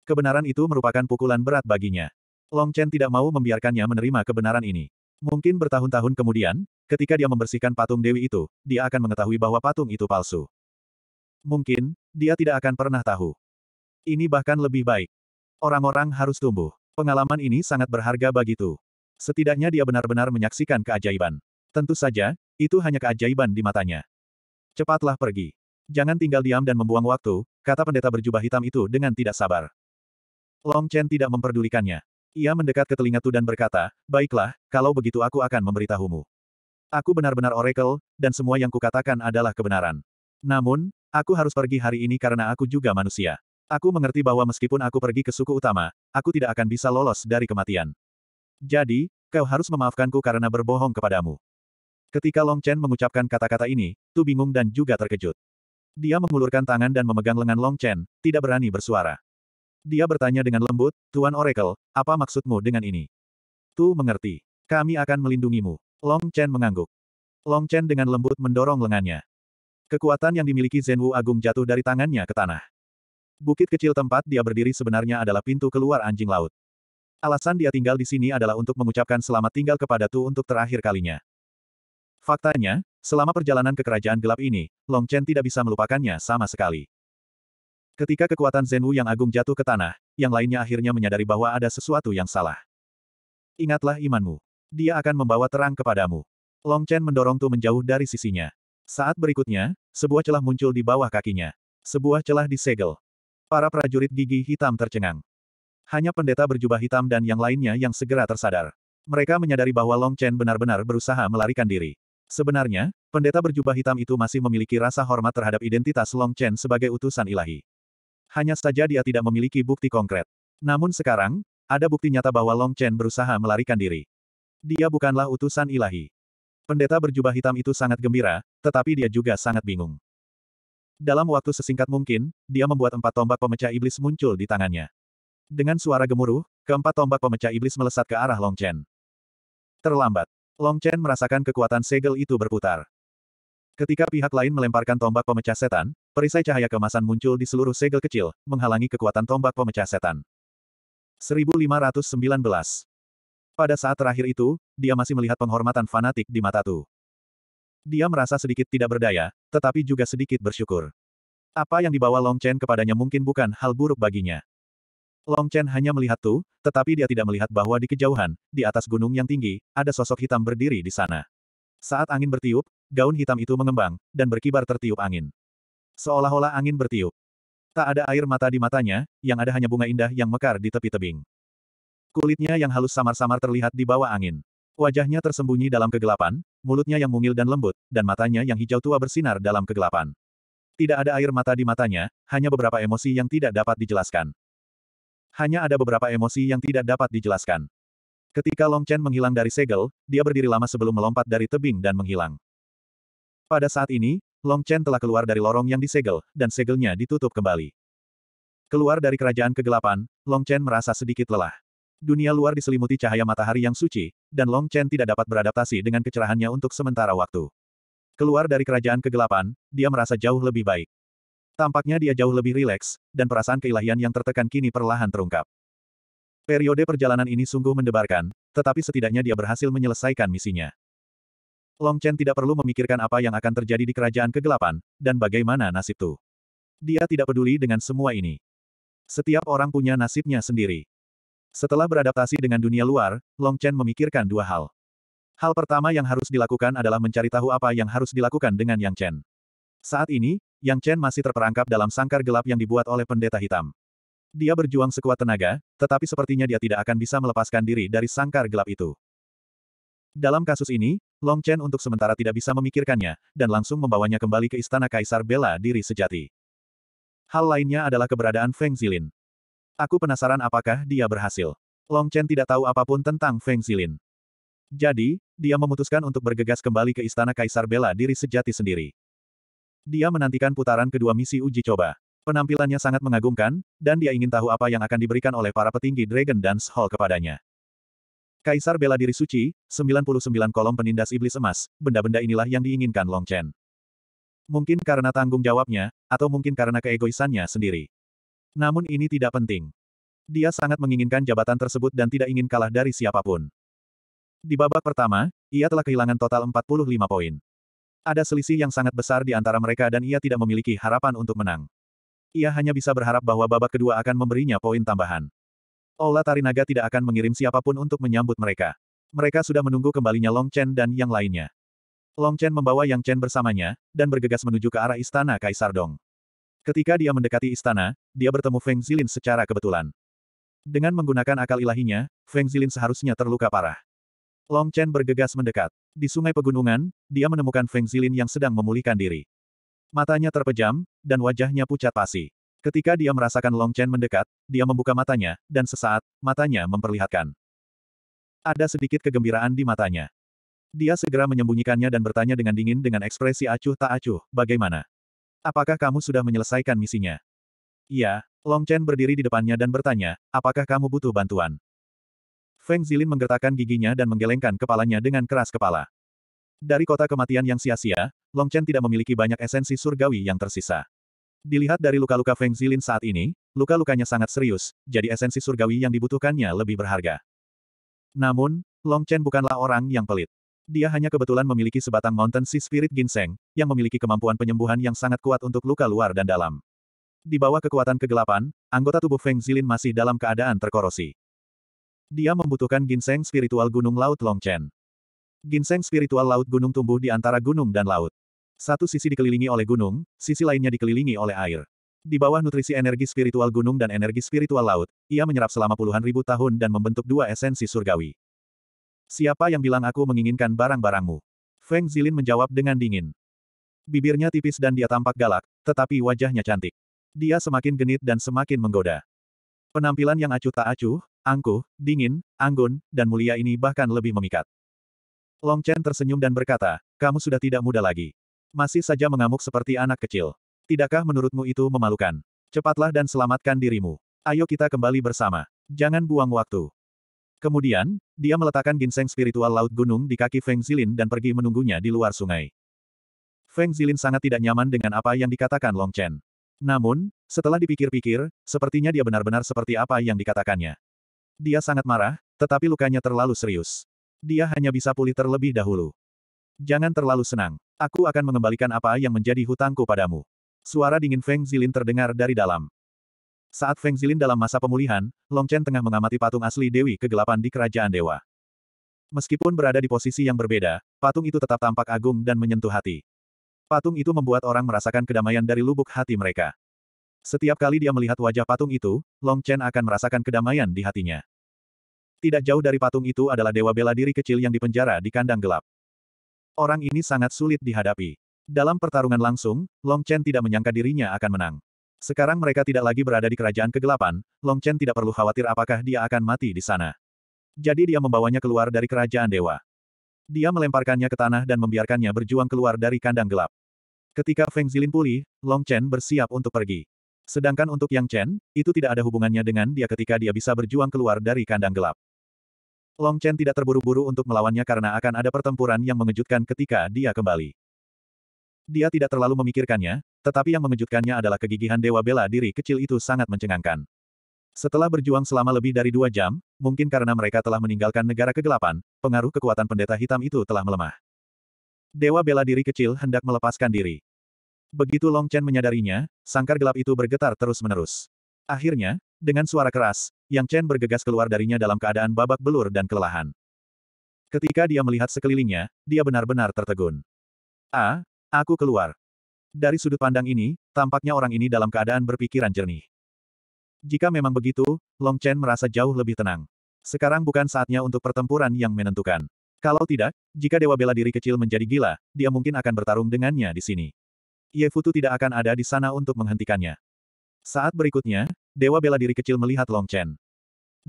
Kebenaran itu merupakan pukulan berat baginya. Long Chen tidak mau membiarkannya menerima kebenaran ini. Mungkin bertahun-tahun kemudian, ketika dia membersihkan patung dewi itu, dia akan mengetahui bahwa patung itu palsu. Mungkin, dia tidak akan pernah tahu. Ini bahkan lebih baik. Orang-orang harus tumbuh. Pengalaman ini sangat berharga bagi Tu. Setidaknya dia benar-benar menyaksikan keajaiban. Tentu saja, itu hanya keajaiban di matanya. Cepatlah pergi. Jangan tinggal diam dan membuang waktu, kata pendeta berjubah hitam itu dengan tidak sabar. Long Chen tidak memperdulikannya. Ia mendekat ke telinga Tu dan berkata, Baiklah, kalau begitu aku akan memberitahumu. Aku benar-benar oracle, dan semua yang kukatakan adalah kebenaran. Namun, aku harus pergi hari ini karena aku juga manusia. Aku mengerti bahwa meskipun aku pergi ke suku utama, aku tidak akan bisa lolos dari kematian. Jadi, kau harus memaafkanku karena berbohong kepadamu. Ketika Long Chen mengucapkan kata-kata ini, Tu bingung dan juga terkejut. Dia mengulurkan tangan dan memegang lengan Long Chen, tidak berani bersuara. Dia bertanya dengan lembut, Tuan Oracle, apa maksudmu dengan ini? Tu mengerti. Kami akan melindungimu. Long Chen mengangguk. Long Chen dengan lembut mendorong lengannya. Kekuatan yang dimiliki Zhenwu Agung jatuh dari tangannya ke tanah. Bukit kecil tempat dia berdiri sebenarnya adalah pintu keluar anjing laut. Alasan dia tinggal di sini adalah untuk mengucapkan selamat tinggal kepada Tu untuk terakhir kalinya. Faktanya, selama perjalanan ke kerajaan gelap ini, Long Chen tidak bisa melupakannya sama sekali. Ketika kekuatan Zenwu yang agung jatuh ke tanah, yang lainnya akhirnya menyadari bahwa ada sesuatu yang salah. Ingatlah imanmu. Dia akan membawa terang kepadamu. Long Chen mendorong Tu menjauh dari sisinya. Saat berikutnya, sebuah celah muncul di bawah kakinya. Sebuah celah disegel. Para prajurit gigi hitam tercengang. Hanya pendeta berjubah hitam dan yang lainnya yang segera tersadar. Mereka menyadari bahwa Long Chen benar-benar berusaha melarikan diri. Sebenarnya, pendeta berjubah hitam itu masih memiliki rasa hormat terhadap identitas Long Chen sebagai utusan ilahi. Hanya saja dia tidak memiliki bukti konkret. Namun sekarang, ada bukti nyata bahwa Long Chen berusaha melarikan diri. Dia bukanlah utusan ilahi. Pendeta berjubah hitam itu sangat gembira, tetapi dia juga sangat bingung. Dalam waktu sesingkat mungkin, dia membuat empat tombak pemecah iblis muncul di tangannya. Dengan suara gemuruh, keempat tombak pemecah iblis melesat ke arah Long Chen. Terlambat. Long Chen merasakan kekuatan segel itu berputar. Ketika pihak lain melemparkan tombak pemecah setan, perisai cahaya kemasan muncul di seluruh segel kecil, menghalangi kekuatan tombak pemecah setan. 1519. Pada saat terakhir itu, dia masih melihat penghormatan fanatik di mata Tu. Dia merasa sedikit tidak berdaya, tetapi juga sedikit bersyukur. Apa yang dibawa Long Chen kepadanya mungkin bukan hal buruk baginya. Long Chen hanya melihat Tu, tetapi dia tidak melihat bahwa di kejauhan, di atas gunung yang tinggi, ada sosok hitam berdiri di sana. Saat angin bertiup, gaun hitam itu mengembang, dan berkibar tertiup angin. Seolah-olah angin bertiup. Tak ada air mata di matanya, yang ada hanya bunga indah yang mekar di tepi tebing. Kulitnya yang halus samar-samar terlihat di bawah angin. Wajahnya tersembunyi dalam kegelapan, mulutnya yang mungil dan lembut, dan matanya yang hijau tua bersinar dalam kegelapan. Tidak ada air mata di matanya, hanya beberapa emosi yang tidak dapat dijelaskan. Hanya ada beberapa emosi yang tidak dapat dijelaskan. Ketika Long Chen menghilang dari segel, dia berdiri lama sebelum melompat dari tebing dan menghilang. Pada saat ini, Long Chen telah keluar dari lorong yang disegel, dan segelnya ditutup kembali. Keluar dari kerajaan kegelapan, Long Chen merasa sedikit lelah dunia luar diselimuti cahaya matahari yang suci, dan Long Chen tidak dapat beradaptasi dengan kecerahannya untuk sementara waktu. Keluar dari kerajaan kegelapan, dia merasa jauh lebih baik. Tampaknya dia jauh lebih rileks, dan perasaan keilahian yang tertekan kini perlahan terungkap. Periode perjalanan ini sungguh mendebarkan, tetapi setidaknya dia berhasil menyelesaikan misinya. Long Chen tidak perlu memikirkan apa yang akan terjadi di kerajaan kegelapan, dan bagaimana nasib itu. Dia tidak peduli dengan semua ini. Setiap orang punya nasibnya sendiri. Setelah beradaptasi dengan dunia luar, Long Chen memikirkan dua hal. Hal pertama yang harus dilakukan adalah mencari tahu apa yang harus dilakukan dengan Yang Chen. Saat ini, Yang Chen masih terperangkap dalam sangkar gelap yang dibuat oleh pendeta hitam. Dia berjuang sekuat tenaga, tetapi sepertinya dia tidak akan bisa melepaskan diri dari sangkar gelap itu. Dalam kasus ini, Long Chen untuk sementara tidak bisa memikirkannya, dan langsung membawanya kembali ke istana Kaisar Bela Diri Sejati. Hal lainnya adalah keberadaan Feng Zilin. Aku penasaran apakah dia berhasil. Long Chen tidak tahu apapun tentang Feng Xilin. Jadi, dia memutuskan untuk bergegas kembali ke istana Kaisar Bela diri sejati sendiri. Dia menantikan putaran kedua misi uji coba. Penampilannya sangat mengagumkan, dan dia ingin tahu apa yang akan diberikan oleh para petinggi Dragon Dance Hall kepadanya. Kaisar Bela Diri Suci, 99 kolom penindas iblis emas, benda-benda inilah yang diinginkan Long Chen. Mungkin karena tanggung jawabnya, atau mungkin karena keegoisannya sendiri. Namun ini tidak penting. Dia sangat menginginkan jabatan tersebut dan tidak ingin kalah dari siapapun. Di babak pertama, ia telah kehilangan total 45 poin. Ada selisih yang sangat besar di antara mereka dan ia tidak memiliki harapan untuk menang. Ia hanya bisa berharap bahwa babak kedua akan memberinya poin tambahan. Ola Tarinaga tidak akan mengirim siapapun untuk menyambut mereka. Mereka sudah menunggu kembalinya Long Chen dan yang lainnya. Long Chen membawa Yang Chen bersamanya, dan bergegas menuju ke arah istana Kaisar Dong. Ketika dia mendekati istana, dia bertemu Feng Zilin secara kebetulan. Dengan menggunakan akal ilahinya, Feng Zilin seharusnya terluka parah. Long Chen bergegas mendekat. Di sungai pegunungan, dia menemukan Feng Zilin yang sedang memulihkan diri. Matanya terpejam, dan wajahnya pucat pasi. Ketika dia merasakan Long Chen mendekat, dia membuka matanya, dan sesaat, matanya memperlihatkan. Ada sedikit kegembiraan di matanya. Dia segera menyembunyikannya dan bertanya dengan dingin dengan ekspresi acuh tak acuh, bagaimana? Apakah kamu sudah menyelesaikan misinya? Iya, Long Chen berdiri di depannya dan bertanya, apakah kamu butuh bantuan? Feng Zilin menggertakkan giginya dan menggelengkan kepalanya dengan keras kepala. Dari kota kematian yang sia-sia, Long Chen tidak memiliki banyak esensi surgawi yang tersisa. Dilihat dari luka-luka Feng Zilin saat ini, luka-lukanya sangat serius, jadi esensi surgawi yang dibutuhkannya lebih berharga. Namun, Long Chen bukanlah orang yang pelit. Dia hanya kebetulan memiliki sebatang Mountain Sea Spirit Ginseng, yang memiliki kemampuan penyembuhan yang sangat kuat untuk luka luar dan dalam. Di bawah kekuatan kegelapan, anggota tubuh Feng Zilin masih dalam keadaan terkorosi. Dia membutuhkan ginseng spiritual Gunung Laut Longchen. Ginseng spiritual Laut Gunung tumbuh di antara gunung dan laut. Satu sisi dikelilingi oleh gunung, sisi lainnya dikelilingi oleh air. Di bawah nutrisi energi spiritual gunung dan energi spiritual laut, ia menyerap selama puluhan ribu tahun dan membentuk dua esensi surgawi. Siapa yang bilang aku menginginkan barang-barangmu? Feng Zilin menjawab dengan dingin. Bibirnya tipis dan dia tampak galak, tetapi wajahnya cantik. Dia semakin genit dan semakin menggoda. Penampilan yang acuh tak acuh, angkuh, dingin, anggun, dan mulia ini bahkan lebih memikat. Long Chen tersenyum dan berkata, kamu sudah tidak muda lagi. Masih saja mengamuk seperti anak kecil. Tidakkah menurutmu itu memalukan? Cepatlah dan selamatkan dirimu. Ayo kita kembali bersama. Jangan buang waktu. Kemudian, dia meletakkan ginseng spiritual Laut Gunung di kaki Feng Zilin dan pergi menunggunya di luar sungai. Feng Zilin sangat tidak nyaman dengan apa yang dikatakan Long Chen. Namun, setelah dipikir-pikir, sepertinya dia benar-benar seperti apa yang dikatakannya. Dia sangat marah, tetapi lukanya terlalu serius. Dia hanya bisa pulih terlebih dahulu. Jangan terlalu senang. Aku akan mengembalikan apa yang menjadi hutangku padamu. Suara dingin Feng Zilin terdengar dari dalam. Saat Feng Zilin dalam masa pemulihan, Long Chen tengah mengamati patung asli Dewi Kegelapan di Kerajaan Dewa. Meskipun berada di posisi yang berbeda, patung itu tetap tampak agung dan menyentuh hati. Patung itu membuat orang merasakan kedamaian dari lubuk hati mereka. Setiap kali dia melihat wajah patung itu, Long Chen akan merasakan kedamaian di hatinya. Tidak jauh dari patung itu adalah dewa bela diri kecil yang dipenjara di kandang gelap. Orang ini sangat sulit dihadapi. Dalam pertarungan langsung, Long Chen tidak menyangka dirinya akan menang. Sekarang mereka tidak lagi berada di kerajaan kegelapan, Long Chen tidak perlu khawatir apakah dia akan mati di sana. Jadi dia membawanya keluar dari kerajaan dewa. Dia melemparkannya ke tanah dan membiarkannya berjuang keluar dari kandang gelap. Ketika Feng Zilin pulih, Long Chen bersiap untuk pergi. Sedangkan untuk Yang Chen, itu tidak ada hubungannya dengan dia ketika dia bisa berjuang keluar dari kandang gelap. Long Chen tidak terburu-buru untuk melawannya karena akan ada pertempuran yang mengejutkan ketika dia kembali. Dia tidak terlalu memikirkannya, tetapi yang mengejutkannya adalah kegigihan Dewa Bela diri kecil itu sangat mencengangkan. Setelah berjuang selama lebih dari dua jam, mungkin karena mereka telah meninggalkan negara kegelapan, pengaruh kekuatan pendeta hitam itu telah melemah. Dewa bela diri kecil hendak melepaskan diri. Begitu Long Chen menyadarinya, sangkar gelap itu bergetar terus-menerus. Akhirnya, dengan suara keras, Yang Chen bergegas keluar darinya dalam keadaan babak belur dan kelelahan. Ketika dia melihat sekelilingnya, dia benar-benar tertegun. A, ah, Aku keluar. Dari sudut pandang ini, tampaknya orang ini dalam keadaan berpikiran jernih. Jika memang begitu, Long Chen merasa jauh lebih tenang. Sekarang bukan saatnya untuk pertempuran yang menentukan. Kalau tidak, jika Dewa Bela Diri kecil menjadi gila, dia mungkin akan bertarung dengannya di sini. Ye Futu tidak akan ada di sana untuk menghentikannya. Saat berikutnya, Dewa Bela Diri kecil melihat Long Chen.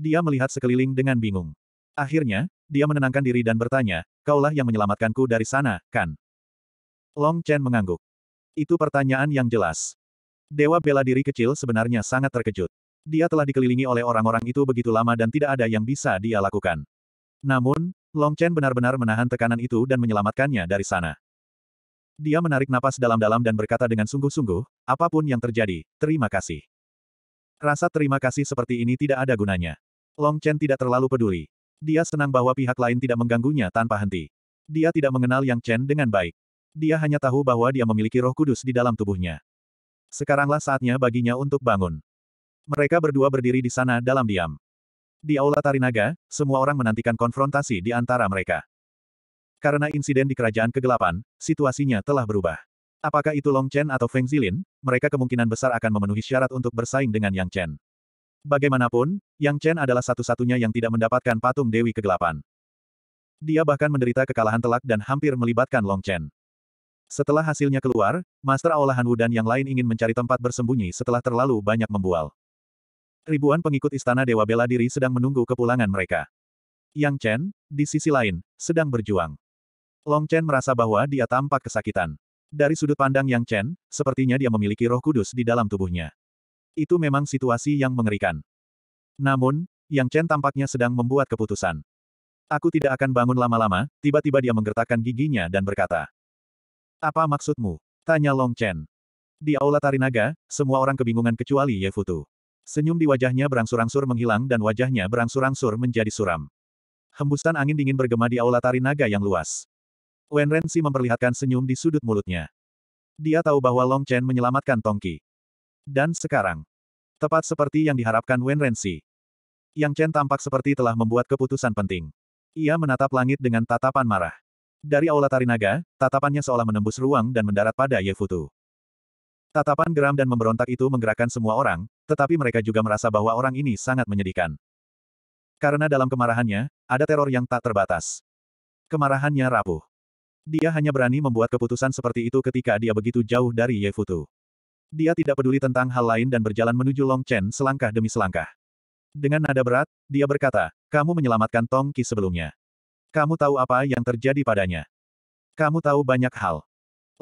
Dia melihat sekeliling dengan bingung. Akhirnya, dia menenangkan diri dan bertanya, kaulah yang menyelamatkanku dari sana, kan? Long Chen mengangguk. Itu pertanyaan yang jelas. Dewa bela diri kecil sebenarnya sangat terkejut. Dia telah dikelilingi oleh orang-orang itu begitu lama dan tidak ada yang bisa dia lakukan. Namun, Long Chen benar-benar menahan tekanan itu dan menyelamatkannya dari sana. Dia menarik napas dalam-dalam dan berkata dengan sungguh-sungguh, apapun yang terjadi, terima kasih. Rasa terima kasih seperti ini tidak ada gunanya. Long Chen tidak terlalu peduli. Dia senang bahwa pihak lain tidak mengganggunya tanpa henti. Dia tidak mengenal Yang Chen dengan baik. Dia hanya tahu bahwa dia memiliki roh kudus di dalam tubuhnya. Sekaranglah saatnya baginya untuk bangun. Mereka berdua berdiri di sana dalam diam. Di Aula Tarinaga, semua orang menantikan konfrontasi di antara mereka. Karena insiden di Kerajaan Kegelapan, situasinya telah berubah. Apakah itu Long Chen atau Feng Zilin, mereka kemungkinan besar akan memenuhi syarat untuk bersaing dengan Yang Chen. Bagaimanapun, Yang Chen adalah satu-satunya yang tidak mendapatkan patung Dewi Kegelapan. Dia bahkan menderita kekalahan telak dan hampir melibatkan Long Chen. Setelah hasilnya keluar, Master Aula Wu dan yang lain ingin mencari tempat bersembunyi setelah terlalu banyak membual. Ribuan pengikut Istana Dewa Bela Diri sedang menunggu kepulangan mereka. Yang Chen, di sisi lain, sedang berjuang. Long Chen merasa bahwa dia tampak kesakitan. Dari sudut pandang Yang Chen, sepertinya dia memiliki roh kudus di dalam tubuhnya. Itu memang situasi yang mengerikan. Namun, Yang Chen tampaknya sedang membuat keputusan. Aku tidak akan bangun lama-lama, tiba-tiba dia menggertakkan giginya dan berkata, apa maksudmu? Tanya Long Chen. Di Aula Tarinaga, semua orang kebingungan kecuali Ye Futu. Senyum di wajahnya berangsur-angsur menghilang dan wajahnya berangsur-angsur menjadi suram. Hembusan angin dingin bergema di Aula Tarinaga yang luas. Wen Rensi memperlihatkan senyum di sudut mulutnya. Dia tahu bahwa Long Chen menyelamatkan Tongki. Dan sekarang. Tepat seperti yang diharapkan Wen Rensi. Yang Chen tampak seperti telah membuat keputusan penting. Ia menatap langit dengan tatapan marah. Dari aula Tarinaga, tatapannya seolah menembus ruang dan mendarat pada Ye Futu. Tatapan geram dan memberontak itu menggerakkan semua orang, tetapi mereka juga merasa bahwa orang ini sangat menyedihkan. Karena dalam kemarahannya, ada teror yang tak terbatas. Kemarahannya rapuh. Dia hanya berani membuat keputusan seperti itu ketika dia begitu jauh dari Ye Futu. Dia tidak peduli tentang hal lain dan berjalan menuju Long Chen selangkah demi selangkah. Dengan nada berat, dia berkata, kamu menyelamatkan Tong Ki sebelumnya. Kamu tahu apa yang terjadi padanya. Kamu tahu banyak hal.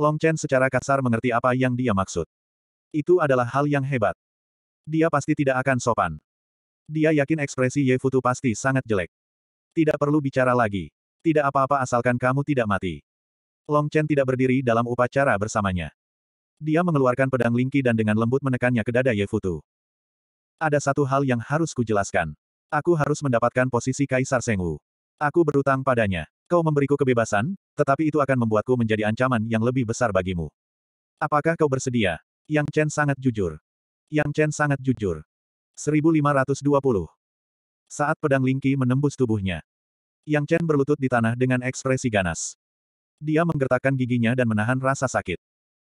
Long Chen secara kasar mengerti apa yang dia maksud. Itu adalah hal yang hebat. Dia pasti tidak akan sopan. Dia yakin ekspresi Ye Futu pasti sangat jelek. Tidak perlu bicara lagi. Tidak apa-apa asalkan kamu tidak mati. Long Chen tidak berdiri dalam upacara bersamanya. Dia mengeluarkan pedang Lingki dan dengan lembut menekannya ke dada Ye Futu. Ada satu hal yang harus kujelaskan. Aku harus mendapatkan posisi Kaisar Sengwu. Aku berutang padanya. Kau memberiku kebebasan, tetapi itu akan membuatku menjadi ancaman yang lebih besar bagimu. Apakah kau bersedia? Yang Chen sangat jujur. Yang Chen sangat jujur. 1520. Saat pedang Lingqi menembus tubuhnya. Yang Chen berlutut di tanah dengan ekspresi ganas. Dia menggertakkan giginya dan menahan rasa sakit.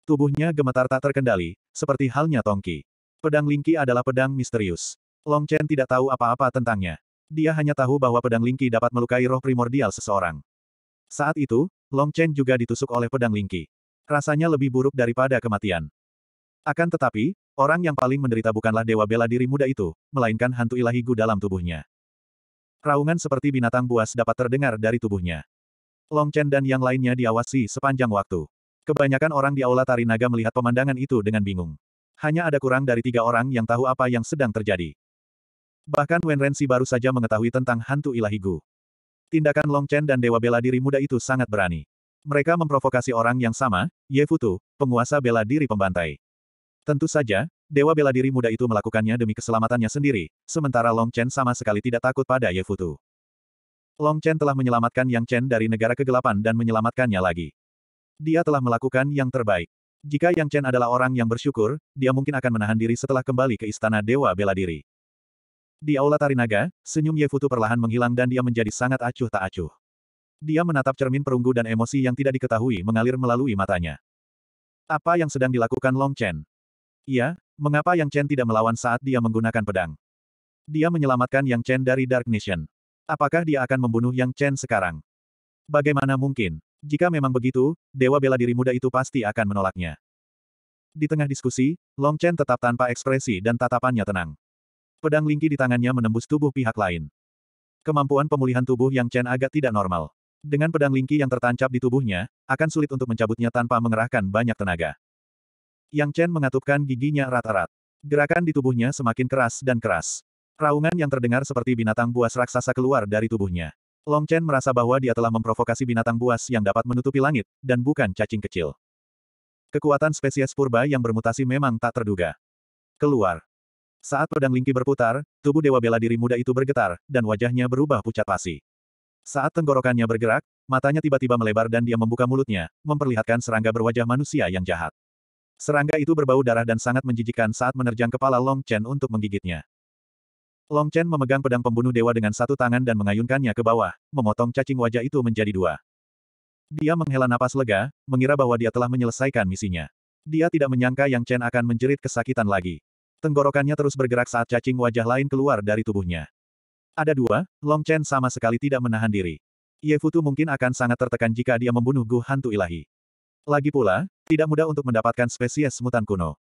Tubuhnya gemetar tak terkendali, seperti halnya Tongki. Pedang Lingqi adalah pedang misterius. Long Chen tidak tahu apa-apa tentangnya. Dia hanya tahu bahwa pedang Lingki dapat melukai roh primordial seseorang. Saat itu, Long Chen juga ditusuk oleh pedang Lingki. Rasanya lebih buruk daripada kematian. Akan tetapi, orang yang paling menderita bukanlah dewa bela diri muda itu, melainkan hantu ilahi Gu dalam tubuhnya. Raungan seperti binatang buas dapat terdengar dari tubuhnya. Long Chen dan yang lainnya diawasi sepanjang waktu. Kebanyakan orang di Aula Tari Naga melihat pemandangan itu dengan bingung. Hanya ada kurang dari tiga orang yang tahu apa yang sedang terjadi. Bahkan Wen Rensi baru saja mengetahui tentang hantu ilahi Gu. Tindakan Long Chen dan Dewa Bela Diri Muda itu sangat berani. Mereka memprovokasi orang yang sama, Ye Futu, penguasa bela diri pembantai. Tentu saja, Dewa Bela Diri Muda itu melakukannya demi keselamatannya sendiri, sementara Long Chen sama sekali tidak takut pada Ye Futu. Long Chen telah menyelamatkan Yang Chen dari negara kegelapan dan menyelamatkannya lagi. Dia telah melakukan yang terbaik. Jika Yang Chen adalah orang yang bersyukur, dia mungkin akan menahan diri setelah kembali ke istana Dewa Bela Diri. Di aula Tarinaga, senyum Ye Yefutu perlahan menghilang dan dia menjadi sangat acuh tak acuh. Dia menatap cermin perunggu dan emosi yang tidak diketahui mengalir melalui matanya. Apa yang sedang dilakukan Long Chen? Iya, mengapa Yang Chen tidak melawan saat dia menggunakan pedang? Dia menyelamatkan Yang Chen dari Dark Nation. Apakah dia akan membunuh Yang Chen sekarang? Bagaimana mungkin? Jika memang begitu, Dewa Bela Diri Muda itu pasti akan menolaknya. Di tengah diskusi, Long Chen tetap tanpa ekspresi dan tatapannya tenang. Pedang Lingki di tangannya menembus tubuh pihak lain. Kemampuan pemulihan tubuh yang Chen agak tidak normal. Dengan pedang Lingki yang tertancap di tubuhnya, akan sulit untuk mencabutnya tanpa mengerahkan banyak tenaga. Yang Chen mengatupkan giginya rata rat Gerakan di tubuhnya semakin keras dan keras. Raungan yang terdengar seperti binatang buas raksasa keluar dari tubuhnya. Long Chen merasa bahwa dia telah memprovokasi binatang buas yang dapat menutupi langit, dan bukan cacing kecil. Kekuatan spesies purba yang bermutasi memang tak terduga. Keluar. Saat pedang Lingki berputar, tubuh Dewa Bela Diri muda itu bergetar, dan wajahnya berubah pucat pasi. Saat tenggorokannya bergerak, matanya tiba-tiba melebar dan dia membuka mulutnya, memperlihatkan serangga berwajah manusia yang jahat. Serangga itu berbau darah dan sangat menjijikkan saat menerjang kepala Long Chen untuk menggigitnya. Long Chen memegang pedang pembunuh dewa dengan satu tangan dan mengayunkannya ke bawah, memotong cacing wajah itu menjadi dua. Dia menghela napas lega, mengira bahwa dia telah menyelesaikan misinya. Dia tidak menyangka Yang Chen akan menjerit kesakitan lagi. Tenggorokannya terus bergerak saat cacing wajah lain keluar dari tubuhnya. Ada dua, Long Chen sama sekali tidak menahan diri. Ye Futu mungkin akan sangat tertekan jika dia membunuh Gu Hantu Ilahi. Lagi pula, tidak mudah untuk mendapatkan spesies mutan kuno.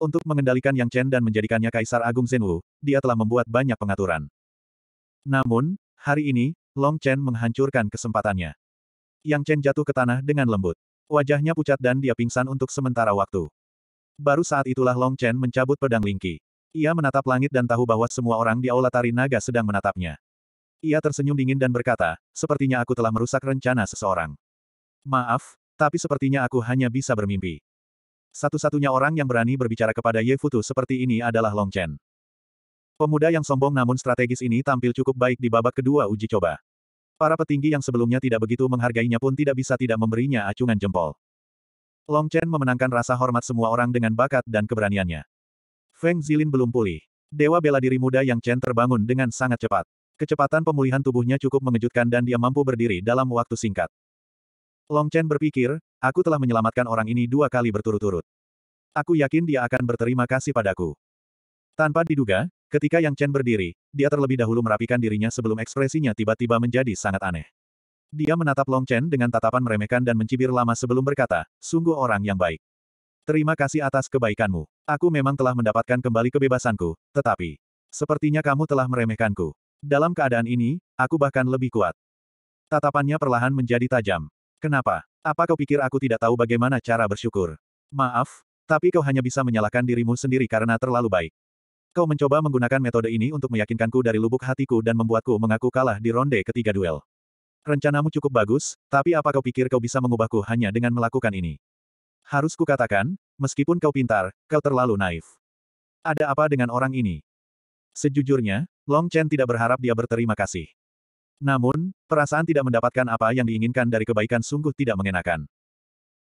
Untuk mengendalikan Yang Chen dan menjadikannya Kaisar Agung Zhenwu, dia telah membuat banyak pengaturan. Namun, hari ini, Long Chen menghancurkan kesempatannya. Yang Chen jatuh ke tanah dengan lembut. Wajahnya pucat dan dia pingsan untuk sementara waktu. Baru saat itulah Long Chen mencabut pedang Lingqi. Ia menatap langit dan tahu bahwa semua orang di Aula Tari Naga sedang menatapnya. Ia tersenyum dingin dan berkata, sepertinya aku telah merusak rencana seseorang. Maaf, tapi sepertinya aku hanya bisa bermimpi. Satu-satunya orang yang berani berbicara kepada Ye Futu seperti ini adalah Long Chen. Pemuda yang sombong namun strategis ini tampil cukup baik di babak kedua uji coba. Para petinggi yang sebelumnya tidak begitu menghargainya pun tidak bisa tidak memberinya acungan jempol. Long Chen memenangkan rasa hormat semua orang dengan bakat dan keberaniannya. Feng Zilin belum pulih. Dewa bela diri muda yang Chen terbangun dengan sangat cepat. Kecepatan pemulihan tubuhnya cukup mengejutkan dan dia mampu berdiri dalam waktu singkat. Long Chen berpikir, aku telah menyelamatkan orang ini dua kali berturut-turut. Aku yakin dia akan berterima kasih padaku. Tanpa diduga, ketika Yang Chen berdiri, dia terlebih dahulu merapikan dirinya sebelum ekspresinya tiba-tiba menjadi sangat aneh. Dia menatap Long Chen dengan tatapan meremehkan dan mencibir lama sebelum berkata, sungguh orang yang baik. Terima kasih atas kebaikanmu. Aku memang telah mendapatkan kembali kebebasanku, tetapi, sepertinya kamu telah meremehkanku. Dalam keadaan ini, aku bahkan lebih kuat. Tatapannya perlahan menjadi tajam. Kenapa? Apa kau pikir aku tidak tahu bagaimana cara bersyukur? Maaf, tapi kau hanya bisa menyalahkan dirimu sendiri karena terlalu baik. Kau mencoba menggunakan metode ini untuk meyakinkanku dari lubuk hatiku dan membuatku mengaku kalah di ronde ketiga duel. Rencanamu cukup bagus, tapi apa kau pikir kau bisa mengubahku hanya dengan melakukan ini? Harus kukatakan, meskipun kau pintar, kau terlalu naif. Ada apa dengan orang ini? Sejujurnya, Long Chen tidak berharap dia berterima kasih. Namun, perasaan tidak mendapatkan apa yang diinginkan dari kebaikan sungguh tidak mengenakan.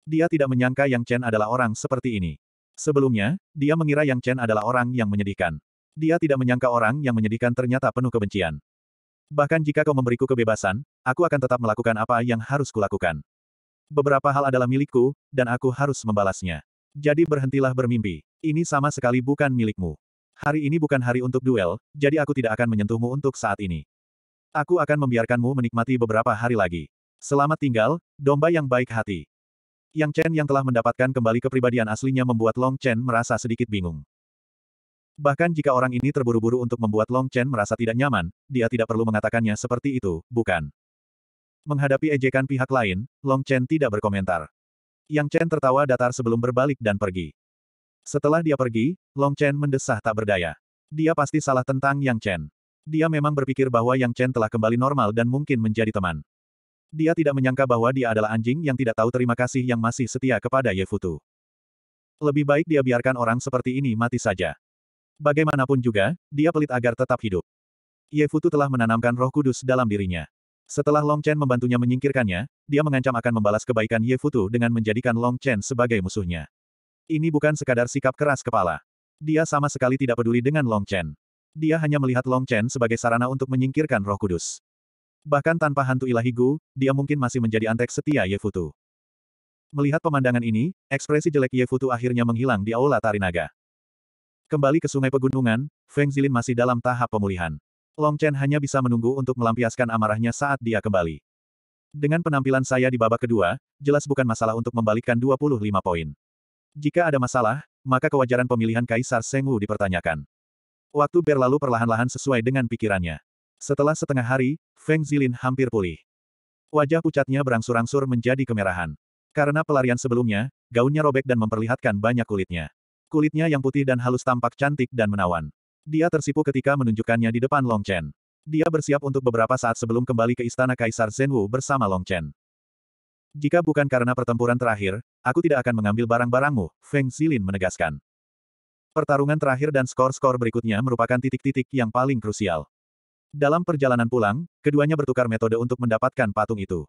Dia tidak menyangka Yang Chen adalah orang seperti ini. Sebelumnya, dia mengira Yang Chen adalah orang yang menyedihkan. Dia tidak menyangka orang yang menyedihkan ternyata penuh kebencian. Bahkan jika kau memberiku kebebasan, aku akan tetap melakukan apa yang harus kulakukan. Beberapa hal adalah milikku, dan aku harus membalasnya. Jadi berhentilah bermimpi. Ini sama sekali bukan milikmu. Hari ini bukan hari untuk duel, jadi aku tidak akan menyentuhmu untuk saat ini. Aku akan membiarkanmu menikmati beberapa hari lagi. Selamat tinggal, domba yang baik hati. Yang Chen yang telah mendapatkan kembali kepribadian aslinya membuat Long Chen merasa sedikit bingung. Bahkan jika orang ini terburu-buru untuk membuat Long Chen merasa tidak nyaman, dia tidak perlu mengatakannya seperti itu, bukan? Menghadapi ejekan pihak lain, Long Chen tidak berkomentar. Yang Chen tertawa datar sebelum berbalik dan pergi. Setelah dia pergi, Long Chen mendesah tak berdaya. Dia pasti salah tentang Yang Chen. Dia memang berpikir bahwa Yang Chen telah kembali normal dan mungkin menjadi teman. Dia tidak menyangka bahwa dia adalah anjing yang tidak tahu terima kasih yang masih setia kepada Ye Futu. Lebih baik dia biarkan orang seperti ini mati saja. Bagaimanapun juga, dia pelit agar tetap hidup. Ye Futu telah menanamkan roh kudus dalam dirinya. Setelah Long Chen membantunya menyingkirkannya, dia mengancam akan membalas kebaikan Ye Futu dengan menjadikan Long Chen sebagai musuhnya. Ini bukan sekadar sikap keras kepala. Dia sama sekali tidak peduli dengan Long Chen. Dia hanya melihat Long Chen sebagai sarana untuk menyingkirkan roh kudus. Bahkan tanpa hantu ilahi Gu, dia mungkin masih menjadi antek setia Ye Futu. Melihat pemandangan ini, ekspresi jelek Ye Futu akhirnya menghilang di Aula Tarinaga. Kembali ke sungai pegunungan, Feng Zilin masih dalam tahap pemulihan. Long Chen hanya bisa menunggu untuk melampiaskan amarahnya saat dia kembali. Dengan penampilan saya di babak kedua, jelas bukan masalah untuk membalikkan 25 poin. Jika ada masalah, maka kewajaran pemilihan Kaisar Seng Wu dipertanyakan. Waktu berlalu perlahan-lahan sesuai dengan pikirannya. Setelah setengah hari, Feng Zilin hampir pulih. Wajah pucatnya berangsur-angsur menjadi kemerahan. Karena pelarian sebelumnya, gaunnya robek dan memperlihatkan banyak kulitnya. Kulitnya yang putih dan halus tampak cantik dan menawan. Dia tersipu ketika menunjukkannya di depan Long Chen. Dia bersiap untuk beberapa saat sebelum kembali ke istana Kaisar Zhenwu bersama Long Chen. Jika bukan karena pertempuran terakhir, aku tidak akan mengambil barang-barangmu, Feng Xilin menegaskan. Pertarungan terakhir dan skor-skor berikutnya merupakan titik-titik yang paling krusial. Dalam perjalanan pulang, keduanya bertukar metode untuk mendapatkan patung itu.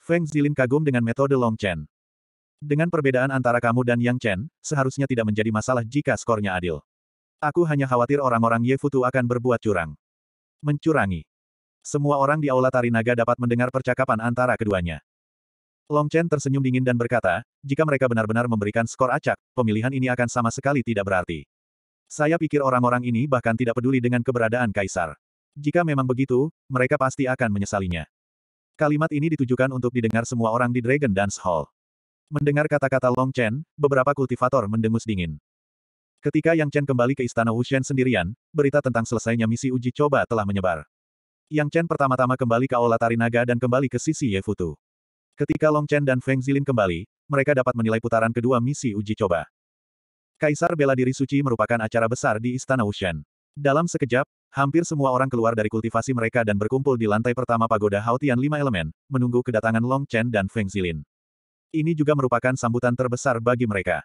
Feng Zilin kagum dengan metode Long Chen. Dengan perbedaan antara kamu dan Yang Chen, seharusnya tidak menjadi masalah jika skornya adil. Aku hanya khawatir orang-orang Ye Futu akan berbuat curang. Mencurangi. Semua orang di Aula Tarinaga dapat mendengar percakapan antara keduanya. Long Chen tersenyum dingin dan berkata, jika mereka benar-benar memberikan skor acak, pemilihan ini akan sama sekali tidak berarti. Saya pikir orang-orang ini bahkan tidak peduli dengan keberadaan Kaisar. Jika memang begitu, mereka pasti akan menyesalinya. Kalimat ini ditujukan untuk didengar semua orang di Dragon Dance Hall. Mendengar kata-kata Long Chen, beberapa kultivator mendengus dingin. Ketika Yang Chen kembali ke istana Wuxian sendirian, berita tentang selesainya misi uji coba telah menyebar. Yang Chen pertama-tama kembali ke Aula Tarinaga dan kembali ke sisi Ye Futu. Ketika Long Chen dan Feng Zilin kembali, mereka dapat menilai putaran kedua misi uji coba. Kaisar Bela Diri Suci merupakan acara besar di Istana Wuxian. Dalam sekejap, hampir semua orang keluar dari kultivasi mereka dan berkumpul di lantai pertama pagoda Haotian Lima Elemen, menunggu kedatangan Long Chen dan Feng Zilin. Ini juga merupakan sambutan terbesar bagi mereka.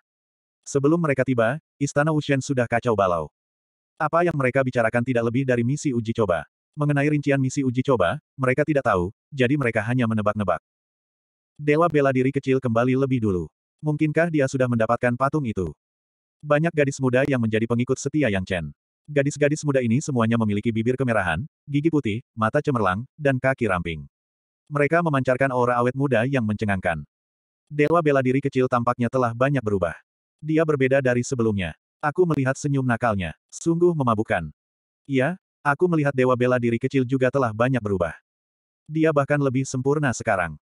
Sebelum mereka tiba, Istana Wushen sudah kacau balau. Apa yang mereka bicarakan tidak lebih dari misi uji coba. Mengenai rincian misi uji coba, mereka tidak tahu, jadi mereka hanya menebak-nebak. Dewa bela diri kecil kembali lebih dulu. Mungkinkah dia sudah mendapatkan patung itu? Banyak gadis muda yang menjadi pengikut setia Yang Chen. Gadis-gadis muda ini semuanya memiliki bibir kemerahan, gigi putih, mata cemerlang, dan kaki ramping. Mereka memancarkan aura awet muda yang mencengangkan. Dewa bela diri kecil tampaknya telah banyak berubah. Dia berbeda dari sebelumnya. Aku melihat senyum nakalnya. Sungguh memabukkan. Iya, aku melihat dewa bela diri kecil juga telah banyak berubah. Dia bahkan lebih sempurna sekarang.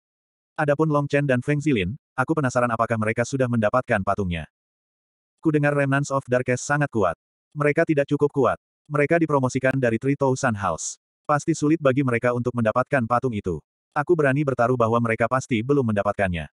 Adapun Long Chen dan Feng Zilin, aku penasaran apakah mereka sudah mendapatkan patungnya. Kudengar Remnants of Darkest sangat kuat. Mereka tidak cukup kuat. Mereka dipromosikan dari Three Thousand House. Pasti sulit bagi mereka untuk mendapatkan patung itu. Aku berani bertaruh bahwa mereka pasti belum mendapatkannya.